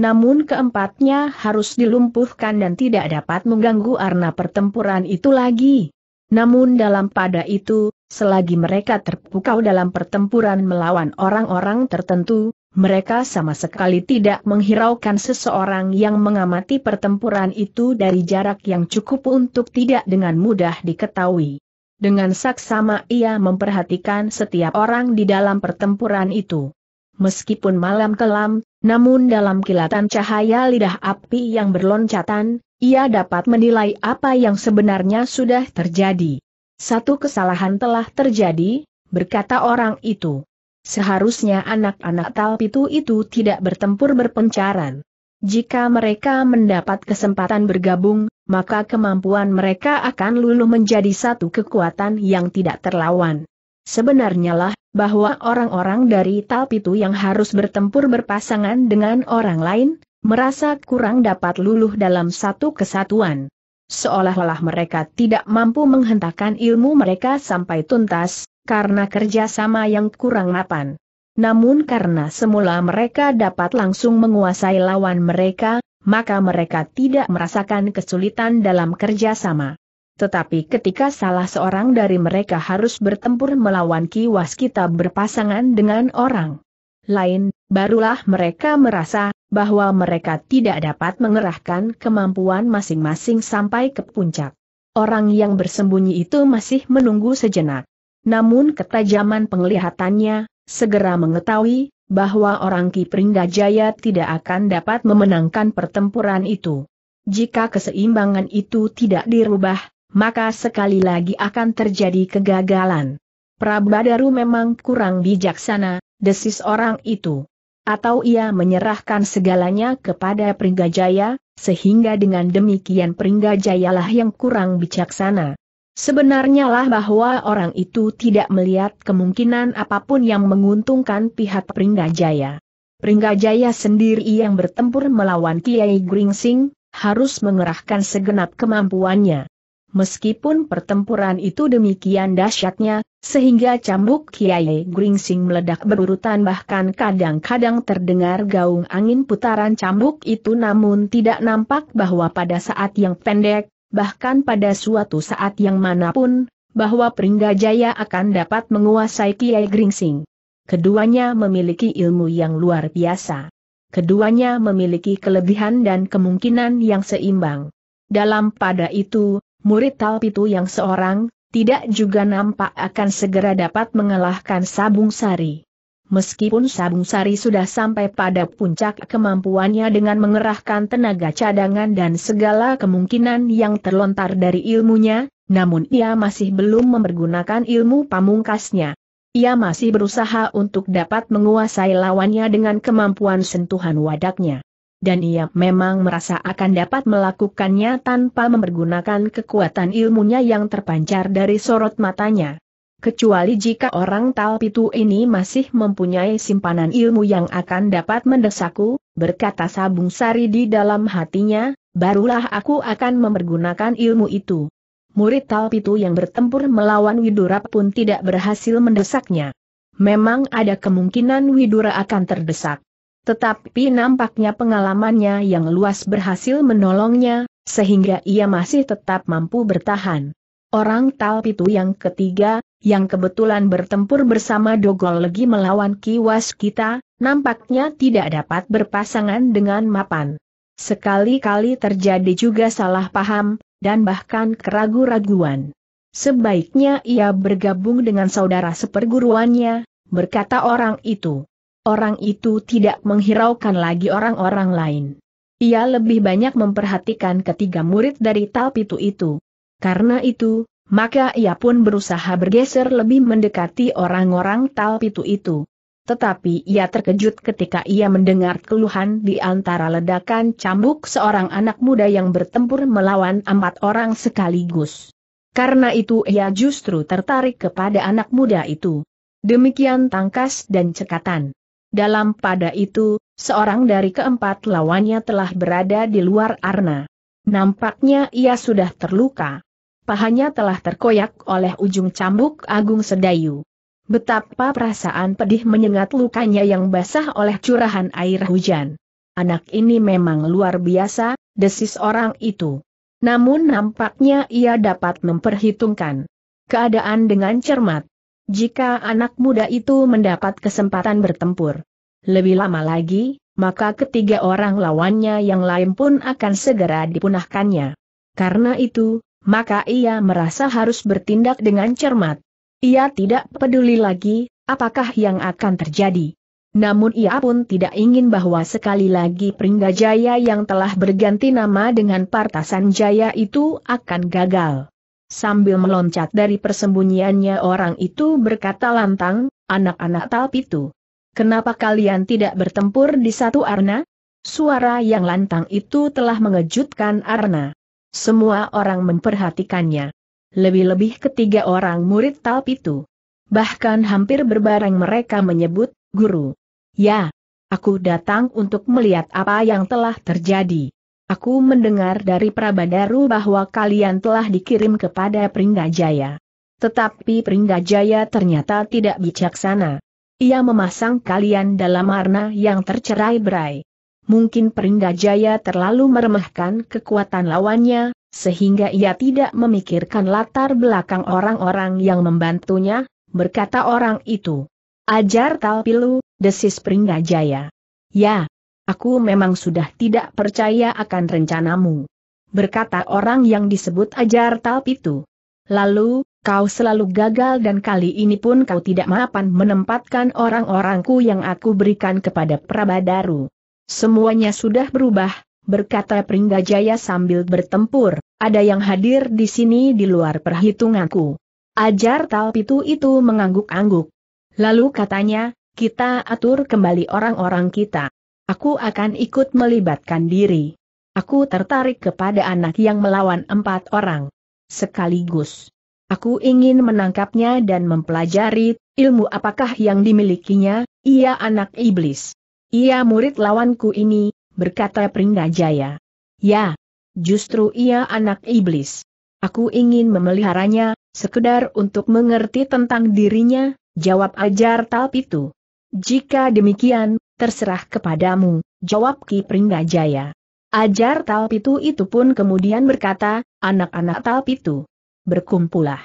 Namun keempatnya harus dilumpuhkan dan tidak dapat mengganggu arna pertempuran itu lagi. Namun dalam pada itu, selagi mereka terpukau dalam pertempuran melawan orang-orang tertentu, mereka sama sekali tidak menghiraukan seseorang yang mengamati pertempuran itu dari jarak yang cukup untuk tidak dengan mudah diketahui. Dengan saksama ia memperhatikan setiap orang di dalam pertempuran itu. Meskipun malam kelam, namun dalam kilatan cahaya lidah api yang berloncatan, ia dapat menilai apa yang sebenarnya sudah terjadi. Satu kesalahan telah terjadi, berkata orang itu. Seharusnya anak-anak Talpitu itu tidak bertempur berpencaran. Jika mereka mendapat kesempatan bergabung, maka kemampuan mereka akan luluh menjadi satu kekuatan yang tidak terlawan. Sebenarnya lah, bahwa orang-orang dari Talpitu yang harus bertempur berpasangan dengan orang lain, merasa kurang dapat luluh dalam satu kesatuan. Seolah-olah mereka tidak mampu menghentakkan ilmu mereka sampai tuntas, karena kerjasama yang kurang mapan. Namun karena semula mereka dapat langsung menguasai lawan mereka, maka mereka tidak merasakan kesulitan dalam kerjasama. Tetapi ketika salah seorang dari mereka harus bertempur melawan kiwas kita berpasangan dengan orang lain, barulah mereka merasa bahwa mereka tidak dapat mengerahkan kemampuan masing-masing sampai ke puncak. Orang yang bersembunyi itu masih menunggu sejenak namun ketajaman penglihatannya, segera mengetahui, bahwa orang Kipringga Jaya tidak akan dapat memenangkan pertempuran itu. Jika keseimbangan itu tidak dirubah, maka sekali lagi akan terjadi kegagalan. Prabadaru memang kurang bijaksana, desis orang itu. Atau ia menyerahkan segalanya kepada Pringgajaya, sehingga dengan demikian Pringgajayalah yang kurang bijaksana. Sebenarnya lah bahwa orang itu tidak melihat kemungkinan apapun yang menguntungkan pihak Pringgajaya. Pringgajaya sendiri yang bertempur melawan Kiai Gringsing, harus mengerahkan segenap kemampuannya. Meskipun pertempuran itu demikian dahsyatnya, sehingga cambuk Kiai Gringsing meledak berurutan bahkan kadang-kadang terdengar gaung angin putaran cambuk itu namun tidak nampak bahwa pada saat yang pendek, bahkan pada suatu saat yang manapun, bahwa Pringgajaya akan dapat menguasai Kiai Gringsing. Keduanya memiliki ilmu yang luar biasa. Keduanya memiliki kelebihan dan kemungkinan yang seimbang. Dalam pada itu, murid Talpitu yang seorang, tidak juga nampak akan segera dapat mengalahkan Sabung Sari. Meskipun Sabung Sari sudah sampai pada puncak kemampuannya dengan mengerahkan tenaga cadangan dan segala kemungkinan yang terlontar dari ilmunya, namun ia masih belum mempergunakan ilmu pamungkasnya. Ia masih berusaha untuk dapat menguasai lawannya dengan kemampuan sentuhan wadaknya. Dan ia memang merasa akan dapat melakukannya tanpa mempergunakan kekuatan ilmunya yang terpancar dari sorot matanya kecuali jika orang Talpitu ini masih mempunyai simpanan ilmu yang akan dapat mendesakku, berkata Sabung Sari di dalam hatinya, barulah aku akan mempergunakan ilmu itu. Murid Talpitu yang bertempur melawan Widura pun tidak berhasil mendesaknya. Memang ada kemungkinan Widura akan terdesak. Tetapi nampaknya pengalamannya yang luas berhasil menolongnya, sehingga ia masih tetap mampu bertahan. Orang Talpitu yang ketiga, yang kebetulan bertempur bersama Dogol Legi melawan Kiwas kita, nampaknya tidak dapat berpasangan dengan mapan. Sekali-kali terjadi juga salah paham, dan bahkan keragu-raguan. Sebaiknya ia bergabung dengan saudara seperguruannya, berkata orang itu. Orang itu tidak menghiraukan lagi orang-orang lain. Ia lebih banyak memperhatikan ketiga murid dari Talpitu itu. Karena itu, maka ia pun berusaha bergeser lebih mendekati orang-orang talpitu itu. Tetapi ia terkejut ketika ia mendengar keluhan di antara ledakan cambuk seorang anak muda yang bertempur melawan empat orang sekaligus. Karena itu ia justru tertarik kepada anak muda itu. Demikian tangkas dan cekatan. Dalam pada itu, seorang dari keempat lawannya telah berada di luar arna. Nampaknya ia sudah terluka pahanya telah terkoyak oleh ujung cambuk Agung Sedayu. Betapa perasaan pedih menyengat lukanya yang basah oleh curahan air hujan. Anak ini memang luar biasa, desis orang itu. Namun nampaknya ia dapat memperhitungkan keadaan dengan cermat. Jika anak muda itu mendapat kesempatan bertempur lebih lama lagi, maka ketiga orang lawannya yang lain pun akan segera dipunahkannya. Karena itu, maka ia merasa harus bertindak dengan cermat. Ia tidak peduli lagi, apakah yang akan terjadi. Namun ia pun tidak ingin bahwa sekali lagi Pringgajaya yang telah berganti nama dengan Partasan Jaya itu akan gagal. Sambil meloncat dari persembunyiannya orang itu berkata lantang, anak-anak Talpitu. Kenapa kalian tidak bertempur di satu arna? Suara yang lantang itu telah mengejutkan Arna. Semua orang memperhatikannya. Lebih-lebih ketiga orang murid talp itu. Bahkan hampir berbareng mereka menyebut, Guru. Ya, aku datang untuk melihat apa yang telah terjadi. Aku mendengar dari Prabadaru bahwa kalian telah dikirim kepada Pringgajaya. Tetapi Pringgajaya ternyata tidak bijaksana. Ia memasang kalian dalam warna yang tercerai-berai mungkin Perinda Jaya terlalu meremehkan kekuatan lawannya, sehingga ia tidak memikirkan latar belakang orang-orang yang membantunya, berkata orang itu. Ajar Talpilu, desis Perinda Jaya. Ya, aku memang sudah tidak percaya akan rencanamu. Berkata orang yang disebut Ajar Talpitu. Lalu, kau selalu gagal dan kali ini pun kau tidak mapan menempatkan orang-orangku yang aku berikan kepada Prabadaru. Semuanya sudah berubah, berkata Pringgajaya sambil bertempur, ada yang hadir di sini di luar perhitunganku. Ajar Talpitu itu mengangguk-angguk. Lalu katanya, kita atur kembali orang-orang kita. Aku akan ikut melibatkan diri. Aku tertarik kepada anak yang melawan empat orang. Sekaligus. Aku ingin menangkapnya dan mempelajari ilmu apakah yang dimilikinya, ia anak iblis. Ia murid lawanku ini, berkata Pringgajaya. Ya, justru ia anak iblis. Aku ingin memeliharanya, sekedar untuk mengerti tentang dirinya, jawab ajar talp itu. Jika demikian, terserah kepadamu, jawab Ki Pringgajaya. Ajar Talpitu itu pun kemudian berkata, anak-anak Talpitu, berkumpulah.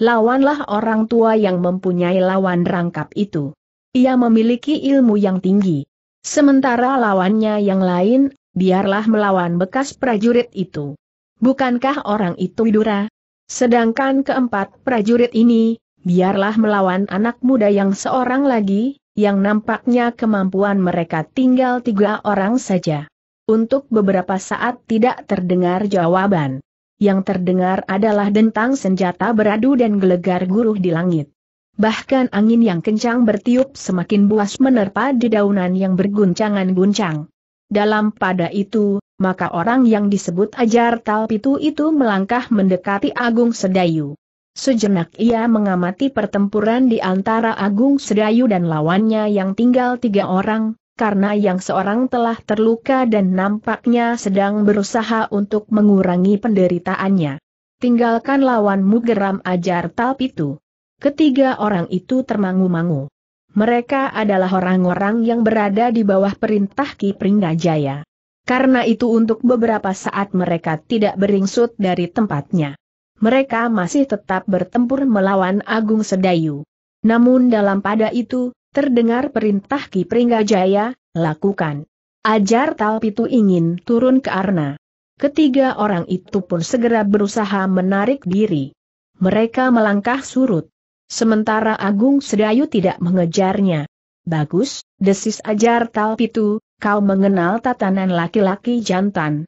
Lawanlah orang tua yang mempunyai lawan rangkap itu. Ia memiliki ilmu yang tinggi, Sementara lawannya yang lain, biarlah melawan bekas prajurit itu. Bukankah orang itu Widura? Sedangkan keempat prajurit ini, biarlah melawan anak muda yang seorang lagi, yang nampaknya kemampuan mereka tinggal tiga orang saja. Untuk beberapa saat tidak terdengar jawaban. Yang terdengar adalah dentang senjata beradu dan gelegar guruh di langit bahkan angin yang kencang bertiup semakin buas menerpa di daunan yang berguncangan-guncang. Dalam pada itu, maka orang yang disebut ajar talpitu itu melangkah mendekati Agung Sedayu. Sejenak ia mengamati pertempuran di antara Agung Sedayu dan lawannya yang tinggal tiga orang, karena yang seorang telah terluka dan nampaknya sedang berusaha untuk mengurangi penderitaannya. Tinggalkan lawanmu geram ajar Talpitu. Ketiga orang itu termangu-mangu. Mereka adalah orang-orang yang berada di bawah perintah Ki Pringgajaya. Karena itu untuk beberapa saat mereka tidak beringsut dari tempatnya. Mereka masih tetap bertempur melawan Agung Sedayu. Namun dalam pada itu, terdengar perintah Ki Pringgajaya, lakukan. Ajar Talpitu ingin turun ke Arna. Ketiga orang itu pun segera berusaha menarik diri. Mereka melangkah surut. Sementara Agung Sedayu tidak mengejarnya. Bagus, desis ajar Talpitu, kau mengenal tatanan laki-laki jantan.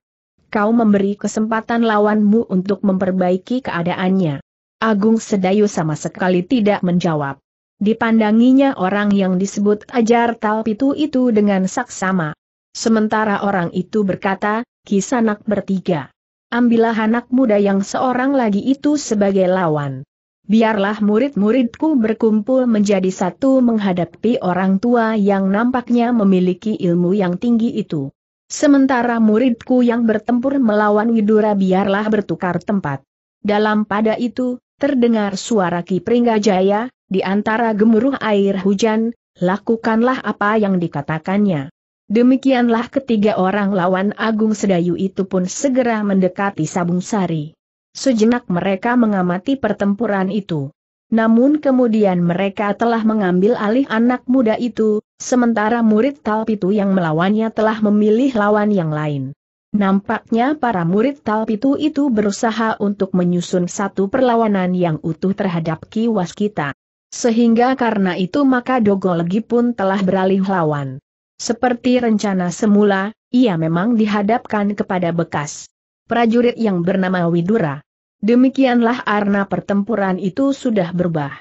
Kau memberi kesempatan lawanmu untuk memperbaiki keadaannya. Agung Sedayu sama sekali tidak menjawab. Dipandanginya orang yang disebut ajar Talpitu itu dengan saksama. Sementara orang itu berkata, kisanak bertiga. Ambillah anak muda yang seorang lagi itu sebagai lawan. Biarlah murid-muridku berkumpul menjadi satu menghadapi orang tua yang nampaknya memiliki ilmu yang tinggi itu. Sementara muridku yang bertempur melawan Widura biarlah bertukar tempat. Dalam pada itu, terdengar suara Ki Pringgajaya, di antara gemuruh air hujan, lakukanlah apa yang dikatakannya. Demikianlah ketiga orang lawan Agung Sedayu itu pun segera mendekati Sabung Sari. Sejenak mereka mengamati pertempuran itu. Namun kemudian mereka telah mengambil alih anak muda itu, sementara murid Talpitu yang melawannya telah memilih lawan yang lain. Nampaknya para murid Talpitu itu berusaha untuk menyusun satu perlawanan yang utuh terhadap kiwas kita. Sehingga karena itu maka Dogolegi pun telah beralih lawan. Seperti rencana semula, ia memang dihadapkan kepada bekas prajurit yang bernama Widura. Demikianlah arna pertempuran itu sudah berubah.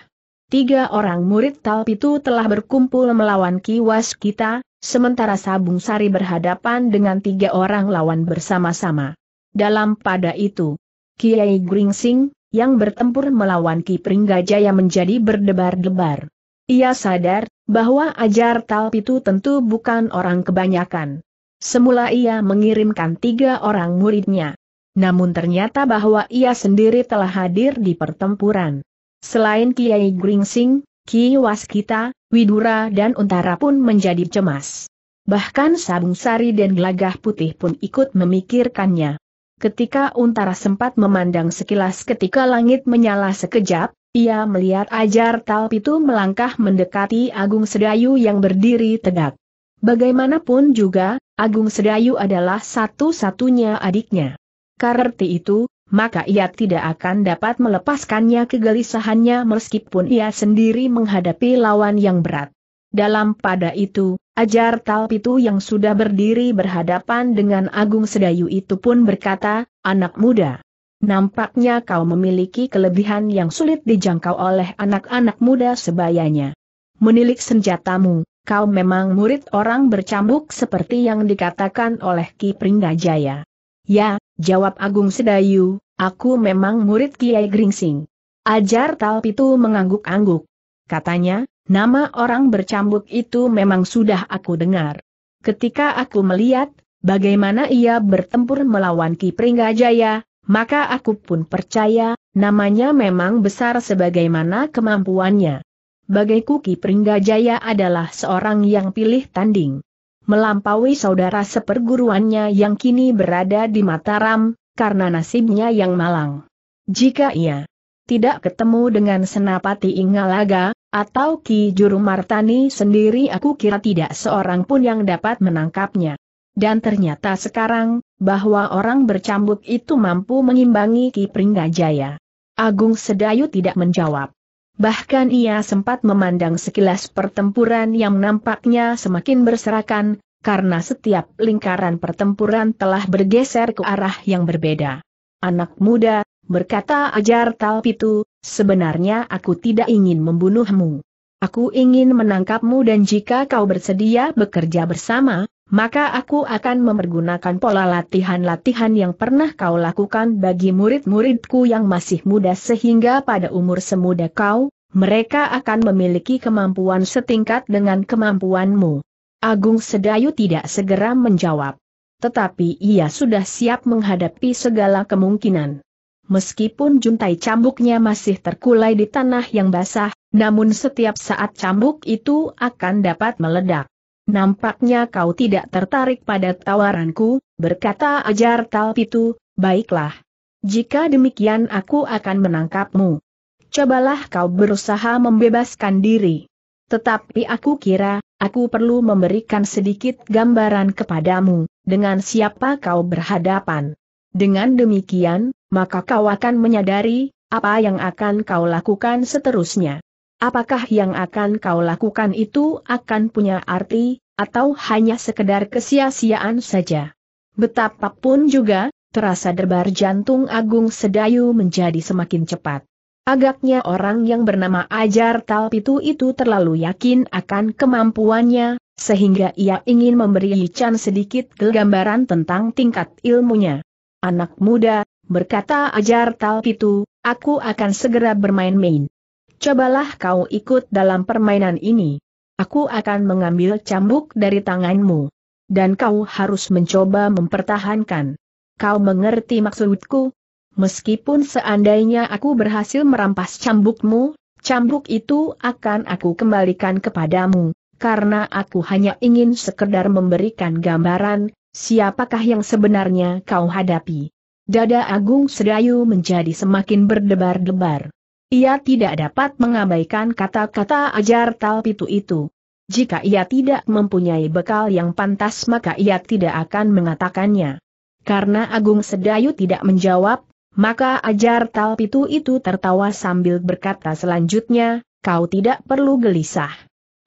Tiga orang murid Talp itu telah berkumpul melawan Kiwas kita, sementara Sabung Sari berhadapan dengan tiga orang lawan bersama-sama. Dalam pada itu, Kiai Gringsing, yang bertempur melawan Ki Pringgajaya menjadi berdebar-debar. Ia sadar, bahwa ajar Talp itu tentu bukan orang kebanyakan. Semula ia mengirimkan tiga orang muridnya namun ternyata bahwa ia sendiri telah hadir di pertempuran. Selain Kiai Gringsing, Ki Waskita, Widura dan Untara pun menjadi cemas. Bahkan Sabung Sari dan Gelagah Putih pun ikut memikirkannya. Ketika Untara sempat memandang sekilas ketika langit menyala sekejap, ia melihat ajar talp itu melangkah mendekati Agung Sedayu yang berdiri tegak. Bagaimanapun juga, Agung Sedayu adalah satu-satunya adiknya. Karena itu, maka ia tidak akan dapat melepaskannya kegelisahannya meskipun ia sendiri menghadapi lawan yang berat. Dalam pada itu, ajar Talpitu yang sudah berdiri berhadapan dengan Agung Sedayu itu pun berkata, anak muda. Nampaknya kau memiliki kelebihan yang sulit dijangkau oleh anak-anak muda sebayanya. Menilik senjatamu, kau memang murid orang bercambuk seperti yang dikatakan oleh Ki Pringgajaya. Ya, jawab Agung Sedayu, aku memang murid Kiai Gringsing. Ajar itu mengangguk-angguk. Katanya, nama orang bercambuk itu memang sudah aku dengar. Ketika aku melihat, bagaimana ia bertempur melawan Ki Pringgajaya, maka aku pun percaya, namanya memang besar sebagaimana kemampuannya. Bagai Ki Pringgajaya adalah seorang yang pilih tanding melampaui saudara seperguruannya yang kini berada di Mataram, karena nasibnya yang malang. Jika ia tidak ketemu dengan Senapati Ingalaga, atau Ki Juru Martani sendiri aku kira tidak seorang pun yang dapat menangkapnya. Dan ternyata sekarang, bahwa orang bercambuk itu mampu mengimbangi Ki Pringgajaya. Agung Sedayu tidak menjawab. Bahkan ia sempat memandang sekilas pertempuran yang nampaknya semakin berserakan, karena setiap lingkaran pertempuran telah bergeser ke arah yang berbeda. Anak muda, berkata ajar Talpitu, sebenarnya aku tidak ingin membunuhmu. Aku ingin menangkapmu dan jika kau bersedia bekerja bersama, maka aku akan memergunakan pola latihan-latihan yang pernah kau lakukan bagi murid-muridku yang masih muda sehingga pada umur semuda kau, mereka akan memiliki kemampuan setingkat dengan kemampuanmu. Agung Sedayu tidak segera menjawab. Tetapi ia sudah siap menghadapi segala kemungkinan. Meskipun juntai cambuknya masih terkulai di tanah yang basah, namun setiap saat cambuk itu akan dapat meledak. Nampaknya kau tidak tertarik pada tawaranku, berkata ajar Talpitu, baiklah. Jika demikian aku akan menangkapmu. Cobalah kau berusaha membebaskan diri. Tetapi aku kira, aku perlu memberikan sedikit gambaran kepadamu, dengan siapa kau berhadapan. Dengan demikian, maka kau akan menyadari, apa yang akan kau lakukan seterusnya. Apakah yang akan kau lakukan itu akan punya arti, atau hanya sekedar kesia-siaan saja? Betapapun juga, terasa debar jantung Agung Sedayu menjadi semakin cepat. Agaknya orang yang bernama Ajar Talpitu itu terlalu yakin akan kemampuannya, sehingga ia ingin memberi Chan sedikit gambaran tentang tingkat ilmunya. Anak muda, berkata Ajar Talpitu, aku akan segera bermain-main cobalah kau ikut dalam permainan ini. Aku akan mengambil cambuk dari tanganmu. Dan kau harus mencoba mempertahankan. Kau mengerti maksudku? Meskipun seandainya aku berhasil merampas cambukmu, cambuk itu akan aku kembalikan kepadamu, karena aku hanya ingin sekedar memberikan gambaran, siapakah yang sebenarnya kau hadapi. Dada Agung Sedayu menjadi semakin berdebar-debar. Ia tidak dapat mengabaikan kata-kata ajar Talpitu itu. Jika ia tidak mempunyai bekal yang pantas maka ia tidak akan mengatakannya. Karena Agung Sedayu tidak menjawab, maka ajar Talpitu itu tertawa sambil berkata selanjutnya, kau tidak perlu gelisah.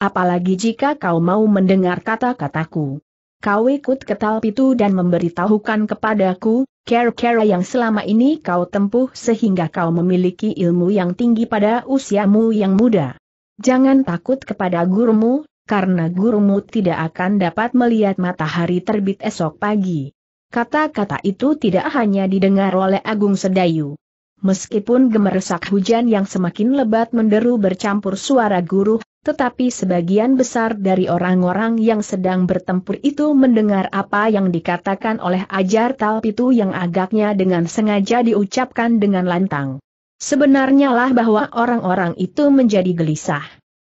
Apalagi jika kau mau mendengar kata-kataku. Kau ikut ke Talpitu dan memberitahukan kepadaku, Cara-cara yang selama ini kau tempuh sehingga kau memiliki ilmu yang tinggi pada usiamu yang muda. Jangan takut kepada gurumu, karena gurumu tidak akan dapat melihat matahari terbit esok pagi. Kata-kata itu tidak hanya didengar oleh Agung Sedayu. Meskipun gemeresak hujan yang semakin lebat menderu bercampur suara guru, tetapi sebagian besar dari orang-orang yang sedang bertempur itu mendengar apa yang dikatakan oleh ajar talpitu yang agaknya dengan sengaja diucapkan dengan lantang. Sebenarnya lah bahwa orang-orang itu menjadi gelisah.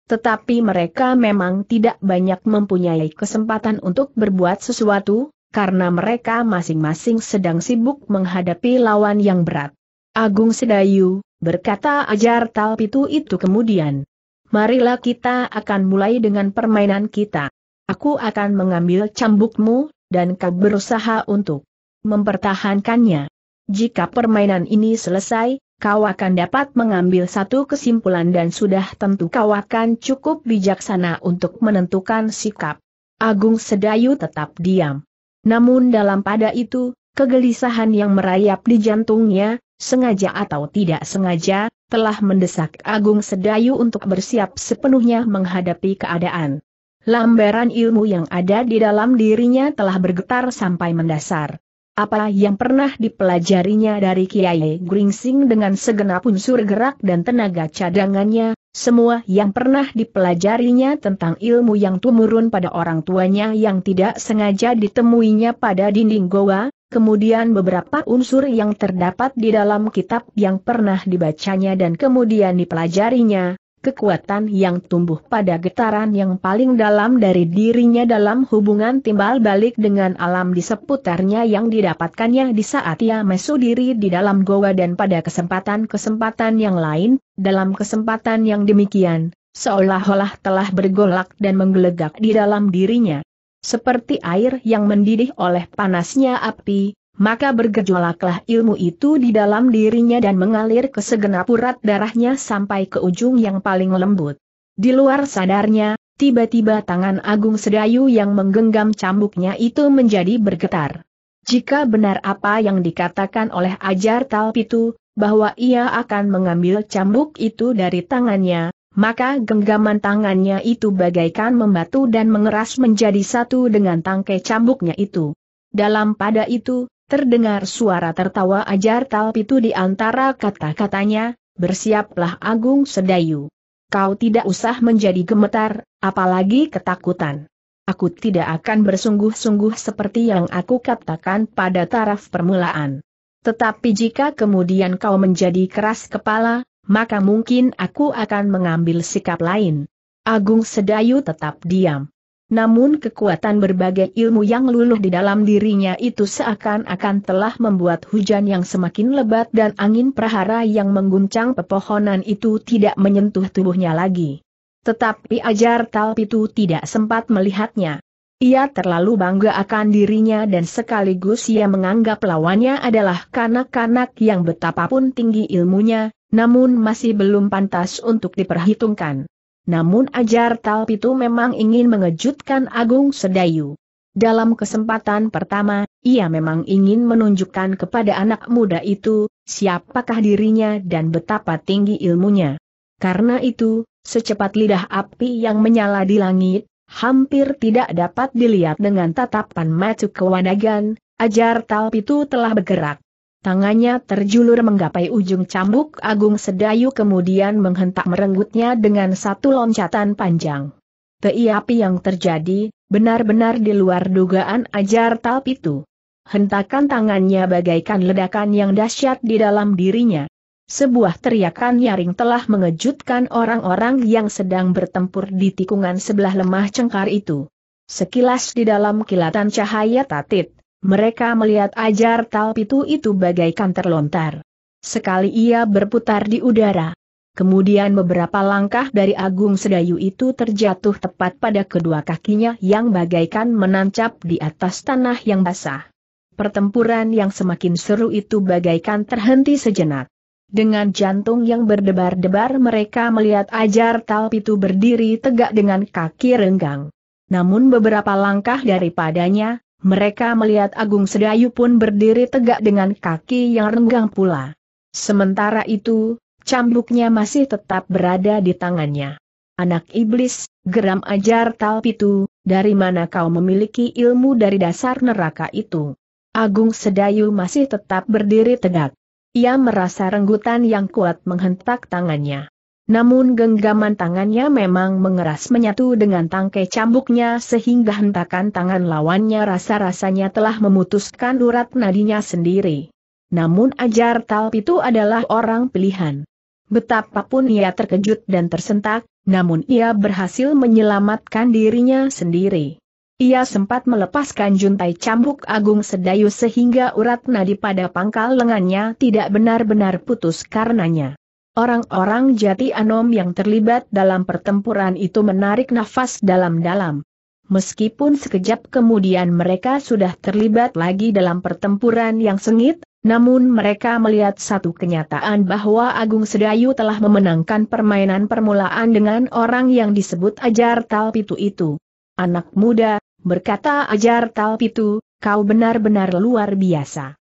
Tetapi mereka memang tidak banyak mempunyai kesempatan untuk berbuat sesuatu, karena mereka masing-masing sedang sibuk menghadapi lawan yang berat. Agung Sedayu, berkata ajar Talpitu itu kemudian. Marilah kita akan mulai dengan permainan kita. Aku akan mengambil cambukmu, dan kau berusaha untuk mempertahankannya. Jika permainan ini selesai, kau akan dapat mengambil satu kesimpulan dan sudah tentu kau akan cukup bijaksana untuk menentukan sikap. Agung Sedayu tetap diam. Namun dalam pada itu, kegelisahan yang merayap di jantungnya, sengaja atau tidak sengaja, telah mendesak Agung Sedayu untuk bersiap sepenuhnya menghadapi keadaan. Lambaran ilmu yang ada di dalam dirinya telah bergetar sampai mendasar. Apa yang pernah dipelajarinya dari Kiai Gringsing dengan segenap unsur gerak dan tenaga cadangannya, semua yang pernah dipelajarinya tentang ilmu yang tumurun pada orang tuanya yang tidak sengaja ditemuinya pada dinding goa, kemudian beberapa unsur yang terdapat di dalam kitab yang pernah dibacanya dan kemudian dipelajarinya, kekuatan yang tumbuh pada getaran yang paling dalam dari dirinya dalam hubungan timbal balik dengan alam di seputarnya yang didapatkannya di saat ia mesu diri di dalam goa dan pada kesempatan-kesempatan yang lain, dalam kesempatan yang demikian, seolah-olah telah bergolak dan menggelegak di dalam dirinya. Seperti air yang mendidih oleh panasnya api, maka bergejolaklah ilmu itu di dalam dirinya dan mengalir ke segenap urat darahnya sampai ke ujung yang paling lembut. Di luar sadarnya, tiba-tiba tangan Agung Sedayu yang menggenggam cambuknya itu menjadi bergetar. Jika benar apa yang dikatakan oleh Ajar Talpitu, bahwa ia akan mengambil cambuk itu dari tangannya, maka genggaman tangannya itu bagaikan membatu dan mengeras menjadi satu dengan tangkai cambuknya itu. Dalam pada itu, Terdengar suara tertawa ajar Talpitu di antara kata-katanya, bersiaplah Agung Sedayu. Kau tidak usah menjadi gemetar, apalagi ketakutan. Aku tidak akan bersungguh-sungguh seperti yang aku katakan pada taraf permulaan. Tetapi jika kemudian kau menjadi keras kepala, maka mungkin aku akan mengambil sikap lain. Agung Sedayu tetap diam. Namun kekuatan berbagai ilmu yang luluh di dalam dirinya itu seakan-akan telah membuat hujan yang semakin lebat dan angin prahara yang mengguncang pepohonan itu tidak menyentuh tubuhnya lagi. Tetapi ajar talp itu tidak sempat melihatnya. Ia terlalu bangga akan dirinya dan sekaligus ia menganggap lawannya adalah kanak-kanak yang betapapun tinggi ilmunya, namun masih belum pantas untuk diperhitungkan. Namun ajar itu memang ingin mengejutkan Agung Sedayu. Dalam kesempatan pertama, ia memang ingin menunjukkan kepada anak muda itu, siapakah dirinya dan betapa tinggi ilmunya. Karena itu, secepat lidah api yang menyala di langit, hampir tidak dapat dilihat dengan tatapan matuk kewanagan, ajar itu telah bergerak. Tangannya terjulur menggapai ujung cambuk Agung Sedayu kemudian menghentak merenggutnya dengan satu loncatan panjang. Teiapi yang terjadi, benar-benar di luar dugaan ajar talp itu. Hentakan tangannya bagaikan ledakan yang dahsyat di dalam dirinya. Sebuah teriakan nyaring telah mengejutkan orang-orang yang sedang bertempur di tikungan sebelah lemah cengkar itu. Sekilas di dalam kilatan cahaya tatit, mereka melihat ajar talpitu itu bagaikan terlontar. Sekali ia berputar di udara. Kemudian beberapa langkah dari Agung Sedayu itu terjatuh tepat pada kedua kakinya yang bagaikan menancap di atas tanah yang basah. Pertempuran yang semakin seru itu bagaikan terhenti sejenak. Dengan jantung yang berdebar-debar mereka melihat ajar talpitu berdiri tegak dengan kaki renggang. Namun beberapa langkah daripadanya, mereka melihat Agung Sedayu pun berdiri tegak dengan kaki yang renggang pula. Sementara itu, cambuknya masih tetap berada di tangannya. Anak iblis, geram ajar Talpitu, dari mana kau memiliki ilmu dari dasar neraka itu? Agung Sedayu masih tetap berdiri tegak. Ia merasa renggutan yang kuat menghentak tangannya. Namun genggaman tangannya memang mengeras menyatu dengan tangkai cambuknya sehingga hentakan tangan lawannya rasa-rasanya telah memutuskan urat nadinya sendiri. Namun ajar Talp itu adalah orang pilihan. Betapapun ia terkejut dan tersentak, namun ia berhasil menyelamatkan dirinya sendiri. Ia sempat melepaskan juntai cambuk agung sedayu sehingga urat nadi pada pangkal lengannya tidak benar-benar putus karenanya. Orang-orang jati anom yang terlibat dalam pertempuran itu menarik nafas dalam-dalam. Meskipun sekejap kemudian mereka sudah terlibat lagi dalam pertempuran yang sengit, namun mereka melihat satu kenyataan bahwa Agung Sedayu telah memenangkan permainan permulaan dengan orang yang disebut Ajar Talpitu itu. Anak muda, berkata Ajar Talpitu, kau benar-benar luar biasa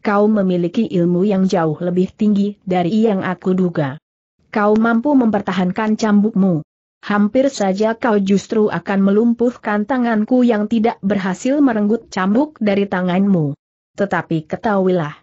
kau memiliki ilmu yang jauh lebih tinggi dari yang aku duga. Kau mampu mempertahankan cambukmu. Hampir saja kau justru akan melumpuhkan tanganku yang tidak berhasil merenggut cambuk dari tanganmu. Tetapi ketahuilah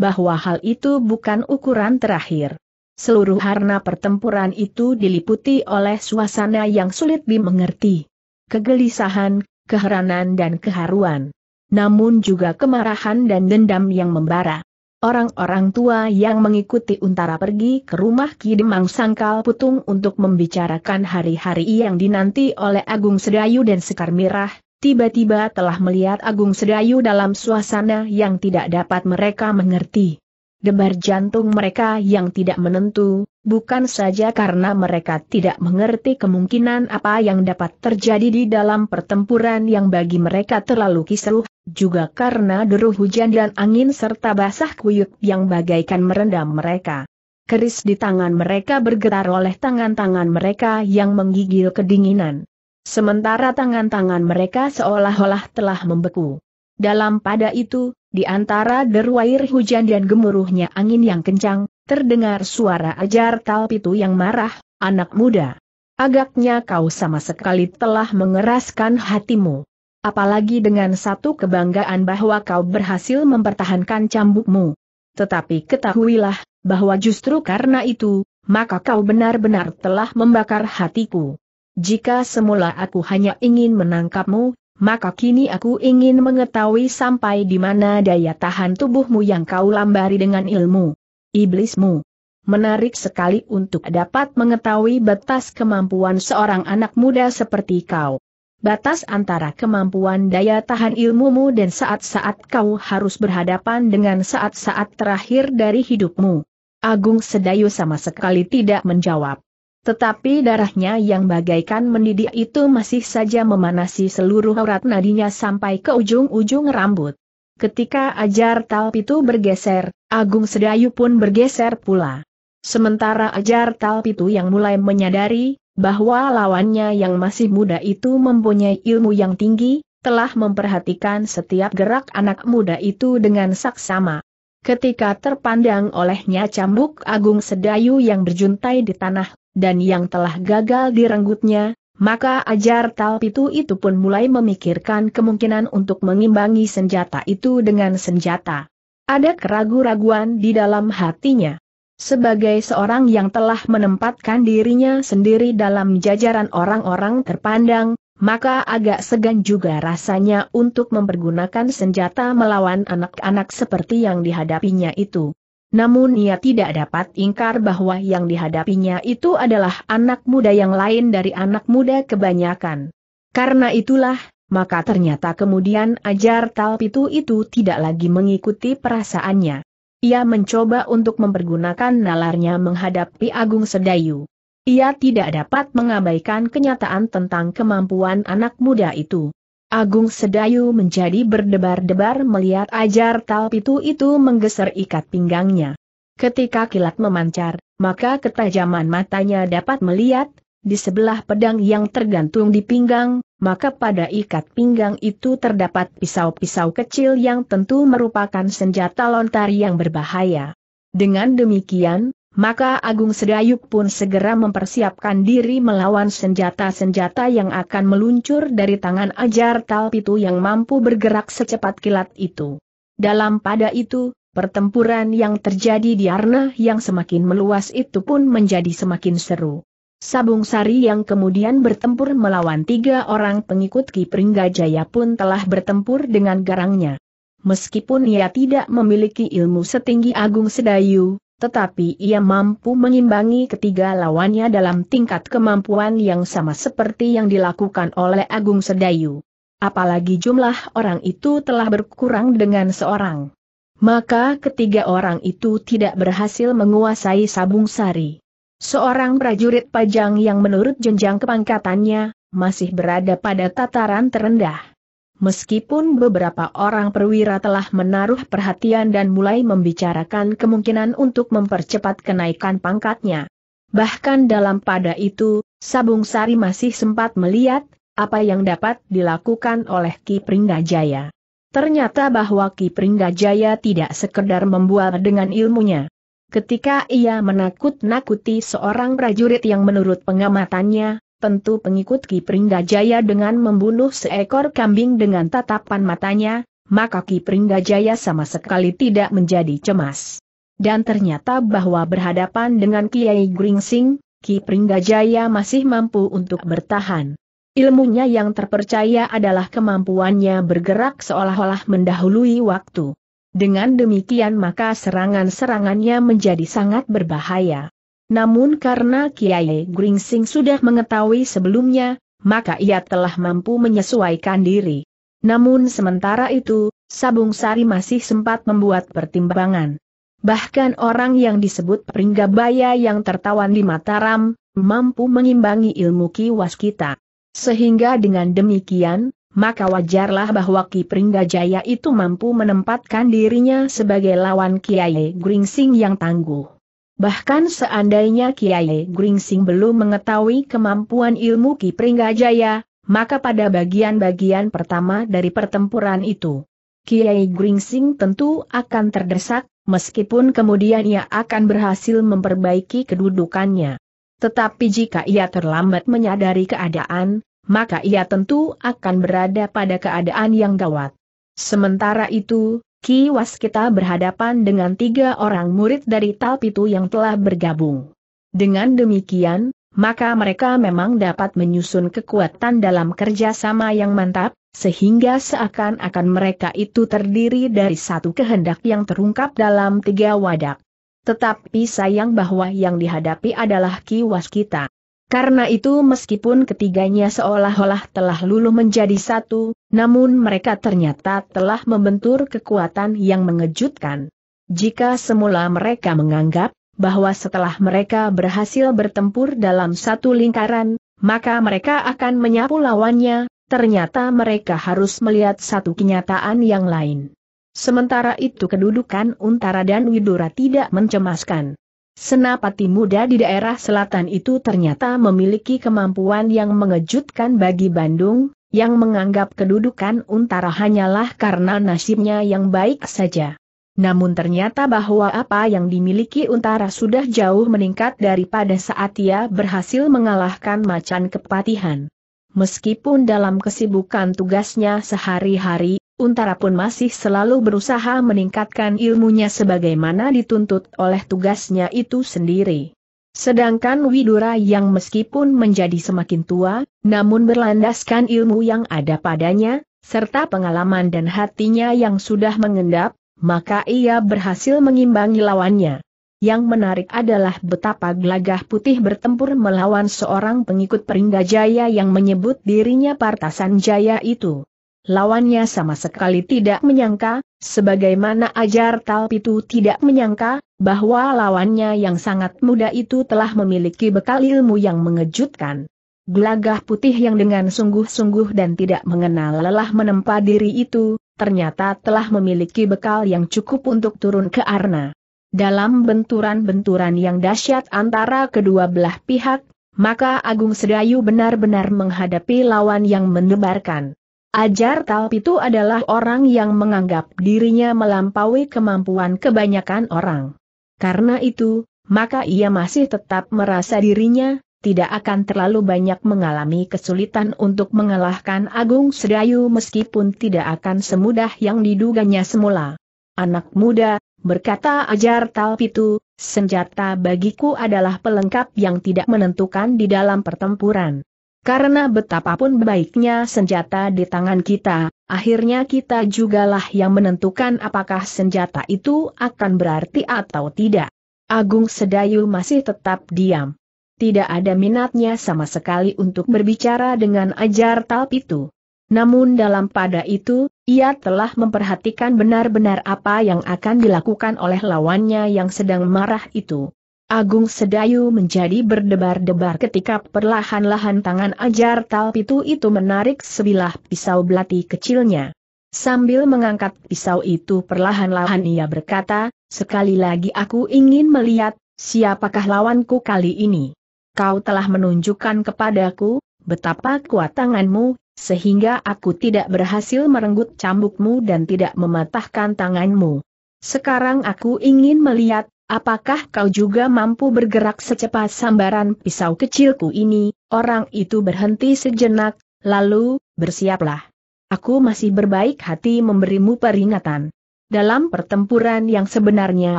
bahwa hal itu bukan ukuran terakhir. Seluruh harna pertempuran itu diliputi oleh suasana yang sulit dimengerti. Kegelisahan, keheranan dan keharuan namun juga kemarahan dan dendam yang membara. Orang-orang tua yang mengikuti Untara pergi ke rumah Ki Demang Sangkal Putung untuk membicarakan hari-hari yang dinanti oleh Agung Sedayu dan Sekar Mirah, tiba-tiba telah melihat Agung Sedayu dalam suasana yang tidak dapat mereka mengerti. Debar jantung mereka yang tidak menentu, bukan saja karena mereka tidak mengerti kemungkinan apa yang dapat terjadi di dalam pertempuran yang bagi mereka terlalu kisruh, juga karena deru hujan dan angin serta basah kuyuk yang bagaikan merendam mereka. Keris di tangan mereka bergetar oleh tangan-tangan mereka yang menggigil kedinginan. Sementara tangan-tangan mereka seolah-olah telah membeku. Dalam pada itu, di antara deru air hujan dan gemuruhnya angin yang kencang, terdengar suara ajar talpitu yang marah, anak muda. Agaknya kau sama sekali telah mengeraskan hatimu apalagi dengan satu kebanggaan bahwa kau berhasil mempertahankan cambukmu. Tetapi ketahuilah, bahwa justru karena itu, maka kau benar-benar telah membakar hatiku. Jika semula aku hanya ingin menangkapmu, maka kini aku ingin mengetahui sampai di mana daya tahan tubuhmu yang kau lambari dengan ilmu. Iblismu. Menarik sekali untuk dapat mengetahui batas kemampuan seorang anak muda seperti kau batas antara kemampuan daya tahan ilmumu dan saat-saat kau harus berhadapan dengan saat-saat terakhir dari hidupmu. Agung Sedayu sama sekali tidak menjawab. Tetapi darahnya yang bagaikan mendidih itu masih saja memanasi seluruh aurat nadinya sampai ke ujung-ujung rambut. Ketika ajar talp itu bergeser, Agung Sedayu pun bergeser pula. Sementara ajar talp itu yang mulai menyadari bahwa lawannya yang masih muda itu mempunyai ilmu yang tinggi, telah memperhatikan setiap gerak anak muda itu dengan saksama. Ketika terpandang olehnya cambuk agung sedayu yang berjuntai di tanah, dan yang telah gagal direnggutnya, maka ajar Talpitu itu pun mulai memikirkan kemungkinan untuk mengimbangi senjata itu dengan senjata. Ada keraguan-raguan di dalam hatinya. Sebagai seorang yang telah menempatkan dirinya sendiri dalam jajaran orang-orang terpandang, maka agak segan juga rasanya untuk mempergunakan senjata melawan anak-anak seperti yang dihadapinya itu. Namun ia tidak dapat ingkar bahwa yang dihadapinya itu adalah anak muda yang lain dari anak muda kebanyakan. Karena itulah, maka ternyata kemudian ajar Talpitu itu tidak lagi mengikuti perasaannya. Ia mencoba untuk mempergunakan nalarnya menghadapi Agung Sedayu. Ia tidak dapat mengabaikan kenyataan tentang kemampuan anak muda itu. Agung Sedayu menjadi berdebar-debar melihat ajar talpitu itu menggeser ikat pinggangnya. Ketika kilat memancar, maka ketajaman matanya dapat melihat, di sebelah pedang yang tergantung di pinggang, maka pada ikat pinggang itu terdapat pisau-pisau kecil yang tentu merupakan senjata lontar yang berbahaya. Dengan demikian, maka Agung Sedayuk pun segera mempersiapkan diri melawan senjata-senjata yang akan meluncur dari tangan ajar Talpitu yang mampu bergerak secepat kilat itu. Dalam pada itu, pertempuran yang terjadi di Arna yang semakin meluas itu pun menjadi semakin seru. Sabung Sari yang kemudian bertempur melawan tiga orang pengikut Ki Pringgajaya pun telah bertempur dengan garangnya. Meskipun ia tidak memiliki ilmu setinggi Agung Sedayu, tetapi ia mampu mengimbangi ketiga lawannya dalam tingkat kemampuan yang sama seperti yang dilakukan oleh Agung Sedayu. Apalagi jumlah orang itu telah berkurang dengan seorang. Maka ketiga orang itu tidak berhasil menguasai Sabung Sari. Seorang prajurit pajang yang menurut jenjang kepangkatannya, masih berada pada tataran terendah. Meskipun beberapa orang perwira telah menaruh perhatian dan mulai membicarakan kemungkinan untuk mempercepat kenaikan pangkatnya. Bahkan dalam pada itu, Sabung Sari masih sempat melihat, apa yang dapat dilakukan oleh Ki Pringgajaya. Ternyata bahwa Ki Pringgajaya tidak sekedar membuat dengan ilmunya. Ketika ia menakut-nakuti seorang prajurit yang menurut pengamatannya, tentu pengikut Ki Pringgajaya dengan membunuh seekor kambing dengan tatapan matanya, maka Ki Pringgajaya sama sekali tidak menjadi cemas. Dan ternyata bahwa berhadapan dengan Kiai Gringsing, Ki Pringgajaya masih mampu untuk bertahan. Ilmunya yang terpercaya adalah kemampuannya bergerak seolah-olah mendahului waktu. Dengan demikian maka serangan-serangannya menjadi sangat berbahaya. Namun karena Kiai Gringsing sudah mengetahui sebelumnya, maka ia telah mampu menyesuaikan diri. Namun sementara itu, Sabung Sari masih sempat membuat pertimbangan. Bahkan orang yang disebut Pringgabaya yang tertawan di Mataram, mampu mengimbangi ilmu kiwas kita. Sehingga dengan demikian, maka wajarlah bahwa Ki Pringgajaya itu mampu menempatkan dirinya sebagai lawan Kiai Gringsing yang tangguh. Bahkan seandainya Kiai Gringsing belum mengetahui kemampuan ilmu Ki Pringgajaya, maka pada bagian-bagian pertama dari pertempuran itu, Kiai Gringsing tentu akan terdesak, meskipun kemudian ia akan berhasil memperbaiki kedudukannya. Tetapi jika ia terlambat menyadari keadaan, maka ia tentu akan berada pada keadaan yang gawat. Sementara itu, Ki Waskita berhadapan dengan tiga orang murid dari Talpitu yang telah bergabung. Dengan demikian, maka mereka memang dapat menyusun kekuatan dalam kerjasama yang mantap, sehingga seakan-akan mereka itu terdiri dari satu kehendak yang terungkap dalam tiga wadah. Tetapi sayang bahwa yang dihadapi adalah Ki Waskita. Karena itu meskipun ketiganya seolah-olah telah luluh menjadi satu, namun mereka ternyata telah membentur kekuatan yang mengejutkan. Jika semula mereka menganggap bahwa setelah mereka berhasil bertempur dalam satu lingkaran, maka mereka akan menyapu lawannya, ternyata mereka harus melihat satu kenyataan yang lain. Sementara itu kedudukan Untara dan Widura tidak mencemaskan. Senapati muda di daerah selatan itu ternyata memiliki kemampuan yang mengejutkan bagi Bandung, yang menganggap kedudukan untara hanyalah karena nasibnya yang baik saja. Namun ternyata bahwa apa yang dimiliki Untara sudah jauh meningkat daripada saat ia berhasil mengalahkan macan kepatihan. Meskipun dalam kesibukan tugasnya sehari-hari Untara pun masih selalu berusaha meningkatkan ilmunya sebagaimana dituntut oleh tugasnya itu sendiri. Sedangkan Widura yang meskipun menjadi semakin tua, namun berlandaskan ilmu yang ada padanya, serta pengalaman dan hatinya yang sudah mengendap, maka ia berhasil mengimbangi lawannya. Yang menarik adalah betapa gelagah putih bertempur melawan seorang pengikut Peringgajaya yang menyebut dirinya Partasan Jaya itu lawannya sama sekali tidak menyangka, sebagaimana ajar Talpitu tidak menyangka, bahwa lawannya yang sangat muda itu telah memiliki bekal ilmu yang mengejutkan. Gelagah putih yang dengan sungguh-sungguh dan tidak mengenal lelah menempa diri itu, ternyata telah memiliki bekal yang cukup untuk turun ke arna. Dalam benturan-benturan yang dahsyat antara kedua belah pihak, maka Agung Sedayu benar-benar menghadapi lawan yang mendebarkan. Ajar itu adalah orang yang menganggap dirinya melampaui kemampuan kebanyakan orang. Karena itu, maka ia masih tetap merasa dirinya tidak akan terlalu banyak mengalami kesulitan untuk mengalahkan Agung Sedayu meskipun tidak akan semudah yang diduganya semula. Anak muda, berkata Ajar itu, senjata bagiku adalah pelengkap yang tidak menentukan di dalam pertempuran. Karena betapapun baiknya senjata di tangan kita, akhirnya kita jugalah yang menentukan apakah senjata itu akan berarti atau tidak. Agung Sedayu masih tetap diam. Tidak ada minatnya sama sekali untuk berbicara dengan ajar talp itu. Namun dalam pada itu, ia telah memperhatikan benar-benar apa yang akan dilakukan oleh lawannya yang sedang marah itu. Agung Sedayu menjadi berdebar-debar ketika perlahan-lahan tangan ajar Talpitu itu menarik sebilah pisau belati kecilnya. Sambil mengangkat pisau itu perlahan-lahan ia berkata, sekali lagi aku ingin melihat, siapakah lawanku kali ini. Kau telah menunjukkan kepadaku, betapa kuat tanganmu, sehingga aku tidak berhasil merenggut cambukmu dan tidak mematahkan tanganmu. Sekarang aku ingin melihat, Apakah kau juga mampu bergerak secepat sambaran pisau kecilku ini? Orang itu berhenti sejenak, lalu, bersiaplah. Aku masih berbaik hati memberimu peringatan. Dalam pertempuran yang sebenarnya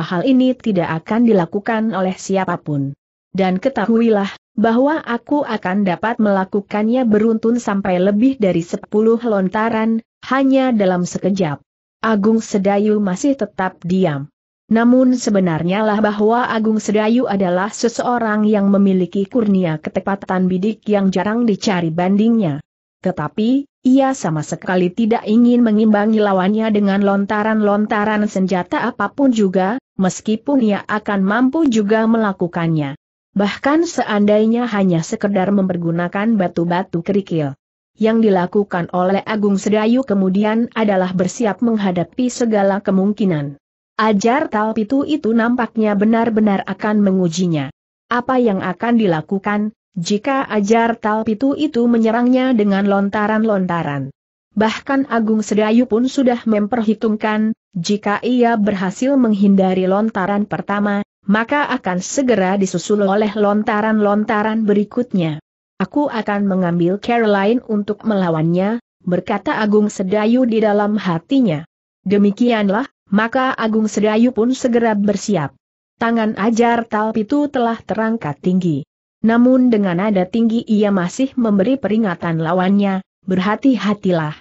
hal ini tidak akan dilakukan oleh siapapun. Dan ketahuilah, bahwa aku akan dapat melakukannya beruntun sampai lebih dari sepuluh lontaran, hanya dalam sekejap. Agung Sedayu masih tetap diam. Namun sebenarnya lah bahwa Agung Sedayu adalah seseorang yang memiliki kurnia ketepatan bidik yang jarang dicari bandingnya. Tetapi, ia sama sekali tidak ingin mengimbangi lawannya dengan lontaran-lontaran senjata apapun juga, meskipun ia akan mampu juga melakukannya. Bahkan seandainya hanya sekedar mempergunakan batu-batu kerikil. Yang dilakukan oleh Agung Sedayu kemudian adalah bersiap menghadapi segala kemungkinan. Ajar Talpitu itu nampaknya benar-benar akan mengujinya. Apa yang akan dilakukan, jika ajar Talpitu itu menyerangnya dengan lontaran-lontaran? Bahkan Agung Sedayu pun sudah memperhitungkan, jika ia berhasil menghindari lontaran pertama, maka akan segera disusul oleh lontaran-lontaran berikutnya. Aku akan mengambil Caroline untuk melawannya, berkata Agung Sedayu di dalam hatinya. Demikianlah, maka Agung Sedayu pun segera bersiap. Tangan ajar talp itu telah terangkat tinggi. Namun dengan nada tinggi ia masih memberi peringatan lawannya, berhati-hatilah.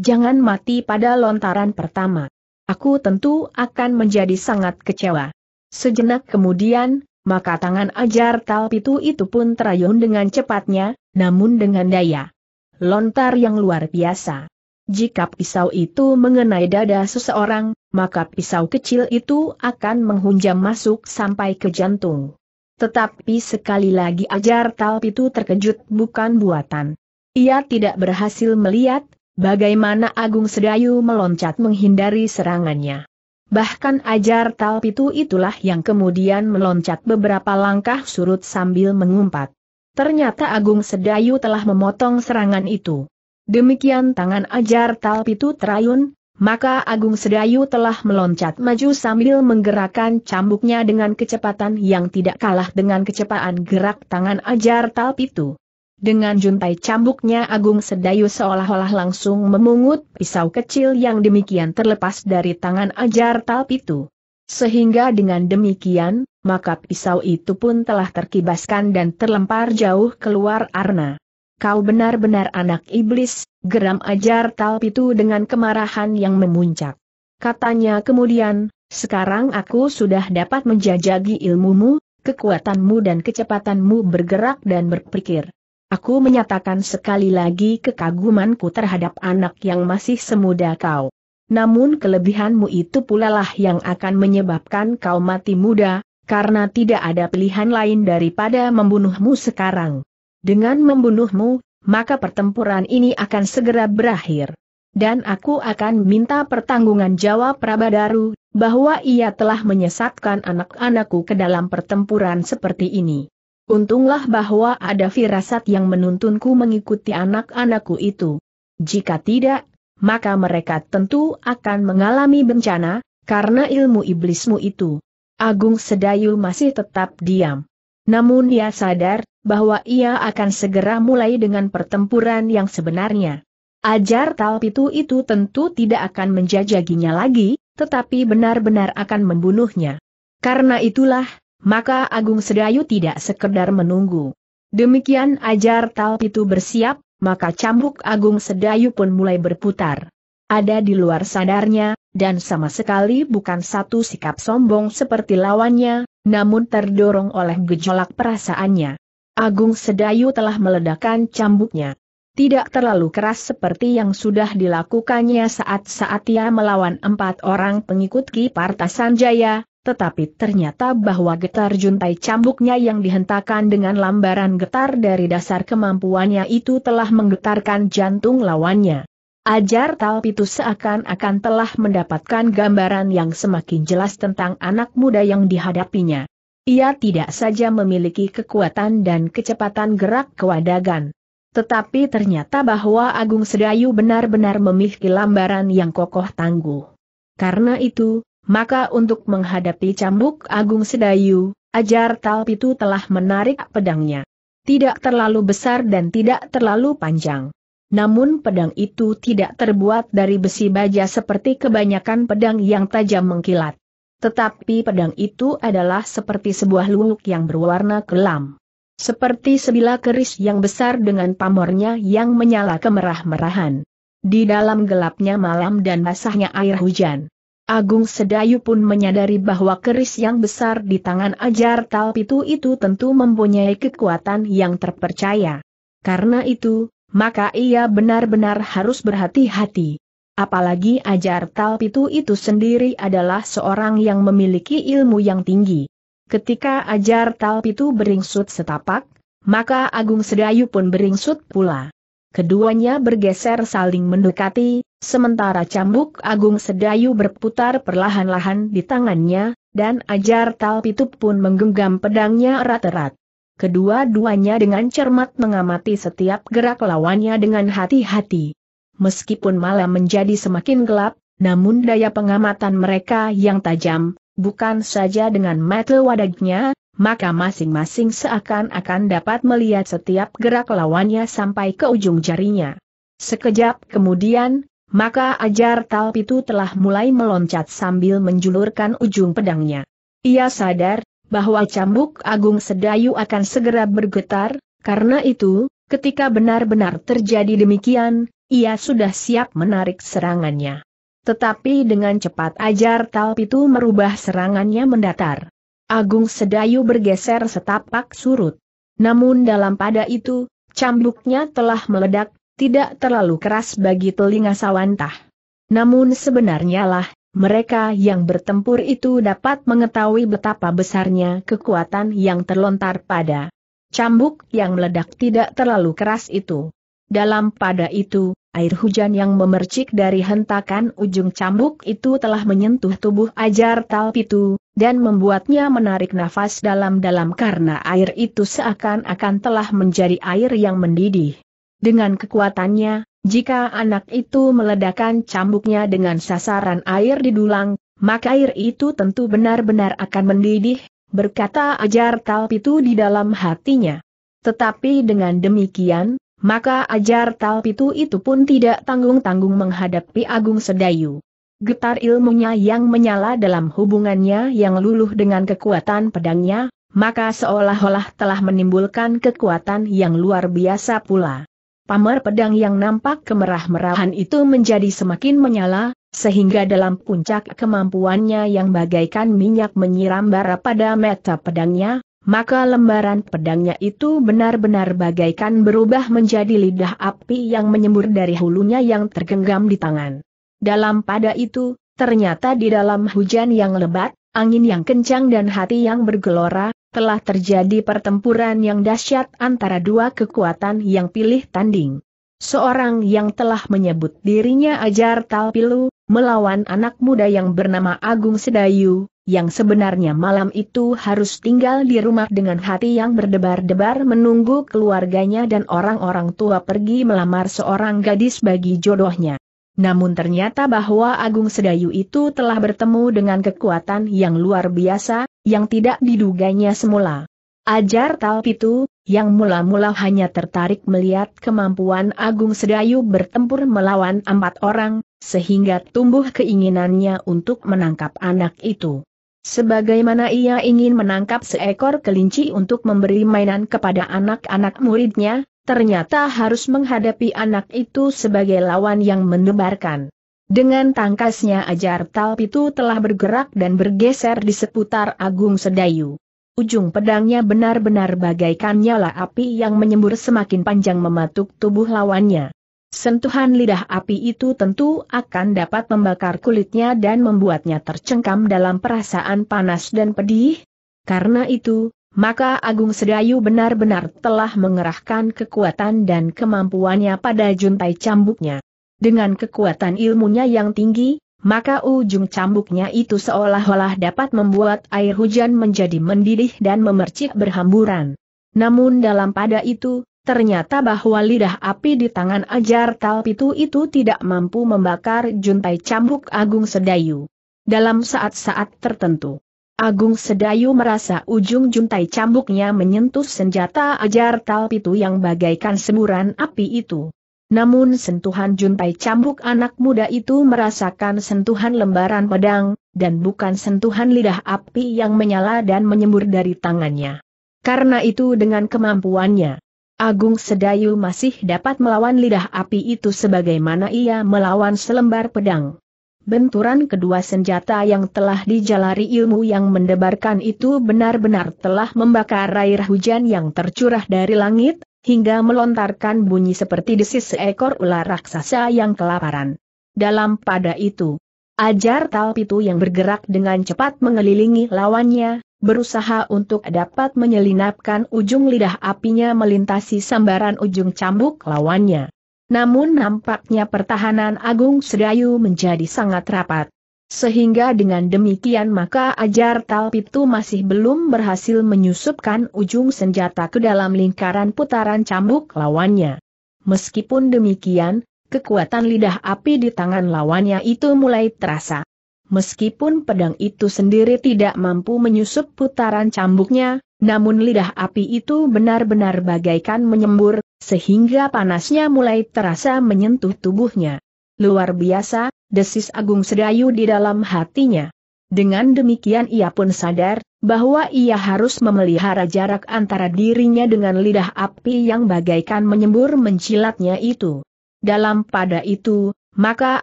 Jangan mati pada lontaran pertama. Aku tentu akan menjadi sangat kecewa. Sejenak kemudian, maka tangan ajar talp itu itu pun terayun dengan cepatnya, namun dengan daya. Lontar yang luar biasa. Jika pisau itu mengenai dada seseorang, maka pisau kecil itu akan menghunjam masuk sampai ke jantung. Tetapi sekali lagi ajar Talp itu terkejut bukan buatan. Ia tidak berhasil melihat, bagaimana Agung Sedayu meloncat menghindari serangannya. Bahkan ajar Talp itu itulah yang kemudian meloncat beberapa langkah surut sambil mengumpat. Ternyata Agung Sedayu telah memotong serangan itu. Demikian tangan ajar Talpitu Terayun, maka Agung Sedayu telah meloncat maju sambil menggerakkan cambuknya dengan kecepatan yang tidak kalah dengan kecepatan gerak tangan ajar Talpitu. Dengan juntai cambuknya Agung Sedayu seolah-olah langsung memungut pisau kecil yang demikian terlepas dari tangan ajar Talpitu. Sehingga dengan demikian, maka pisau itu pun telah terkibaskan dan terlempar jauh keluar arna kau benar-benar anak iblis, geram ajar Talpitu dengan kemarahan yang memuncak. Katanya kemudian, sekarang aku sudah dapat menjajagi ilmumu, kekuatanmu dan kecepatanmu bergerak dan berpikir. Aku menyatakan sekali lagi kekagumanku terhadap anak yang masih semuda kau. Namun kelebihanmu itu pula lah yang akan menyebabkan kau mati muda, karena tidak ada pilihan lain daripada membunuhmu sekarang. Dengan membunuhmu, maka pertempuran ini akan segera berakhir. Dan aku akan minta pertanggungan jawab Prabadaru, bahwa ia telah menyesatkan anak-anakku ke dalam pertempuran seperti ini. Untunglah bahwa ada firasat yang menuntunku mengikuti anak-anakku itu. Jika tidak, maka mereka tentu akan mengalami bencana, karena ilmu iblismu itu. Agung Sedayu masih tetap diam. Namun ia sadar bahwa ia akan segera mulai dengan pertempuran yang sebenarnya. Ajar Talpitu itu tentu tidak akan menjajaginya lagi, tetapi benar-benar akan membunuhnya. Karena itulah, maka Agung Sedayu tidak sekedar menunggu. Demikian ajar Talpitu bersiap, maka cambuk Agung Sedayu pun mulai berputar. Ada di luar sadarnya, dan sama sekali bukan satu sikap sombong seperti lawannya, namun terdorong oleh gejolak perasaannya. Agung Sedayu telah meledakkan cambuknya. Tidak terlalu keras seperti yang sudah dilakukannya saat-saat ia melawan empat orang pengikut Ki Partasanjaya, tetapi ternyata bahwa getar juntai cambuknya yang dihentakkan dengan lambaran getar dari dasar kemampuannya itu telah menggetarkan jantung lawannya. Ajar Talpitu seakan-akan telah mendapatkan gambaran yang semakin jelas tentang anak muda yang dihadapinya. Ia tidak saja memiliki kekuatan dan kecepatan gerak kewadagan. Tetapi ternyata bahwa Agung Sedayu benar-benar memiliki lambaran yang kokoh tangguh. Karena itu, maka untuk menghadapi cambuk Agung Sedayu, Ajar Talpitu telah menarik pedangnya. Tidak terlalu besar dan tidak terlalu panjang. Namun pedang itu tidak terbuat dari besi baja seperti kebanyakan pedang yang tajam mengkilat. Tetapi pedang itu adalah seperti sebuah luwuk yang berwarna kelam. Seperti sebilah keris yang besar dengan pamornya yang menyala kemerah-merahan. Di dalam gelapnya malam dan basahnya air hujan. Agung Sedayu pun menyadari bahwa keris yang besar di tangan Ajar Talpitu itu tentu mempunyai kekuatan yang terpercaya. Karena itu, maka ia benar-benar harus berhati-hati. Apalagi ajar Talpitu itu sendiri adalah seorang yang memiliki ilmu yang tinggi. Ketika ajar Talpitu beringsut setapak, maka Agung Sedayu pun beringsut pula. Keduanya bergeser saling mendekati, sementara cambuk Agung Sedayu berputar perlahan-lahan di tangannya, dan ajar Talpitu pun menggenggam pedangnya erat-erat. Kedua-duanya dengan cermat mengamati setiap gerak lawannya dengan hati-hati meskipun malam menjadi semakin gelap, namun daya pengamatan mereka yang tajam, bukan saja dengan mata wadagnya, maka masing-masing seakan-akan dapat melihat setiap gerak lawannya sampai ke ujung jarinya. Sekejap kemudian, maka ajar itu telah mulai meloncat sambil menjulurkan ujung pedangnya. Ia sadar bahwa cambuk agung sedayu akan segera bergetar, karena itu, ketika benar-benar terjadi demikian, ia sudah siap menarik serangannya. Tetapi dengan cepat ajar Talp itu merubah serangannya mendatar. Agung Sedayu bergeser setapak surut. Namun dalam pada itu, cambuknya telah meledak, tidak terlalu keras bagi telinga sawantah. Namun sebenarnya lah, mereka yang bertempur itu dapat mengetahui betapa besarnya kekuatan yang terlontar pada cambuk yang meledak tidak terlalu keras itu. Dalam pada itu, Air hujan yang memercik dari hentakan ujung cambuk itu telah menyentuh tubuh ajar Talpitu, dan membuatnya menarik nafas dalam-dalam karena air itu seakan-akan telah menjadi air yang mendidih. Dengan kekuatannya, jika anak itu meledakkan cambuknya dengan sasaran air di dulang, maka air itu tentu benar-benar akan mendidih, berkata ajar Talpitu di dalam hatinya. Tetapi dengan demikian, maka ajar Talpitu itu pun tidak tanggung-tanggung menghadapi Agung Sedayu. Getar ilmunya yang menyala dalam hubungannya yang luluh dengan kekuatan pedangnya, maka seolah-olah telah menimbulkan kekuatan yang luar biasa pula. Pamer pedang yang nampak kemerah-merahan itu menjadi semakin menyala, sehingga dalam puncak kemampuannya yang bagaikan minyak menyiram bara pada meta pedangnya, maka lembaran pedangnya itu benar-benar bagaikan berubah menjadi lidah api yang menyembur dari hulunya yang tergenggam di tangan. Dalam pada itu, ternyata di dalam hujan yang lebat, angin yang kencang dan hati yang bergelora, telah terjadi pertempuran yang dahsyat antara dua kekuatan yang pilih tanding. Seorang yang telah menyebut dirinya Ajar Talpilu, melawan anak muda yang bernama Agung Sedayu, yang sebenarnya malam itu harus tinggal di rumah dengan hati yang berdebar-debar menunggu keluarganya dan orang-orang tua pergi melamar seorang gadis bagi jodohnya. Namun ternyata bahwa Agung Sedayu itu telah bertemu dengan kekuatan yang luar biasa, yang tidak diduganya semula. Ajar itu, yang mula-mula hanya tertarik melihat kemampuan Agung Sedayu bertempur melawan empat orang, sehingga tumbuh keinginannya untuk menangkap anak itu. Sebagaimana ia ingin menangkap seekor kelinci untuk memberi mainan kepada anak-anak muridnya, ternyata harus menghadapi anak itu sebagai lawan yang menebarkan. Dengan tangkasnya ajar itu telah bergerak dan bergeser di seputar Agung Sedayu. Ujung pedangnya benar-benar bagaikan nyala api yang menyembur semakin panjang mematuk tubuh lawannya. Sentuhan lidah api itu tentu akan dapat membakar kulitnya dan membuatnya tercengkam dalam perasaan panas dan pedih. Karena itu, maka Agung Sedayu benar-benar telah mengerahkan kekuatan dan kemampuannya pada juntai cambuknya. Dengan kekuatan ilmunya yang tinggi, maka ujung cambuknya itu seolah-olah dapat membuat air hujan menjadi mendidih dan memercik berhamburan. Namun dalam pada itu, Ternyata bahwa lidah api di tangan ajar Talpitu itu tidak mampu membakar juntai cambuk Agung Sedayu. Dalam saat-saat tertentu, Agung Sedayu merasa ujung juntai cambuknya menyentuh senjata ajar Talpitu yang bagaikan semburan api itu. Namun sentuhan juntai cambuk anak muda itu merasakan sentuhan lembaran pedang, dan bukan sentuhan lidah api yang menyala dan menyembur dari tangannya. Karena itu dengan kemampuannya, Agung Sedayu masih dapat melawan lidah api itu sebagaimana ia melawan selembar pedang. Benturan kedua senjata yang telah dijalari ilmu yang mendebarkan itu benar-benar telah membakar air hujan yang tercurah dari langit, hingga melontarkan bunyi seperti desis seekor ular raksasa yang kelaparan. Dalam pada itu, ajar talpitu yang bergerak dengan cepat mengelilingi lawannya, berusaha untuk dapat menyelinapkan ujung lidah apinya melintasi sambaran ujung cambuk lawannya. Namun nampaknya pertahanan Agung Sedayu menjadi sangat rapat. Sehingga dengan demikian maka ajar Talpitu masih belum berhasil menyusupkan ujung senjata ke dalam lingkaran putaran cambuk lawannya. Meskipun demikian, kekuatan lidah api di tangan lawannya itu mulai terasa. Meskipun pedang itu sendiri tidak mampu menyusup putaran cambuknya, namun lidah api itu benar-benar bagaikan menyembur, sehingga panasnya mulai terasa menyentuh tubuhnya. Luar biasa, desis Agung Sedayu di dalam hatinya. Dengan demikian ia pun sadar, bahwa ia harus memelihara jarak antara dirinya dengan lidah api yang bagaikan menyembur mencilatnya itu. Dalam pada itu, maka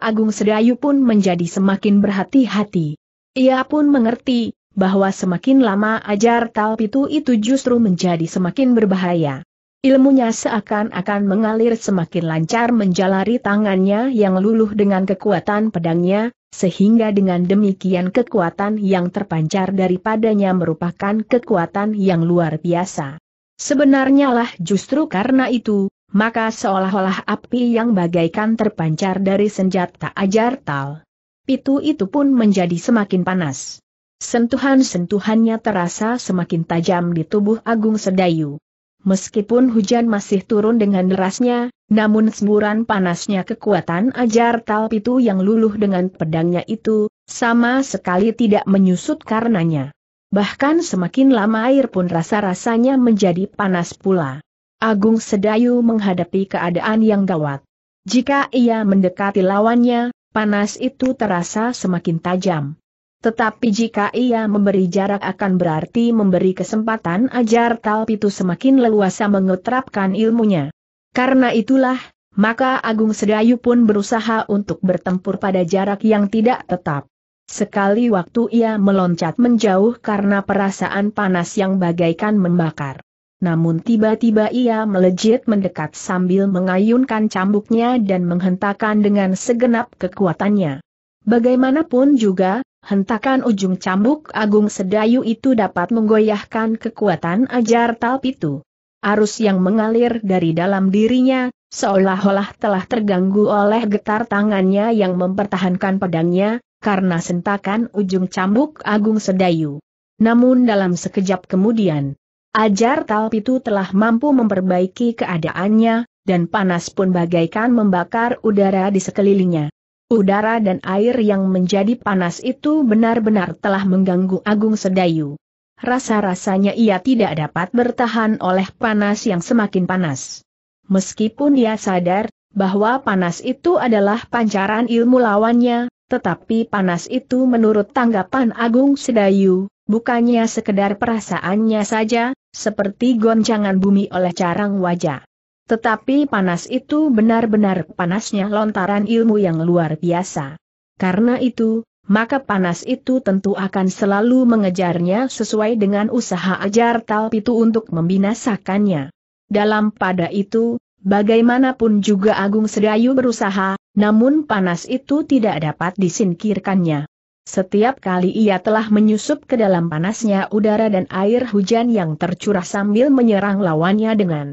Agung Sedayu pun menjadi semakin berhati-hati. Ia pun mengerti, bahwa semakin lama ajar Talpitu itu justru menjadi semakin berbahaya. Ilmunya seakan-akan mengalir semakin lancar menjalari tangannya yang luluh dengan kekuatan pedangnya, sehingga dengan demikian kekuatan yang terpancar daripadanya merupakan kekuatan yang luar biasa. Sebenarnya lah justru karena itu, maka seolah-olah api yang bagaikan terpancar dari senjata ajar tal. Pitu itu pun menjadi semakin panas. Sentuhan-sentuhannya terasa semakin tajam di tubuh Agung Sedayu. Meskipun hujan masih turun dengan derasnya, namun semburan panasnya kekuatan ajar Tal pitu yang luluh dengan pedangnya itu, sama sekali tidak menyusut karenanya. Bahkan semakin lama air pun rasa-rasanya menjadi panas pula. Agung Sedayu menghadapi keadaan yang gawat. Jika ia mendekati lawannya, panas itu terasa semakin tajam. Tetapi jika ia memberi jarak akan berarti memberi kesempatan ajar Talpitu semakin leluasa mengeterapkan ilmunya. Karena itulah, maka Agung Sedayu pun berusaha untuk bertempur pada jarak yang tidak tetap. Sekali waktu ia meloncat menjauh karena perasaan panas yang bagaikan membakar namun tiba-tiba ia melejit mendekat sambil mengayunkan cambuknya dan menghentakkan dengan segenap kekuatannya. Bagaimanapun juga, hentakan ujung cambuk Agung Sedayu itu dapat menggoyahkan kekuatan ajar itu. Arus yang mengalir dari dalam dirinya, seolah-olah telah terganggu oleh getar tangannya yang mempertahankan pedangnya, karena sentakan ujung cambuk Agung Sedayu. Namun dalam sekejap kemudian, Ajar Talpitu telah mampu memperbaiki keadaannya, dan panas pun bagaikan membakar udara di sekelilingnya. Udara dan air yang menjadi panas itu benar-benar telah mengganggu Agung Sedayu. Rasa-rasanya ia tidak dapat bertahan oleh panas yang semakin panas. Meskipun ia sadar bahwa panas itu adalah pancaran ilmu lawannya, tetapi panas itu menurut tanggapan Agung Sedayu, bukannya sekedar perasaannya saja, seperti goncangan bumi oleh carang wajah. Tetapi panas itu benar-benar panasnya lontaran ilmu yang luar biasa. Karena itu, maka panas itu tentu akan selalu mengejarnya sesuai dengan usaha ajar talp itu untuk membinasakannya. Dalam pada itu, bagaimanapun juga Agung Sedayu berusaha, namun panas itu tidak dapat disingkirkannya. Setiap kali ia telah menyusup ke dalam panasnya udara dan air hujan yang tercurah sambil menyerang lawannya dengan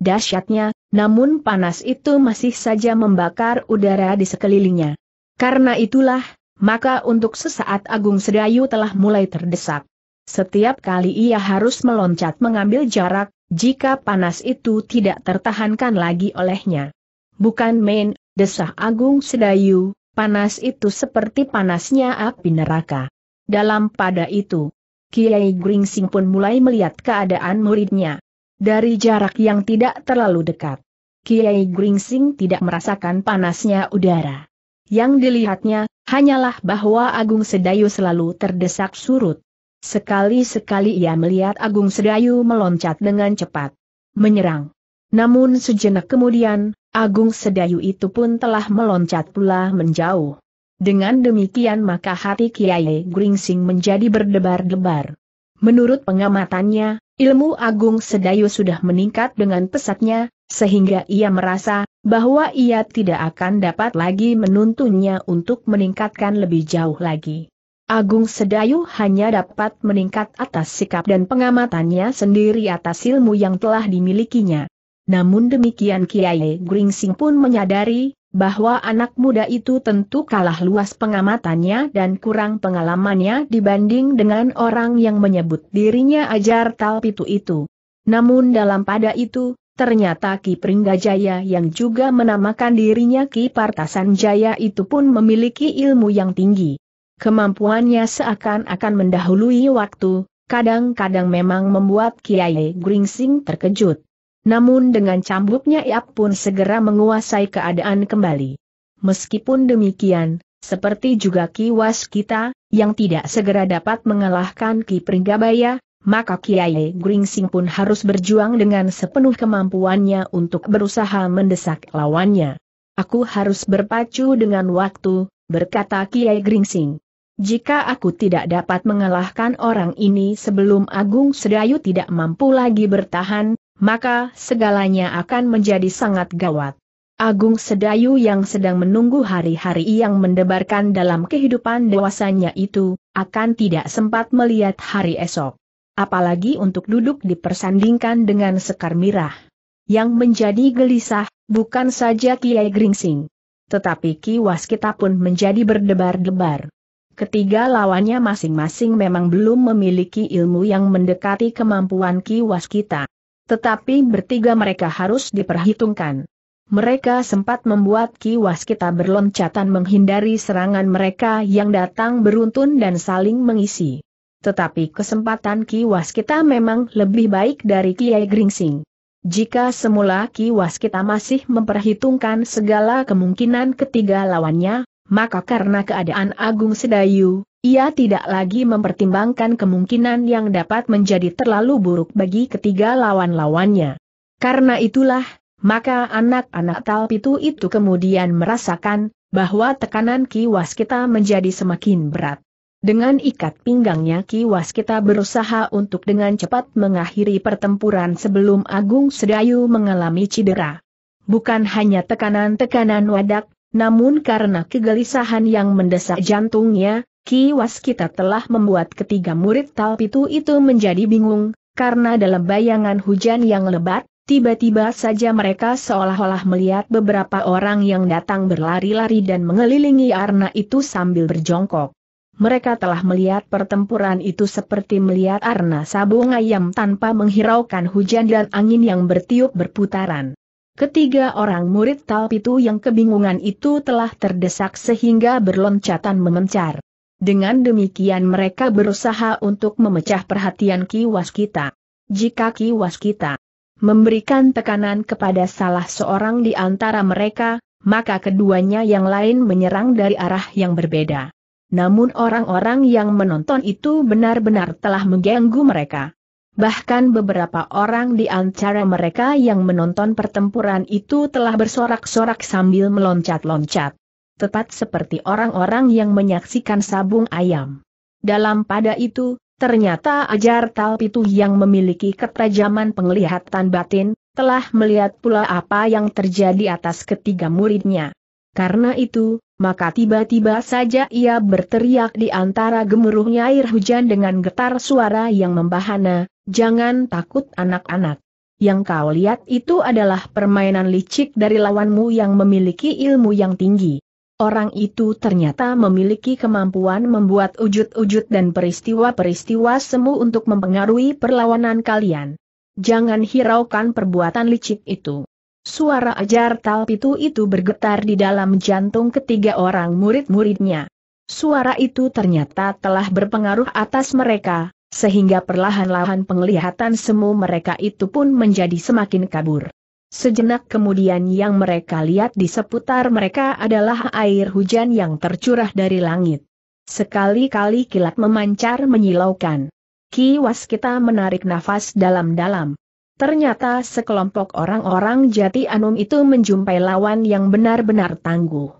dahsyatnya, namun panas itu masih saja membakar udara di sekelilingnya. Karena itulah, maka untuk sesaat Agung Sedayu telah mulai terdesak. Setiap kali ia harus meloncat mengambil jarak, jika panas itu tidak tertahankan lagi olehnya. Bukan main, desah Agung Sedayu, panas itu seperti panasnya api neraka. Dalam pada itu, Kiai Gringsing pun mulai melihat keadaan muridnya. Dari jarak yang tidak terlalu dekat, Kiai Gringsing tidak merasakan panasnya udara. Yang dilihatnya, hanyalah bahwa Agung Sedayu selalu terdesak surut. Sekali-sekali ia melihat Agung Sedayu meloncat dengan cepat. Menyerang. Namun sejenak kemudian, Agung Sedayu itu pun telah meloncat pula menjauh. Dengan demikian maka hati Kiai Gringsing menjadi berdebar-debar. Menurut pengamatannya, ilmu Agung Sedayu sudah meningkat dengan pesatnya, sehingga ia merasa bahwa ia tidak akan dapat lagi menuntunnya untuk meningkatkan lebih jauh lagi. Agung Sedayu hanya dapat meningkat atas sikap dan pengamatannya sendiri atas ilmu yang telah dimilikinya. Namun demikian Kiai Gringsing pun menyadari, bahwa anak muda itu tentu kalah luas pengamatannya dan kurang pengalamannya dibanding dengan orang yang menyebut dirinya ajar talpitu itu. Namun dalam pada itu, ternyata Ki Pringgajaya yang juga menamakan dirinya Ki Partasan Jaya itu pun memiliki ilmu yang tinggi. Kemampuannya seakan-akan mendahului waktu, kadang-kadang memang membuat Kiai Gringsing terkejut. Namun dengan cambuknya ia pun segera menguasai keadaan kembali. Meskipun demikian, seperti juga kiwas kita, yang tidak segera dapat mengalahkan Ki Pringgabaya, maka Kiai Gringsing pun harus berjuang dengan sepenuh kemampuannya untuk berusaha mendesak lawannya. Aku harus berpacu dengan waktu, berkata Kiai Gringsing. Jika aku tidak dapat mengalahkan orang ini sebelum Agung Sedayu tidak mampu lagi bertahan, maka segalanya akan menjadi sangat gawat. Agung Sedayu yang sedang menunggu hari-hari yang mendebarkan dalam kehidupan dewasanya itu, akan tidak sempat melihat hari esok. Apalagi untuk duduk dipersandingkan dengan Sekar Mirah. Yang menjadi gelisah, bukan saja Kiai Gringsing. Tetapi Ki Waskita pun menjadi berdebar-debar. Ketiga lawannya masing-masing memang belum memiliki ilmu yang mendekati kemampuan kiwas kita. Tetapi bertiga mereka harus diperhitungkan. Mereka sempat membuat kiwas kita berloncatan menghindari serangan mereka yang datang beruntun dan saling mengisi. Tetapi kesempatan kiwas kita memang lebih baik dari Kiai Gringsing. Jika semula kiwas kita masih memperhitungkan segala kemungkinan ketiga lawannya, maka karena keadaan Agung Sedayu, ia tidak lagi mempertimbangkan kemungkinan yang dapat menjadi terlalu buruk bagi ketiga lawan-lawannya. Karena itulah, maka anak-anak Talpitu itu kemudian merasakan bahwa tekanan Ki Waskita menjadi semakin berat. Dengan ikat pinggangnya Ki Waskita berusaha untuk dengan cepat mengakhiri pertempuran sebelum Agung Sedayu mengalami cedera. Bukan hanya tekanan-tekanan wadak, namun karena kegelisahan yang mendesak jantungnya, Ki Waskita telah membuat ketiga murid Talpitu itu menjadi bingung, karena dalam bayangan hujan yang lebat, tiba-tiba saja mereka seolah-olah melihat beberapa orang yang datang berlari-lari dan mengelilingi arna itu sambil berjongkok. Mereka telah melihat pertempuran itu seperti melihat arna sabung ayam tanpa menghiraukan hujan dan angin yang bertiup berputaran. Ketiga orang murid Talpitu yang kebingungan itu telah terdesak sehingga berloncatan memencar. Dengan demikian mereka berusaha untuk memecah perhatian kiwas kita. Jika kiwas kita memberikan tekanan kepada salah seorang di antara mereka, maka keduanya yang lain menyerang dari arah yang berbeda. Namun orang-orang yang menonton itu benar-benar telah mengganggu mereka bahkan beberapa orang di antara mereka yang menonton pertempuran itu telah bersorak-sorak sambil meloncat-loncat. Tepat seperti orang-orang yang menyaksikan sabung ayam. Dalam pada itu, ternyata ajar Talpitu yang memiliki ketajaman penglihatan batin, telah melihat pula apa yang terjadi atas ketiga muridnya. Karena itu, maka tiba-tiba saja ia berteriak di antara gemuruhnya air hujan dengan getar suara yang membahana, Jangan takut anak-anak. Yang kau lihat itu adalah permainan licik dari lawanmu yang memiliki ilmu yang tinggi. Orang itu ternyata memiliki kemampuan membuat wujud-wujud dan peristiwa-peristiwa semu untuk mempengaruhi perlawanan kalian. Jangan hiraukan perbuatan licik itu. Suara ajar talpitu itu bergetar di dalam jantung ketiga orang murid-muridnya. Suara itu ternyata telah berpengaruh atas mereka, sehingga perlahan-lahan penglihatan semua mereka itu pun menjadi semakin kabur. Sejenak kemudian yang mereka lihat di seputar mereka adalah air hujan yang tercurah dari langit. Sekali-kali kilat memancar menyilaukan. Kiwas kita menarik nafas dalam-dalam. Ternyata sekelompok orang-orang jati anum itu menjumpai lawan yang benar-benar tangguh.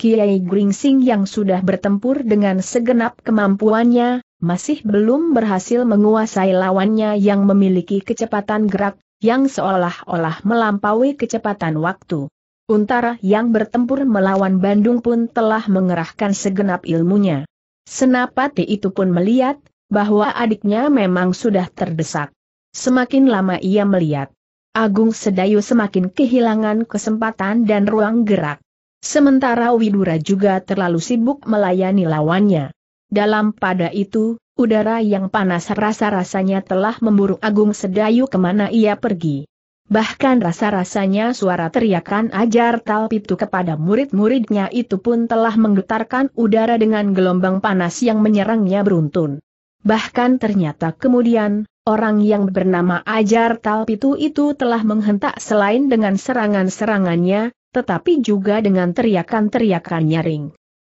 Kiai Gringsing yang sudah bertempur dengan segenap kemampuannya, masih belum berhasil menguasai lawannya yang memiliki kecepatan gerak, yang seolah-olah melampaui kecepatan waktu. Untara yang bertempur melawan Bandung pun telah mengerahkan segenap ilmunya. Senapati itu pun melihat, bahwa adiknya memang sudah terdesak. Semakin lama ia melihat, Agung Sedayu semakin kehilangan kesempatan dan ruang gerak. Sementara Widura juga terlalu sibuk melayani lawannya. Dalam pada itu, udara yang panas rasa-rasanya telah memburu Agung Sedayu kemana ia pergi. Bahkan rasa-rasanya suara teriakan ajar Talpitu kepada murid-muridnya itu pun telah menggetarkan udara dengan gelombang panas yang menyerangnya beruntun. Bahkan ternyata kemudian, orang yang bernama ajar Talpitu itu telah menghentak selain dengan serangan-serangannya, tetapi juga dengan teriakan-teriakan nyaring.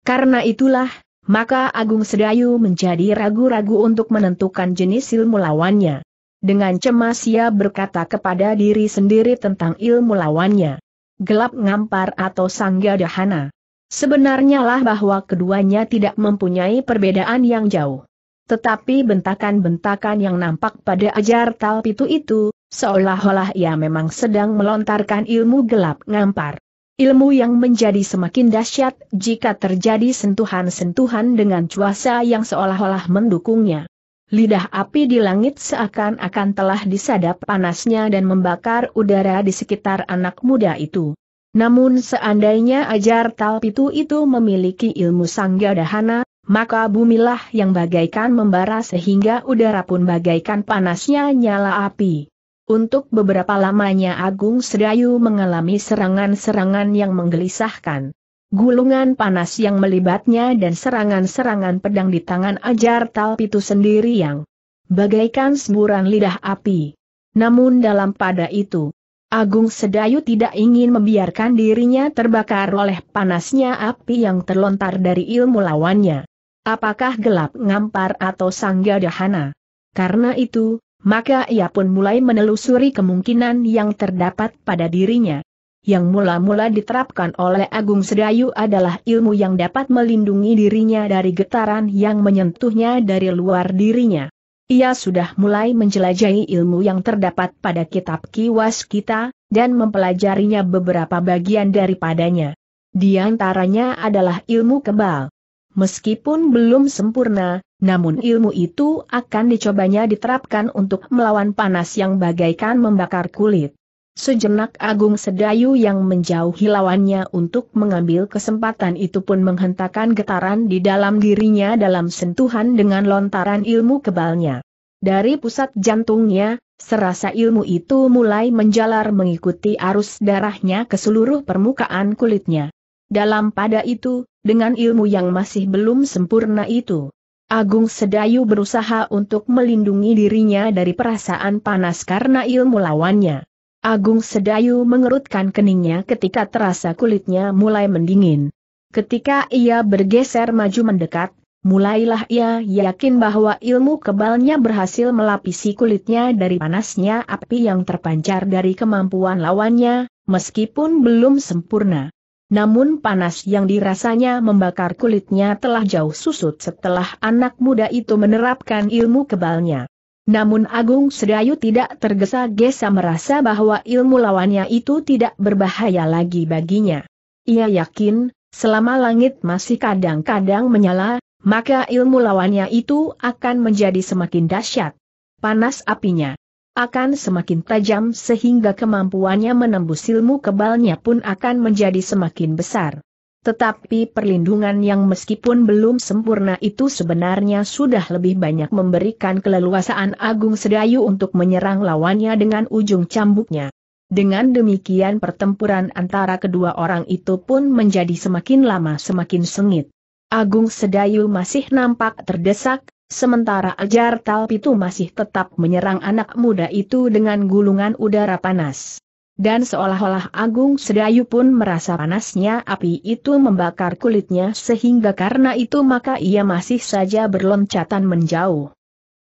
Karena itulah, maka Agung Sedayu menjadi ragu-ragu untuk menentukan jenis ilmu lawannya. Dengan cemas ia berkata kepada diri sendiri tentang ilmu lawannya. Gelap ngampar atau sangga dahana. Sebenarnya lah bahwa keduanya tidak mempunyai perbedaan yang jauh. Tetapi bentakan-bentakan yang nampak pada ajar talpitu itu, seolah-olah ia memang sedang melontarkan ilmu gelap ngampar. Ilmu yang menjadi semakin dahsyat jika terjadi sentuhan-sentuhan dengan cuaca yang seolah-olah mendukungnya. Lidah api di langit seakan-akan telah disadap panasnya dan membakar udara di sekitar anak muda itu. Namun seandainya ajar Talpitu itu memiliki ilmu sangga dahana, maka bumilah yang bagaikan membara sehingga udara pun bagaikan panasnya nyala api. Untuk beberapa lamanya Agung Sedayu mengalami serangan-serangan yang menggelisahkan. Gulungan panas yang melibatnya dan serangan-serangan pedang di tangan Ajar Talpitu sendiri yang bagaikan semburan lidah api. Namun dalam pada itu, Agung Sedayu tidak ingin membiarkan dirinya terbakar oleh panasnya api yang terlontar dari ilmu lawannya. Apakah gelap ngampar atau sangga dahana? Karena itu, maka ia pun mulai menelusuri kemungkinan yang terdapat pada dirinya. Yang mula-mula diterapkan oleh Agung Sedayu adalah ilmu yang dapat melindungi dirinya dari getaran yang menyentuhnya dari luar dirinya. Ia sudah mulai menjelajahi ilmu yang terdapat pada kitab kiwas kita, dan mempelajarinya beberapa bagian daripadanya. Di antaranya adalah ilmu kebal. Meskipun belum sempurna, namun ilmu itu akan dicobanya diterapkan untuk melawan panas yang bagaikan membakar kulit. Sejenak Agung Sedayu yang menjauhi lawannya untuk mengambil kesempatan itu pun menghentakkan getaran di dalam dirinya dalam sentuhan dengan lontaran ilmu kebalnya. Dari pusat jantungnya, serasa ilmu itu mulai menjalar mengikuti arus darahnya ke seluruh permukaan kulitnya. Dalam pada itu, dengan ilmu yang masih belum sempurna itu. Agung Sedayu berusaha untuk melindungi dirinya dari perasaan panas karena ilmu lawannya. Agung Sedayu mengerutkan keningnya ketika terasa kulitnya mulai mendingin. Ketika ia bergeser maju mendekat, mulailah ia yakin bahwa ilmu kebalnya berhasil melapisi kulitnya dari panasnya api yang terpancar dari kemampuan lawannya, meskipun belum sempurna. Namun panas yang dirasanya membakar kulitnya telah jauh susut setelah anak muda itu menerapkan ilmu kebalnya. Namun Agung Sedayu tidak tergesa-gesa merasa bahwa ilmu lawannya itu tidak berbahaya lagi baginya. Ia yakin, selama langit masih kadang-kadang menyala, maka ilmu lawannya itu akan menjadi semakin dahsyat. Panas apinya akan semakin tajam sehingga kemampuannya menembus ilmu kebalnya pun akan menjadi semakin besar. Tetapi perlindungan yang meskipun belum sempurna itu sebenarnya sudah lebih banyak memberikan keleluasaan Agung Sedayu untuk menyerang lawannya dengan ujung cambuknya. Dengan demikian pertempuran antara kedua orang itu pun menjadi semakin lama semakin sengit. Agung Sedayu masih nampak terdesak, Sementara Ajar Talpitu masih tetap menyerang anak muda itu dengan gulungan udara panas. Dan seolah-olah Agung Sedayu pun merasa panasnya api itu membakar kulitnya sehingga karena itu maka ia masih saja berloncatan menjauh.